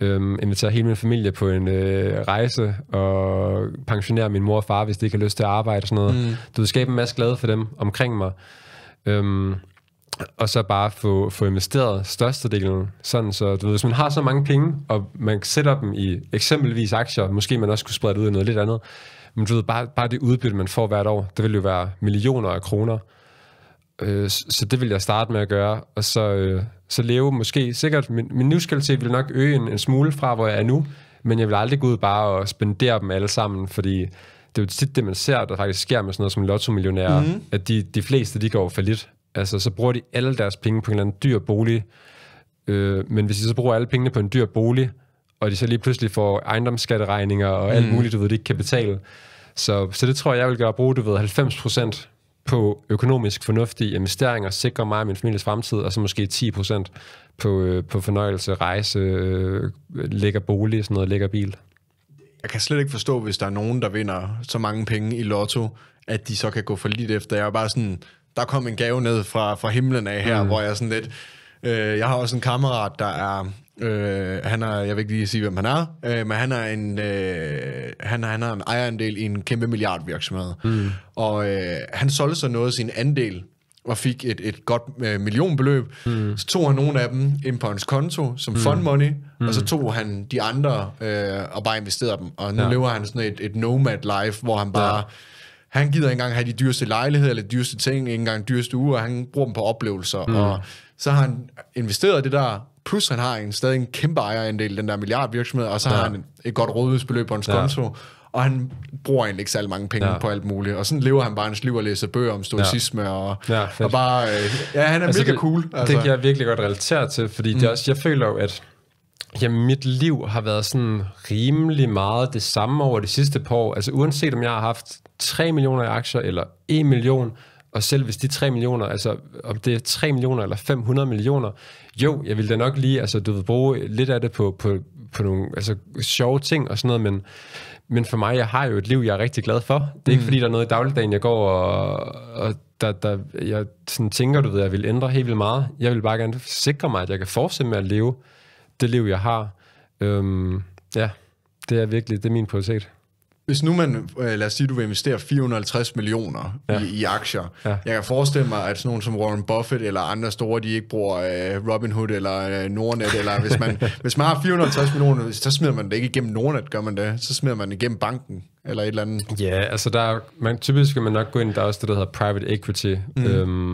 øhm, inviterer hele min familie på en øh, rejse og pensionerer min mor og far, hvis de ikke har lyst til at arbejde og sådan noget. Mm. Du vil skabe en masse glæde for dem omkring mig. Øhm, og så bare få, få investeret størstedelen, sådan så, du ved, hvis man har så mange penge, og man sætter dem i eksempelvis aktier, måske man også kunne sprede det ud i noget lidt andet, men du ved, bare, bare det udbytte, man får hvert år, det vil jo være millioner af kroner. Øh, så det vil jeg starte med at gøre, og så, øh, så leve måske sikkert, min, min livskvalitet vil nok øge en, en smule fra, hvor jeg er nu, men jeg vil aldrig gå ud bare og spendere dem alle sammen, fordi det er jo tit det, man ser, der faktisk sker med sådan noget som lotto-millionærer, mm-hmm. at de, de fleste, de går for lidt. Altså, så bruger de alle deres penge på en eller anden dyr bolig, øh, men hvis de så bruger alle pengene på en dyr bolig, og de så lige pludselig får ejendomsskatteregninger og alt mm. muligt, du ved, de ikke kan betale, så, så det tror jeg, jeg vil gøre at bruge, du ved, 90 procent på økonomisk fornuftige investeringer, sikrer mig og min families fremtid, og så måske 10% på, øh, på fornøjelse, rejse, øh, lækker bolig, sådan noget, lækker bil. Jeg kan slet ikke forstå, hvis der er nogen, der vinder så mange penge i lotto, at de så kan gå for lidt efter. Jeg er bare sådan, der kom en gave ned fra, fra himlen af her, mm. hvor jeg sådan lidt... Øh, jeg har også en kammerat, der er Øh, han er, jeg vil ikke lige sige, hvem han er, øh, men han er en, øh, han, han har en ejerandel i en kæmpe milliardvirksomhed. Mm. Og øh, han solgte så noget af sin andel og fik et, et godt øh, millionbeløb. Mm. Så tog han nogle af dem ind på hans konto som mm. fund money, mm. og så mm. tog han de andre øh, og bare investerede dem. Og nu ja. lever han sådan et, et nomad life, hvor han bare... Ja. Han gider ikke engang have de dyreste lejligheder, eller de dyreste ting, ikke engang dyreste uger, han bruger dem på oplevelser. Mm. Og så har han investeret det der, Plus han har en, stadig en kæmpe ejerandel, den der milliardvirksomhed, og så ja. har han et godt rådighedsbeløb på hans ja. konto, og han bruger egentlig ikke særlig mange penge ja. på alt muligt. Og sådan lever han bare hans liv og læser bøger om stoicisme, ja. og, ja, og bare... Øh, ja, han er altså, mega det, cool. Altså. Det kan jeg virkelig godt relatere til, fordi mm. det også, jeg føler jo, at Jamen, mit liv har været sådan rimelig meget det samme over de sidste par år. Altså uanset om jeg har haft 3 millioner i aktier eller 1 million, og selv hvis de 3 millioner, altså om det er 3 millioner eller 500 millioner, jo, jeg vil da nok lige, altså du vil bruge lidt af det på, på, på nogle altså, sjove ting og sådan noget, men, men for mig, jeg har jo et liv, jeg er rigtig glad for. Det er mm. ikke, fordi der er noget i dagligdagen, jeg går og, og der, der, jeg sådan tænker, du ved, jeg vil ændre helt vildt meget. Jeg vil bare gerne sikre mig, at jeg kan fortsætte med at leve det liv, jeg har. Øhm, ja, det er virkelig, det er min prioritet. Hvis nu man, øh, lad os sige, du vil investere 450 millioner ja. i, i aktier, ja. jeg kan forestille mig, at sådan nogen som Warren Buffett eller andre store, de ikke bruger øh, Robinhood eller øh, Nordnet, eller hvis man, hvis man har 450 millioner, så smider man det ikke igennem Nordnet, gør man det, så smider man det igennem banken eller et eller andet. Ja, altså der er, man, typisk skal man nok gå ind, der er også det, der hedder private equity, mm. øhm,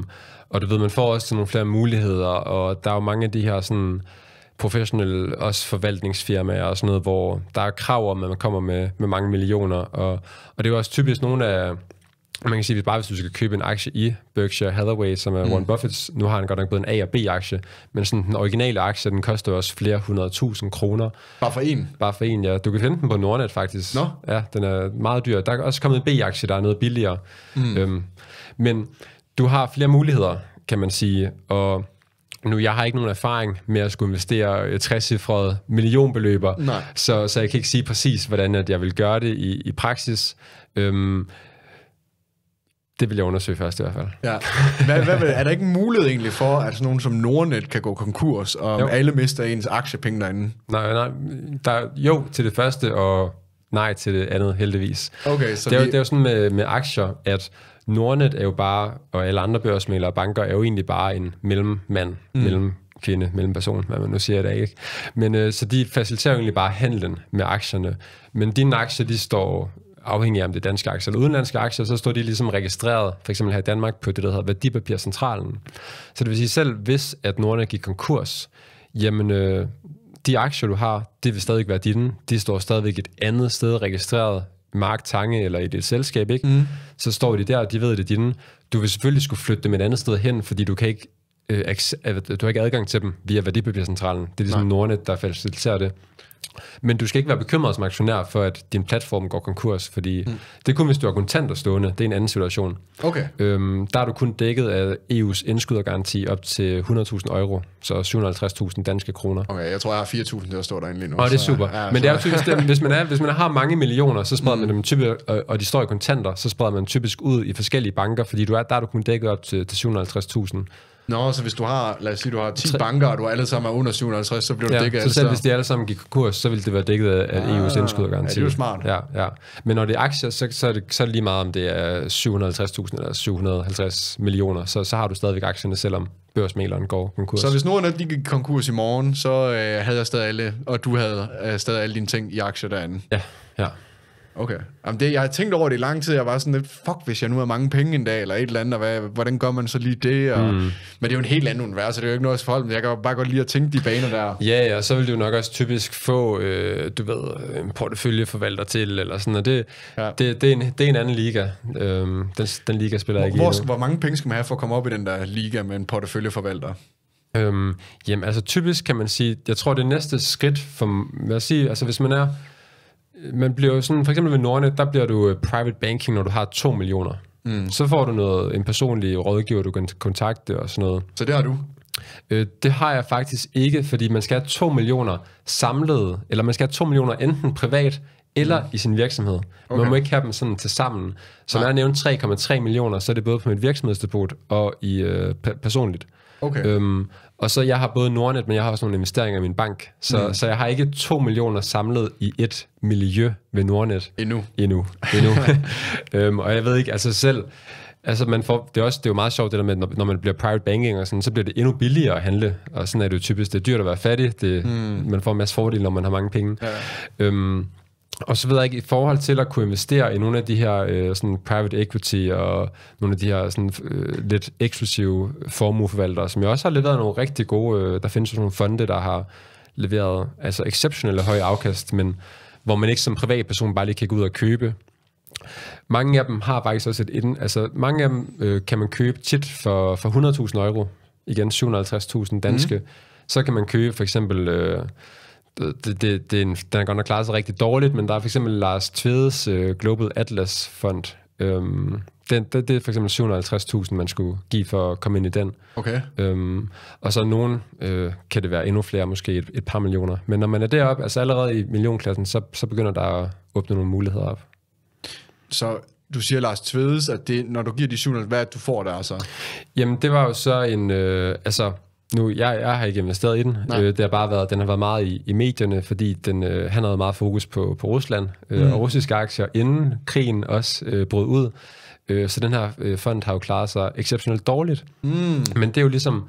og du ved, man får også nogle flere muligheder, og der er jo mange af de her sådan professionelle også forvaltningsfirmaer og sådan noget, hvor der er krav om, at man kommer med, med mange millioner. Og, og det er jo også typisk nogle af, man kan sige, hvis bare hvis du skal købe en aktie i Berkshire Hathaway, som er mm. Warren Buffett's, nu har han godt nok både en A- og B-aktie, men sådan den originale aktie, den koster også flere hundrede tusind kroner. Bare for en? Bare for en, ja. Du kan finde den på Nordnet faktisk. Nå? No? Ja, den er meget dyr. Der er også kommet en B-aktie, der er noget billigere. Mm. Øhm, men du har flere muligheder, kan man sige, og nu, jeg har ikke nogen erfaring med at skulle investere 60-cifrede øh, millionbeløber, så, så jeg kan ikke sige præcis, hvordan at jeg vil gøre det i, i praksis. Øhm, det vil jeg undersøge først i hvert fald. Ja. Hvad, hvad, hvad, er der ikke en mulighed egentlig for, at sådan nogen som Nordnet kan gå konkurs, og jo. alle mister ens aktiepenge derinde? Nej, nej. Der, jo, til det første, og nej til det andet, heldigvis. Okay, så det, er, vi... det er jo sådan med, med aktier, at Nordnet er jo bare, og alle andre børsmælere og banker, er jo egentlig bare en mellemmand, mm. mellem kvinde, mellem person, hvad man nu siger i dag. Ikke? Men, øh, så de faciliterer jo egentlig bare handlen med aktierne. Men dine aktier, de står afhængig af om det er danske aktier eller udenlandske aktier, så står de ligesom registreret, for eksempel her i Danmark, på det, der hedder Værdipapircentralen. Så det vil sige, selv hvis at Nordnet gik konkurs, jamen øh, de aktier, du har, det vil stadig være dine. De står stadigvæk et andet sted registreret Mark Tange eller i dit selskab, ikke? Mm. så står de der, og de ved, det er dine. Du vil selvfølgelig skulle flytte dem et andet sted hen, fordi du kan ikke øh, øh du har ikke adgang til dem via værdipapircentralen. Det er ligesom Nej. Nordnet, der faciliterer det. Men du skal ikke være bekymret som aktionær for, at din platform går konkurs, fordi mm. det er kun, hvis du har kontanter stående. Det er en anden situation. Okay. Øhm, der er du kun dækket af EU's indskydergaranti op til 100.000 euro, så 750.000 danske kroner. Okay, jeg tror, jeg har 4.000, der står derinde lige nu. Og det er super. Ja, Men det er typisk, det, hvis, man er, hvis man har mange millioner, så spreder mm. man dem typisk, og de står i kontanter, så spreder man typisk ud i forskellige banker, fordi du er, der er du kun dækket op til, til 750.000. Nå, så hvis du har, lad os sige, du har 10 banker, og du alle sammen er under 750, så bliver du ja, dækket så selv hvis de alle sammen gik konkurs, så ville det være dækket af ah, EU's indskud og Ja, det er jo smart. Ja, ja. Men når det er aktier, så, så, er, det, så er det lige meget, om det er 750.000 eller 750 millioner, så, så har du stadigvæk aktierne, selvom børsmæleren går konkurs. Så hvis nogen af de gik konkurs i morgen, så øh, havde jeg stadig alle, og du havde øh, stadig alle dine ting i aktier derinde. Ja, ja. Okay. Jamen det, jeg har tænkt over det i lang tid. Jeg var sådan lidt, fuck, hvis jeg nu har mange penge en dag, eller et eller andet, og hvad, hvordan gør man så lige det? Og, mm. Men det er jo en helt anden univers, så det er jo ikke noget for folk, men jeg kan bare godt lide at tænke de baner der. Ja, ja, og så vil du nok også typisk få, øh, du ved, en porteføljeforvalter til, eller sådan, og det, ja. det, det, er, en, det er en anden liga. Øhm, den, den liga spiller hvor, jeg ikke hvor, hvor mange penge skal man have for at komme op i den der liga med en porteføljeforvalter? Øhm, jamen, altså typisk kan man sige, jeg tror det næste skridt, for, lad os sige, altså hvis man er man bliver sådan, for eksempel ved Nordnet, der bliver du øh, private banking, når du har 2 millioner. Mm. Så får du noget, en personlig rådgiver, du kan kontakte og sådan noget. Så det har du? Øh, det har jeg faktisk ikke, fordi man skal have 2 millioner samlet, eller man skal have 2 millioner enten privat eller mm. i sin virksomhed. Okay. Man må ikke have dem sådan til sammen. Så når jeg nævnte 3,3 millioner, så er det både på mit virksomhedsdepot og i øh, personligt. Okay. Øhm, og så jeg har både Nordnet, men jeg har også nogle investeringer i min bank. Så, mm. så jeg har ikke 2 millioner samlet i et miljø ved Nordnet. Endnu. Endnu. Endnu. øhm, og jeg ved ikke, altså selv... Altså man får, det, er også, det er jo meget sjovt det der med, når, når man bliver private banking og sådan, så bliver det endnu billigere at handle. Og sådan er det jo typisk. Det er dyrt at være fattig. Det, mm. Man får en masse fordele, når man har mange penge. Ja. Øhm, og så ved jeg ikke, i forhold til at kunne investere i nogle af de her øh, sådan private equity og nogle af de her sådan, øh, lidt eksklusive formueforvaltere, som jeg også har leveret nogle rigtig gode, øh, der findes jo nogle fonde, der har leveret altså exceptionelle høje afkast, men hvor man ikke som privatperson bare lige kan gå ud og købe. Mange af dem har faktisk også et inden, altså mange af dem øh, kan man købe tit for, for 100.000 euro, igen 750.000 danske, mm. så kan man købe for eksempel... Øh, det, det, det er en, den har godt nok klaret sig rigtig dårligt, men der er for eksempel Lars Tvedes øh, Global Atlas Fond. Øhm, den, det, det er for eksempel 750.000, man skulle give for at komme ind i den. Okay. Øhm, og så nogen øh, kan det være endnu flere, måske et, et par millioner. Men når man er deroppe, altså allerede i millionklassen, så, så begynder der at åbne nogle muligheder op. Så du siger, Lars Tvedes, at det, når du giver de 700, hvad du får der så? Altså? Jamen, det var jo så en... Øh, altså, nu, jeg, jeg har ikke investeret i den. Nej. Øh, det har bare været, den har været meget i, i medierne, fordi den, øh, han havde meget fokus på, på Rusland øh, mm. og russiske aktier, inden krigen også øh, brød ud. Øh, så den her øh, fond har jo klaret sig exceptionelt dårligt. Mm. Men det er jo ligesom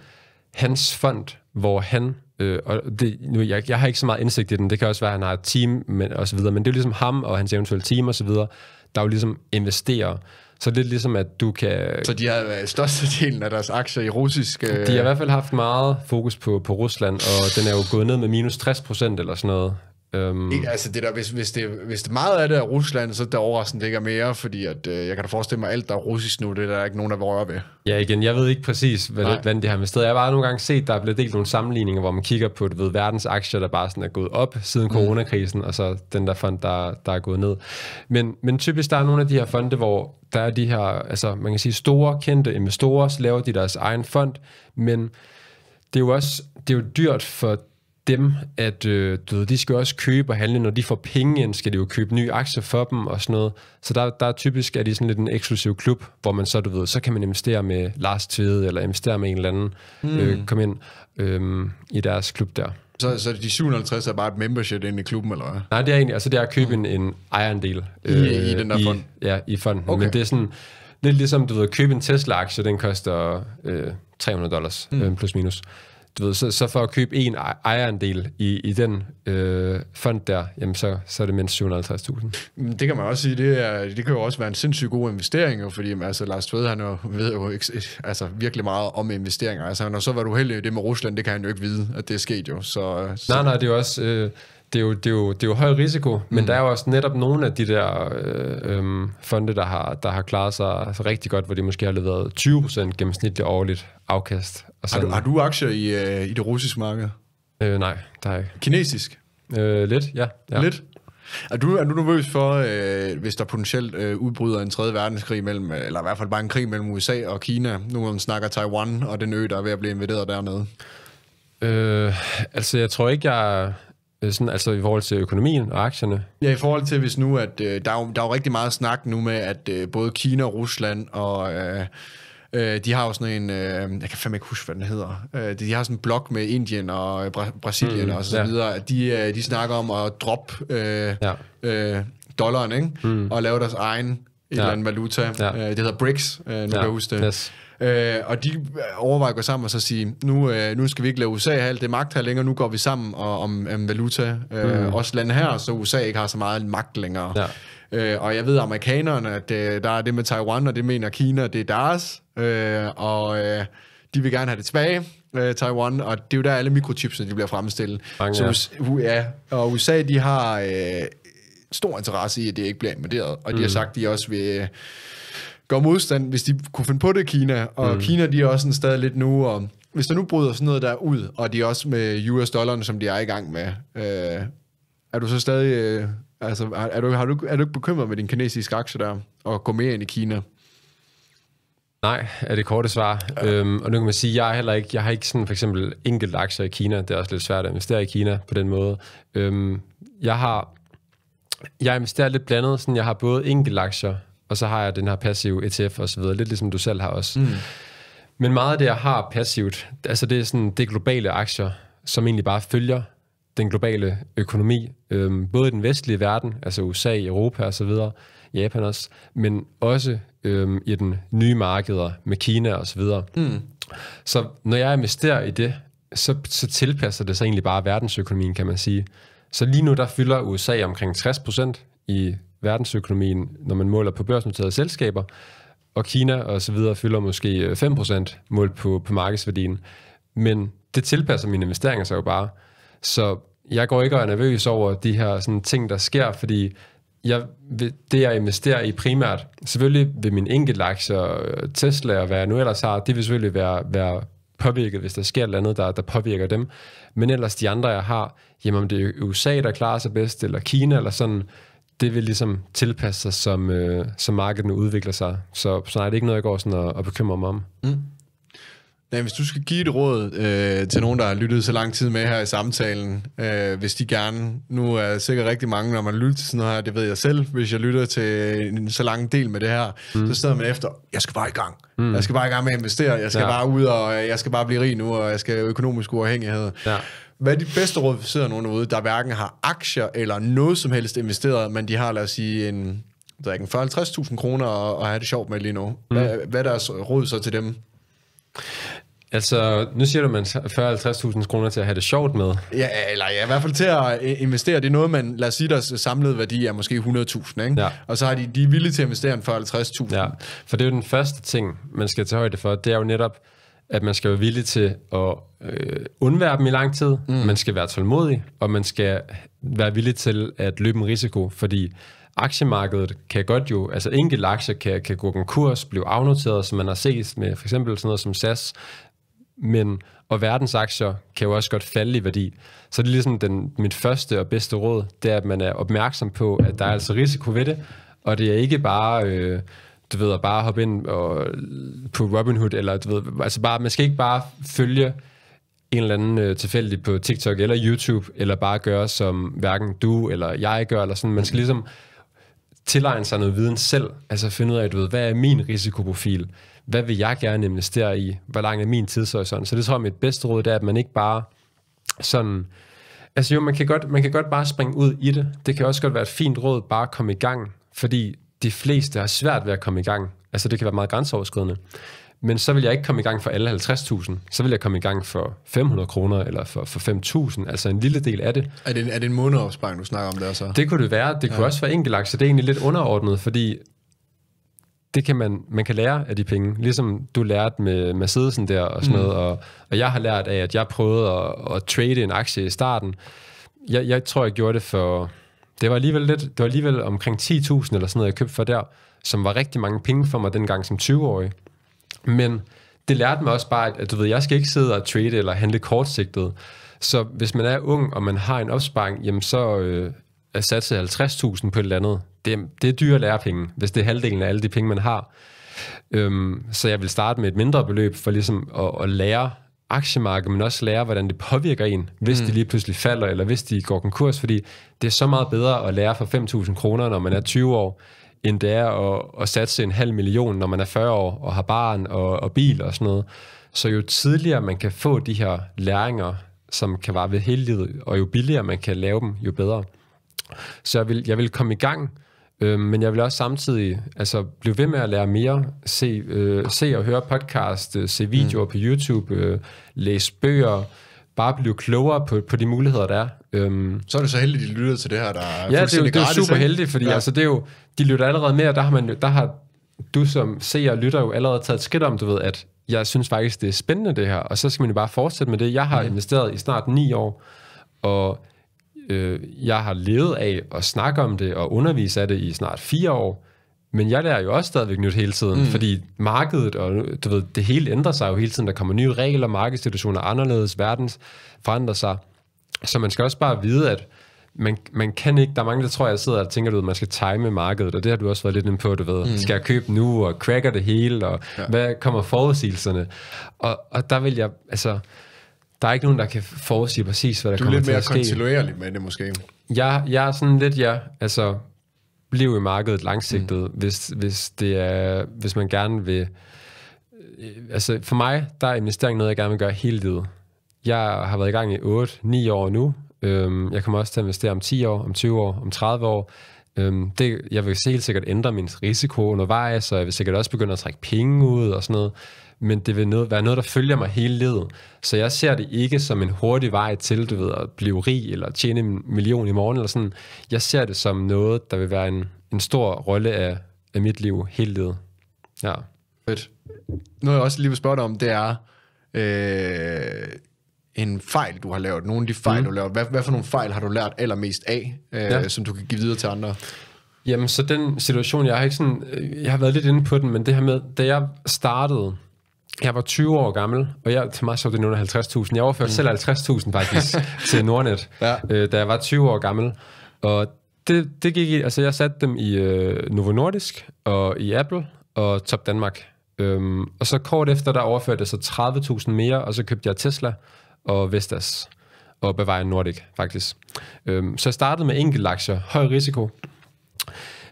hans fond, hvor han, øh, og det, nu, jeg, jeg har ikke så meget indsigt i den, det kan også være, at han har et team men, og så videre, men det er jo ligesom ham og hans eventuelle team og så videre, der jo ligesom investerer så lidt ligesom, at du kan... Så de har størstedelen af deres aktier i russisk... De har øh- i hvert fald haft meget fokus på, på Rusland, og den er jo gået ned med minus 60 procent eller sådan noget Øhm. Ikke, altså det der, hvis, hvis, det, hvis det meget af det er Rusland, så er det overraskende ikke er mere, fordi at, øh, jeg kan da forestille mig, at alt, der er russisk nu, det er der ikke nogen, der vil røre ved. Ja, igen, jeg ved ikke præcis, hvad, det, hvordan det her med sted. Jeg har bare nogle gange set, der er blevet delt nogle sammenligninger, hvor man kigger på det ved, verdens aktier, der bare sådan er gået op siden mm. coronakrisen, og så den der fond, der, der er gået ned. Men, men typisk, der er nogle af de her fonde, hvor der er de her, altså man kan sige, store kendte investorer, så laver de deres egen fond, men det er jo også det er jo dyrt for dem, at øh, du ved, de skal også købe og handle, når de får penge ind, skal de jo købe nye aktier for dem og sådan noget. Så der, der er typisk, at de sådan lidt en eksklusiv klub, hvor man så, du ved, så kan man investere med Lars Tvede, eller investere med en eller anden, mm. øh, komme ind øh, i deres klub der. Så, så de 750 er bare et membership ind i klubben, eller hvad? Nej, det er egentlig, altså det er at købe en, en ejerandel. Øh, I, I øh, den der i, fond? Ja, i fonden. Okay. Men det er sådan, lidt ligesom, du ved, at købe en Tesla-aktie, den koster øh, 300 dollars, mm. øh, plus minus du ved, så, så for at købe en ejerandel i, i den øh, fond der, jamen så, så er det mindst 750.000. Det kan man også sige, det, er, det kan jo også være en sindssygt god investering, jo, fordi altså, Lars Tved, han jo, ved jo ikke, altså, virkelig meget om investeringer. Altså, når så var du heldig, det med Rusland, det kan han jo ikke vide, at det er sket jo. Så, øh, så... Nej, nej, det er jo også... Øh, det er, jo, det, er jo, det er jo høj risiko, men mm. der er jo også netop nogle af de der øh, øh, fonde, der har, der har klaret sig rigtig godt, hvor de måske har leveret 20% gennemsnitligt årligt afkast. Og sådan, har, du, har du aktier i, øh, i det russiske marked? Øh, nej, der er ikke. Kinesisk? Øh, lidt, ja. ja. Lidt? Er du, er du nervøs for, øh, hvis der potentielt øh, udbryder en 3. verdenskrig mellem, øh, eller i hvert fald bare en krig mellem USA og Kina, nu når man snakker Taiwan og den ø, der er ved at blive invaderet dernede? Øh, altså, jeg tror ikke, jeg... Øh, sådan, altså i forhold til økonomien og aktierne? Ja, i forhold til hvis nu, at øh, der, er jo, der er jo rigtig meget snak nu med, at øh, både Kina, Rusland og... Øh, Øh, de har jo sådan en, øh, jeg kan fandme ikke huske, hvad den hedder. Øh, de, har sådan en blog med Indien og Bra- Brasilien mm, og så, ja. så videre. De, øh, de snakker om at droppe øh, ja. øh, dollaren, ikke? Mm. Og lave deres egen et ja. eller anden valuta. Ja. Øh, det hedder BRICS, øh, nu ja. kan jeg huske det. Yes. Øh, og de øh, overvejer at gå sammen og så sige, nu, øh, nu skal vi ikke lade USA have alt det magt her længere, nu går vi sammen og, om, om valuta. Øh, mm. Også lande her, så USA ikke har så meget magt længere. Ja. Øh, og jeg ved amerikanerne, at øh, der er det med Taiwan, og det mener Kina, det er deres. Øh, og øh, de vil gerne have det tilbage, øh, Taiwan, og det er jo der alle mikrochipsene de bliver fremstillet. Mange, ja. Så ja. Og USA, de har øh, stor interesse i, at det ikke bliver invaderet, og de har mm. sagt, de også vil... Øh, gøre modstand, hvis de kunne finde på det, Kina. Og mm. Kina, de er også sådan stadig lidt nu, og hvis der nu bryder sådan noget der ud, og de er også med us dollarne som de er i gang med, øh, er du så stadig øh, Altså, er, er, du, har du, er du ikke bekymret med din kinesiske aktie der, og gå mere ind i Kina? Nej, er det korte svar. Ja. Øhm, og nu kan man sige, jeg, er heller ikke, jeg har ikke sådan for eksempel enkelt aktier i Kina. Det er også lidt svært at investere i Kina på den måde. Øhm, jeg har jeg investerer lidt blandet. Sådan, jeg har både enkelt aktier, og så har jeg den her passive ETF og så videre. Lidt ligesom du selv har også. Mm. Men meget af det, jeg har passivt, altså det er sådan, det er globale aktier, som egentlig bare følger den globale økonomi, øh, både i den vestlige verden, altså USA, Europa osv., Japan også, men også øh, i den nye markeder med Kina osv. Mm. Så når jeg investerer i det, så, så tilpasser det sig egentlig bare verdensøkonomien, kan man sige. Så lige nu, der fylder USA omkring 60% i verdensøkonomien, når man måler på børsnoterede selskaber, og Kina og så videre fylder måske 5% øh, målt på, på markedsværdien. Men det tilpasser mine investeringer sig jo bare. Så jeg går ikke og er nervøs over de her sådan, ting, der sker, fordi jeg, det, jeg investerer i primært, selvfølgelig vil min aktie og øh, Tesla og hvad jeg nu ellers har, det vil selvfølgelig være, være påvirket, hvis der sker et eller andet, der, der påvirker dem. Men ellers de andre, jeg har, jamen om det er USA, der klarer sig bedst, eller Kina, eller sådan, det vil ligesom tilpasse sig, som, øh, som markedet udvikler sig. Så, så nej, det er ikke noget, jeg går sådan og, og bekymrer mig om. Mm. Ja, hvis du skal give et råd øh, til nogen, der har lyttet så lang tid med her i samtalen, øh, hvis de gerne, nu er sikkert rigtig mange, når man lytter til sådan noget her, det ved jeg selv, hvis jeg lytter til en så lang del med det her, mm. så sidder man efter, jeg skal bare i gang. Mm. Jeg skal bare i gang med at investere, jeg skal ja. bare ud, og jeg skal bare blive rig nu, og jeg skal økonomisk uafhængighed. Ja. Hvad er de bedste råd, hvis sidder nogen derude, der hverken har aktier eller noget som helst investeret, men de har, lad os sige, en, der er en 40-50.000 kroner at, have det sjovt med lige nu. Hvad, mm. hvad er deres råd så til dem? Altså, nu siger du, at man 40-50.000 kroner til at have det sjovt med. Ja, eller ja, i hvert fald til at øh, investere. Det er noget, man, lad os sige, deres samlede værdi er måske 100.000, ikke? Ja. Og så har de, de er villige til at investere en 40-50.000. Ja, for det er jo den første ting, man skal tage højde for. Det er jo netop, at man skal være villig til at øh, undvære dem i lang tid. Mm. Man skal være tålmodig, og man skal være villig til at løbe en risiko, fordi aktiemarkedet kan godt jo, altså enkelte aktier kan, kan gå konkurs, blive afnoteret, som man har set med for eksempel sådan noget som SAS, men, og verdensaktier kan jo også godt falde i værdi. Så det er ligesom den, mit første og bedste råd, det er, at man er opmærksom på, at der er altså risiko ved det, og det er ikke bare, øh, du ved, at bare hoppe ind og, på Robinhood, eller du ved, altså bare, man skal ikke bare følge en eller anden øh, tilfældig på TikTok eller YouTube, eller bare gøre, som hverken du eller jeg gør, eller sådan. Man skal ligesom tilegne sig noget viden selv, altså finde ud af, du ved, hvad er min risikoprofil? hvad vil jeg gerne investere i? Hvor lang er min tidshorisont? Så det tror jeg, mit bedste råd det er, at man ikke bare sådan... Altså jo, man kan, godt, man kan godt bare springe ud i det. Det kan også godt være et fint råd bare at komme i gang, fordi de fleste har svært ved at komme i gang. Altså det kan være meget grænseoverskridende. Men så vil jeg ikke komme i gang for alle 50.000. Så vil jeg komme i gang for 500 kroner eller for, for 5.000. Altså en lille del af det. Er det, en, er det en månedopsparing, du snakker om der så? Det kunne det være. Det ja. kunne også være enkelt aktie. Det er egentlig lidt underordnet, fordi det kan man, man kan lære af de penge. Ligesom du lærte med Mercedesen der og sådan mm. noget. Og, og jeg har lært af, at jeg prøvede at, at trade en aktie i starten. Jeg, jeg tror, jeg gjorde det for... Det var alligevel, lidt, det var alligevel omkring 10.000 eller sådan noget, jeg købte for der, som var rigtig mange penge for mig dengang som 20-årig. Men det lærte mig også bare, at du ved, jeg skal ikke sidde og trade eller handle kortsigtet. Så hvis man er ung, og man har en opsparing, jamen så, øh, at satse 50.000 på et eller andet, det, det er dyre lærepenge, hvis det er halvdelen af alle de penge, man har. Øhm, så jeg vil starte med et mindre beløb for ligesom at, at lære aktiemarkedet, men også lære, hvordan det påvirker en, hvis mm. de lige pludselig falder, eller hvis de går konkurs, fordi det er så meget bedre at lære for 5.000 kroner, når man er 20 år, end det er at, at satse en halv million, når man er 40 år og har barn og, og bil og sådan noget. Så jo tidligere man kan få de her læringer, som kan være ved hele livet, og jo billigere man kan lave dem, jo bedre. Så jeg vil, jeg vil komme i gang, øh, men jeg vil også samtidig altså, blive ved med at lære mere, se, øh, se og høre podcast, øh, se videoer mm. på YouTube, øh, læse bøger, bare blive klogere på, på de muligheder, der er. Øhm, så er det så heldigt, at de lytter til det her, der er Ja, det er jo, det er super heldigt, fordi ja. altså, det er jo, de lytter allerede mere, der har, man, der har du som ser og lytter jo allerede taget et skridt om, du ved, at jeg synes faktisk, det er spændende det her, og så skal man jo bare fortsætte med det. Jeg har mm. investeret i snart ni år, og øh, jeg har levet af at snakke om det og undervise af det i snart fire år, men jeg lærer jo også stadigvæk nyt hele tiden, mm. fordi markedet og du ved, det hele ændrer sig jo hele tiden. Der kommer nye regler, markedssituationer anderledes, verden forandrer sig. Så man skal også bare vide, at man, man kan ikke, der er mange, der tror, jeg sidder og tænker, du man skal time markedet, og det har du også været lidt inde på, du ved, mm. skal jeg købe nu, og cracker det hele, og ja. hvad kommer forudsigelserne? Og, og der vil jeg, altså, der er ikke nogen, der kan forudsige præcis, hvad der kommer til at ske. Du er lidt mere kontinuerlig med det måske. Jeg, jeg er sådan lidt, ja, altså, bliv i markedet langsigtet, mm. hvis, hvis, det er, hvis man gerne vil... Øh, altså, for mig, der er investering noget, jeg gerne vil gøre hele livet. Jeg har været i gang i 8-9 år nu. Øhm, jeg kommer også til at investere om 10 år, om 20 år, om 30 år. Øhm, det, jeg vil helt sikkert ændre min risiko undervejs, og jeg vil sikkert også begynde at trække penge ud og sådan noget men det vil noget, være noget, der følger mig hele livet. Så jeg ser det ikke som en hurtig vej til, du ved, at blive rig eller tjene en million i morgen eller sådan. Jeg ser det som noget, der vil være en, en stor rolle af, af mit liv hele livet. Ja. Fedt. Noget jeg også lige vil spørge dig om, det er øh, en fejl, du har lavet. Nogle af de fejl, mm. du har lavet. Hvad, hvad for nogle fejl har du lært allermest af, øh, ja. som du kan give videre til andre? Jamen, så den situation, jeg har ikke sådan, øh, jeg har været lidt inde på den, men det her med, da jeg startede, jeg var 20 år gammel, og jeg, til mig så det nu 50.000. Jeg overførte mm. selv 50.000 faktisk til Nordnet, ja. øh, da jeg var 20 år gammel. Og det, det gik i, altså jeg satte dem i øh, Novo Nordisk og i Apple og Top Danmark. Øhm, og så kort efter, der overførte jeg så 30.000 mere, og så købte jeg Tesla og Vestas og Bavaria Nordic faktisk. Øhm, så jeg startede med aktier, høj risiko.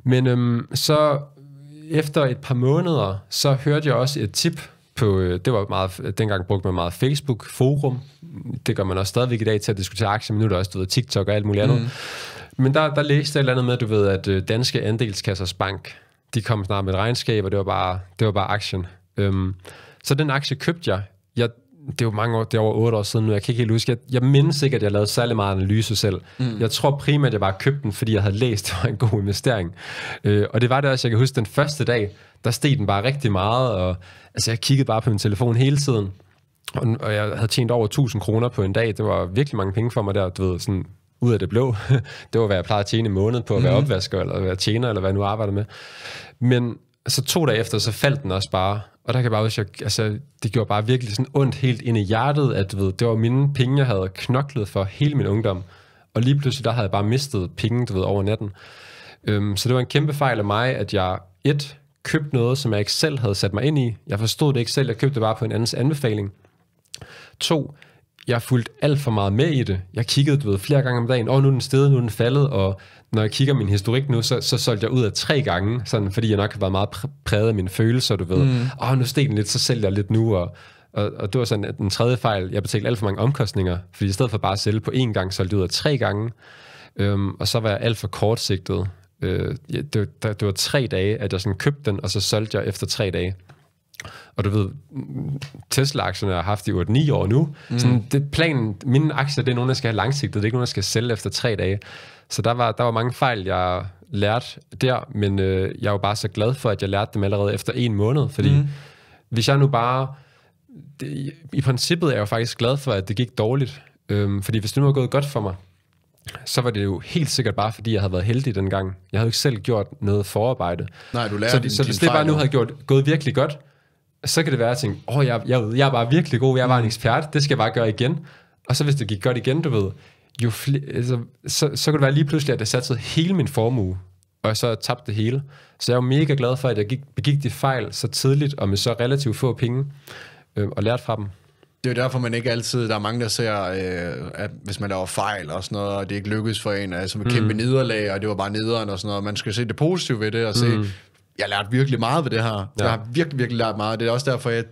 Men øhm, så efter et par måneder, så hørte jeg også et tip på, øh, det var meget, dengang brugte man meget Facebook, forum. Det gør man også stadigvæk i dag til at diskutere aktier, men nu er der også du ved, TikTok og alt muligt andet. Mm. Men der, der læste jeg et eller andet med, du ved, at øh, Danske Andelskassers Bank, de kom snart med et regnskab, og det var bare, det var bare aktien. Øhm, så den aktie købte jeg. Jeg det er jo mange år, det er over otte år siden nu, jeg kan ikke helt huske, jeg, jeg mindes ikke, at jeg lavede særlig meget analyse selv. Mm. Jeg tror primært, at jeg bare købte den, fordi jeg havde læst, det var en god investering. Øh, og det var det også, jeg kan huske, den første dag, der steg den bare rigtig meget, og altså, jeg kiggede bare på min telefon hele tiden, og, og jeg havde tjent over 1000 kroner på en dag, det var virkelig mange penge for mig der, du ved, sådan ud af det blå. det var, hvad jeg plejede at tjene i måned på at være mm. opvasker, eller være tjener, eller hvad jeg nu arbejder med. Men så to dage efter, så faldt den også bare. Og der kan jeg bare jeg, altså, det gjorde bare virkelig sådan ondt helt ind i hjertet, at ved, det var mine penge, jeg havde knoklet for hele min ungdom. Og lige pludselig, der havde jeg bare mistet penge, du ved, over natten. Øhm, så det var en kæmpe fejl af mig, at jeg, et, købte noget, som jeg ikke selv havde sat mig ind i. Jeg forstod det ikke selv, jeg købte det bare på en andens anbefaling. To, jeg fulgte alt for meget med i det. Jeg kiggede, du ved, flere gange om dagen, åh, oh, nu er den stedet, nu er den faldet, og når jeg kigger min historik nu, så, så solgte jeg ud af tre gange, sådan, fordi jeg nok har været meget præget af mine følelser, du ved. Mm. Åh, mm. oh, nu steg den lidt, så sælger jeg lidt nu, og, og, og det var sådan den tredje fejl. Jeg betalte alt for mange omkostninger, fordi i stedet for bare at sælge på én gang, solgte jeg ud af tre gange. Øhm, og så var jeg alt for kortsigtet. Øh, det, det var tre dage, at jeg sådan købte den, og så solgte jeg efter tre dage. Og du ved, Tesla-aktierne har haft i 8-9 år nu. Mm. Sådan, det, planen, mine aktier, det er nogen, der skal have langsigtet. Det er ikke nogen, der skal sælge efter tre dage. Så der var, der var mange fejl, jeg lærte der, men øh, jeg var bare så glad for, at jeg lærte dem allerede efter en måned, fordi mm. hvis jeg nu bare... Det, i, princippet er jeg jo faktisk glad for, at det gik dårligt, øhm, fordi hvis det nu var gået godt for mig, så var det jo helt sikkert bare, fordi jeg havde været heldig dengang. Jeg havde jo ikke selv gjort noget forarbejde. Nej, du lærte Så, din, så hvis det bare nu havde gjort, gået virkelig godt, så kan det være, at jeg tænkte, åh, jeg, jeg, jeg er bare virkelig god, jeg var en mhm. ekspert, det skal jeg bare gøre igen. Og så hvis det gik godt igen, du ved, jo fl- altså, så, så kunne det være lige pludselig, at jeg satte hele min formue, og jeg så tabte det hele. Så jeg er jo mega glad for, at jeg gik, begik de fejl så tidligt, og med så relativt få penge, øh, og lærte fra dem. Det er jo derfor, man ikke altid, der er mange, der ser, øh, at hvis man laver fejl og sådan noget, og det ikke lykkes for en, altså med mm. kæmpe mm. nederlag, og det var bare nederen og sådan noget. Man skal se det positive ved det, og se, mm jeg lærte virkelig meget ved det her. Ja. Jeg har virkelig, virkelig lært meget. Det er også derfor, jeg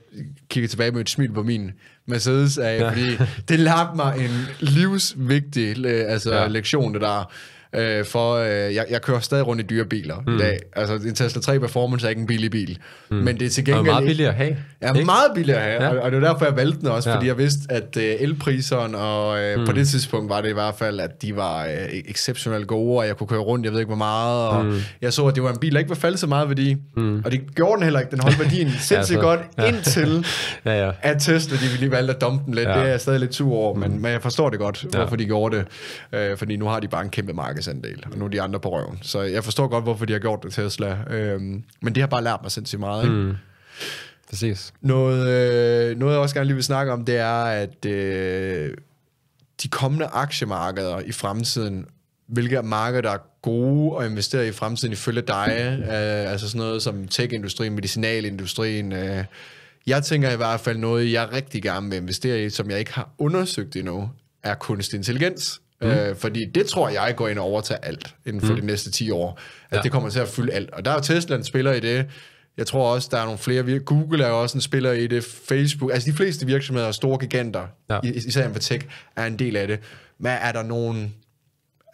kigger tilbage med et smil på min Mercedes af, ja. fordi det lærte mig en livsvigtig øh, altså, ja. lektion, det der øh, for øh, jeg, jeg kører stadig rundt i dyre biler mm. i dag. Altså, en Tesla 3 Performance er ikke en billig bil, mm. men det er til gengæld... Og meget billig at have. Ja, ikke? meget billig at have, ja. og, og det var derfor, jeg valgte den også, ja. fordi jeg vidste, at øh, elpriserne, og øh, mm. på det tidspunkt var det i hvert fald, at de var øh, e- exceptionelt gode, og jeg kunne køre rundt, jeg ved ikke hvor meget, og mm. jeg så, at det var en bil, der ikke var faldet så meget værdi, mm. og det gjorde den heller ikke, den holdt værdien sindssygt ja, godt, ja. indtil ja, ja. at Tesla, de lige valgte at dumpe den lidt, ja. det er jeg stadig lidt sur over, mm. men, men jeg forstår det godt, ja. hvorfor de gjorde det, øh, fordi nu har de bare en kæmpe marked markedsandel, og nu er de andre på røven. Så jeg forstår godt, hvorfor de har gjort det, Tesla. Øhm, men det har bare lært mig sindssygt meget. Ikke? Mm. Præcis. Noget, øh, noget jeg også gerne lige vil snakke om, det er, at øh, de kommende aktiemarkeder i fremtiden, hvilke markeder der er gode at investere i fremtiden ifølge dig, mm. øh, altså sådan noget som tech-industrien, medicinalindustrien, øh, jeg tænker i hvert fald noget, jeg rigtig gerne vil investere i, som jeg ikke har undersøgt endnu, er kunstig intelligens. Mm. Øh, fordi det tror jeg går ind og overtager alt inden for mm. de næste 10 år. At ja. det kommer til at fylde alt. Og der er Tesla en spiller i det. Jeg tror også, der er nogle flere. Google er også en spiller i det. Facebook. Altså de fleste virksomheder og store giganter, ja. især inden for tech, er en del af det. Men er der nogle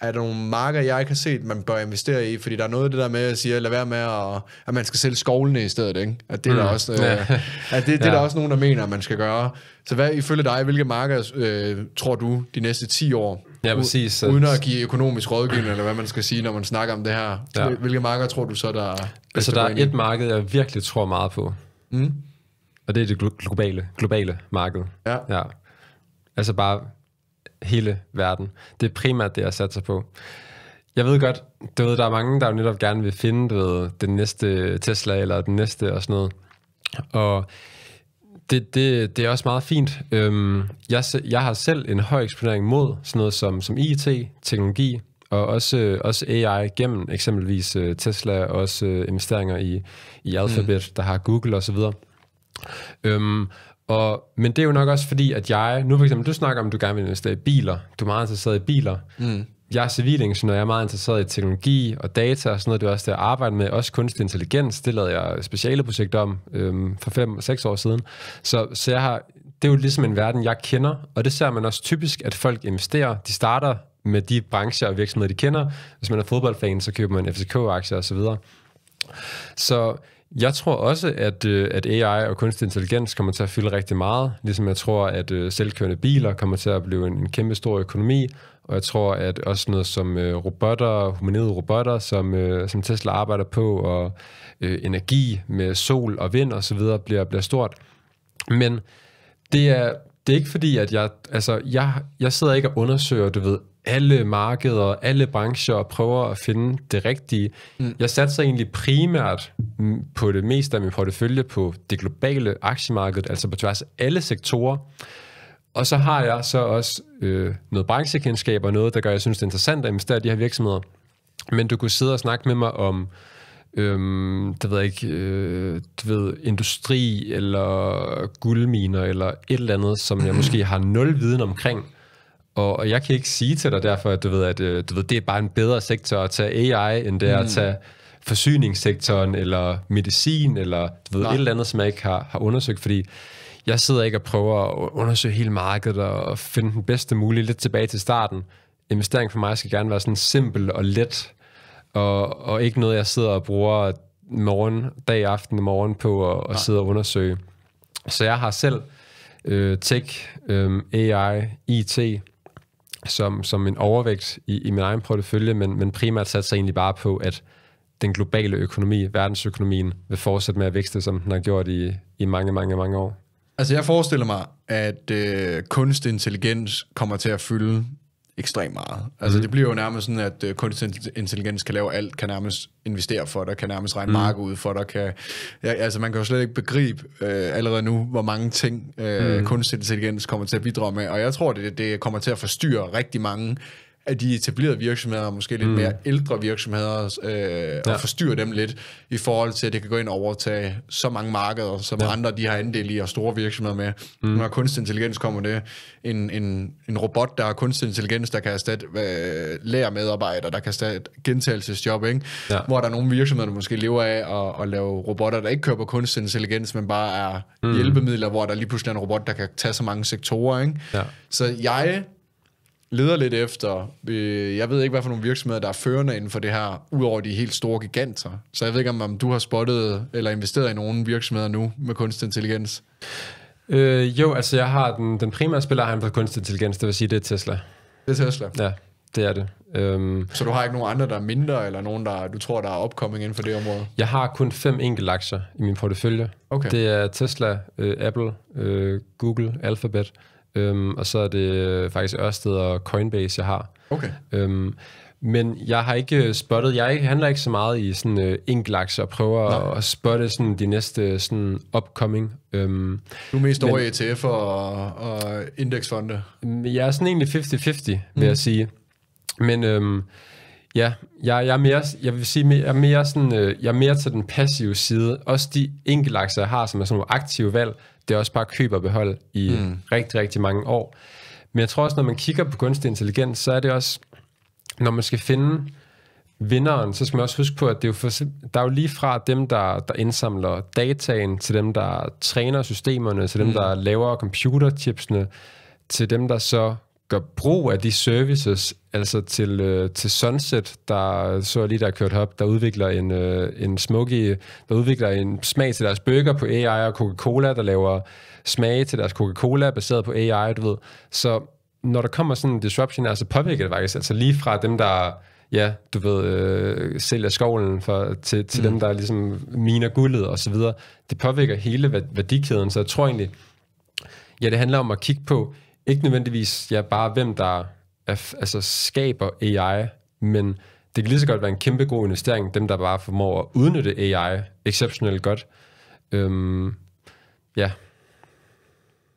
er der nogle marker, jeg ikke har set, man bør investere i? Fordi der er noget af det der med, at sige, lad være med, at, at man skal sælge skovlene i stedet. Ikke? At det, mm. der også, øh, ja. at det, det ja. der også nogen, der mener, man skal gøre. Så hvad ifølge dig, hvilke marker øh, tror du de næste 10 år Ja, præcis. Så... Uden at give økonomisk rådgivning, eller hvad man skal sige, når man snakker om det her. Ja. Hvilke markeder tror du så, der altså, er Altså, der er et marked, jeg virkelig tror meget på. Mm. Og det er det globale, globale marked. Ja. ja. Altså bare hele verden. Det er primært det, jeg satser på. Jeg ved godt, du ved, der er mange, der jo netop gerne vil finde du ved, den næste Tesla eller den næste og sådan noget. Og det, det, det er også meget fint. Øhm, jeg, jeg har selv en høj eksponering mod sådan noget som, som IT, teknologi, og også, også AI gennem eksempelvis øh, Tesla, og også øh, investeringer i, i Alphabet, mm. der har Google osv. Øhm, og, men det er jo nok også fordi, at jeg... Nu for eksempel, du snakker om, at du gerne vil investere i biler. Du er meget interesseret i biler. Mm jeg er civilingeniør, jeg er meget interesseret i teknologi og data og sådan noget. Det er også det, jeg arbejder med. Også kunstig intelligens, det lavede jeg speciale projekt om øhm, for 5-6 år siden. Så, så jeg har, det er jo ligesom en verden, jeg kender, og det ser man også typisk, at folk investerer. De starter med de brancher og virksomheder, de kender. Hvis man er fodboldfan, så køber man FCK-aktier osv. Så jeg tror også, at, øh, at AI og kunstig intelligens kommer til at fylde rigtig meget, ligesom jeg tror, at øh, selvkørende biler kommer til at blive en, en kæmpe stor økonomi, og jeg tror, at også noget som øh, robotter, humanoide robotter, som, øh, som Tesla arbejder på, og øh, energi med sol og vind osv., og bliver, bliver stort. Men det er, det er ikke fordi, at jeg, altså, jeg, jeg sidder ikke og undersøger, du ved, alle markeder, alle brancher og prøver at finde det rigtige. Mm. Jeg satser egentlig primært mm, på det meste af min portefølje på det globale aktiemarked, altså på tværs af alle sektorer. Og så har jeg så også øh, noget branchekendskab og noget, der gør, jeg synes, det er interessant at investere i de her virksomheder. Men du kunne sidde og snakke med mig om, øh, der ved jeg ikke, øh, du ved, industri eller guldminer eller et eller andet, som jeg måske har nul viden omkring. Og, jeg kan ikke sige til dig derfor, at du ved, at øh, du ved, det er bare en bedre sektor at tage AI, end det er mm. at tage forsyningssektoren eller medicin eller du ved, et eller andet, som jeg ikke har, har undersøgt, fordi jeg sidder ikke og prøver at undersøge hele markedet og finde den bedste mulige lidt tilbage til starten. Investering for mig skal gerne være sådan simpel og let, og, og ikke noget, jeg sidder og bruger morgen, dag, aften og morgen på at, at sidde og undersøge. Så jeg har selv øh, tech, øh, AI, IT som, som en overvægt i, i min egen portefølje, men, men primært satte sig egentlig bare på, at den globale økonomi, verdensøkonomien, vil fortsætte med at vækste, som den har gjort i, i mange, mange, mange år. Altså, jeg forestiller mig, at øh, kunstig intelligens kommer til at fylde ekstremt meget. Altså, mm. det bliver jo nærmest sådan, at øh, kunstig intelligens kan lave alt, kan nærmest investere for dig, kan nærmest regne mm. mark ud for dig. Kan, ja, altså, man kan jo slet ikke begribe øh, allerede nu, hvor mange ting øh, mm. kunstig intelligens kommer til at bidrage med. Og jeg tror, det, det kommer til at forstyrre rigtig mange af de etablerede virksomheder, måske lidt mm. mere ældre virksomheder, øh, ja. og forstyrre dem lidt i forhold til, at det kan gå ind og overtage så mange markeder, som ja. andre de har andel i, og store virksomheder med. Mm. Når kunstig intelligens kommer det, en, en, en robot, der har kunstig intelligens, der kan erstatte øh, lærermedarbejdere, der kan erstatte gentagelsesjob, ikke? Ja. hvor der er nogle virksomheder, der måske lever af at, at lave robotter, der ikke kører på kunstig intelligens, men bare er mm. hjælpemidler, hvor der lige pludselig er en robot, der kan tage så mange sektorer. Ikke? Ja. Så jeg leder lidt efter, øh, jeg ved ikke, hvad for nogle virksomheder, der er førende inden for det her, udover de helt store giganter. Så jeg ved ikke, om, om du har spottet eller investeret i nogle virksomheder nu med kunstig intelligens. Øh, jo, altså jeg har den, den primære spiller, han for kunstig intelligens, det vil sige, det er Tesla. Det er Tesla? Ja, det er det. Øhm, så du har ikke nogen andre, der er mindre, eller nogen, der du tror, der er opkoming inden for det område? Jeg har kun fem enkelte aktier i min portefølje. Okay. Det er Tesla, øh, Apple, øh, Google, Alphabet, øhm, og så er det øh, faktisk Ørsted og Coinbase, jeg har. Okay. Øhm, men jeg har ikke øh, spottet, jeg handler ikke så meget i sådan øh, enkelaks og prøver Nej. at, spotte sådan de næste øh, sådan upcoming. Øhm, du er mest over men, ETF'er og, og indeksfonde. Mm, jeg er sådan egentlig 50-50, vil mm. jeg sige. Men øhm, ja, jeg, jeg, er mere, jeg vil sige, jeg er, mere sådan, øh, jeg er mere til den passive side. Også de enkelakser, jeg har, som er sådan nogle aktive valg, det er også bare køb og behold i mm. rigtig, rigtig mange år. Men jeg tror også, når man kigger på kunstig intelligens, så er det også, når man skal finde vinderen, så skal man også huske på, at det er jo for, der er jo lige fra dem, der, der indsamler dataen, til dem, der træner systemerne, til dem, mm. der laver computerchipsene, til dem, der så gør brug af de services, altså til, øh, til Sunset, der så lige der er kørt op, der udvikler en, øh, en smoky, der udvikler en smag til deres bøger på AI, og Coca-Cola, der laver smage til deres Coca-Cola baseret på AI, du ved. Så når der kommer sådan en disruption, altså påvirker det faktisk, altså lige fra dem, der ja, du ved, øh, sælger skovlen for, til, til mm. dem, der ligesom miner guldet og så videre. Det påvirker hele værdikæden, så jeg tror egentlig, ja, det handler om at kigge på, ikke nødvendigvis ja, bare, hvem der er, altså, skaber AI, men det kan lige så godt være en kæmpe god investering, dem der bare formår at udnytte AI exceptionelt godt. Øhm, ja.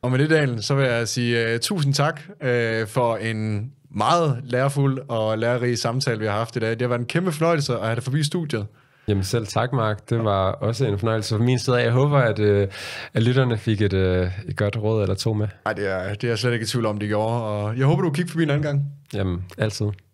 Og med det, Dalen, så vil jeg sige uh, tusind tak uh, for en meget lærefuld og lærerig samtale, vi har haft i dag. Det har været en kæmpe fornøjelse at have dig forbi studiet. Jamen selv tak, Mark. Det var også en fornøjelse fra min side. Jeg håber, at, øh, at lytterne fik et, øh, et godt råd eller to med. Nej, det er, det er jeg slet ikke i tvivl om, de gjorde. Og jeg håber, du kigger forbi en anden gang. Jamen, altid.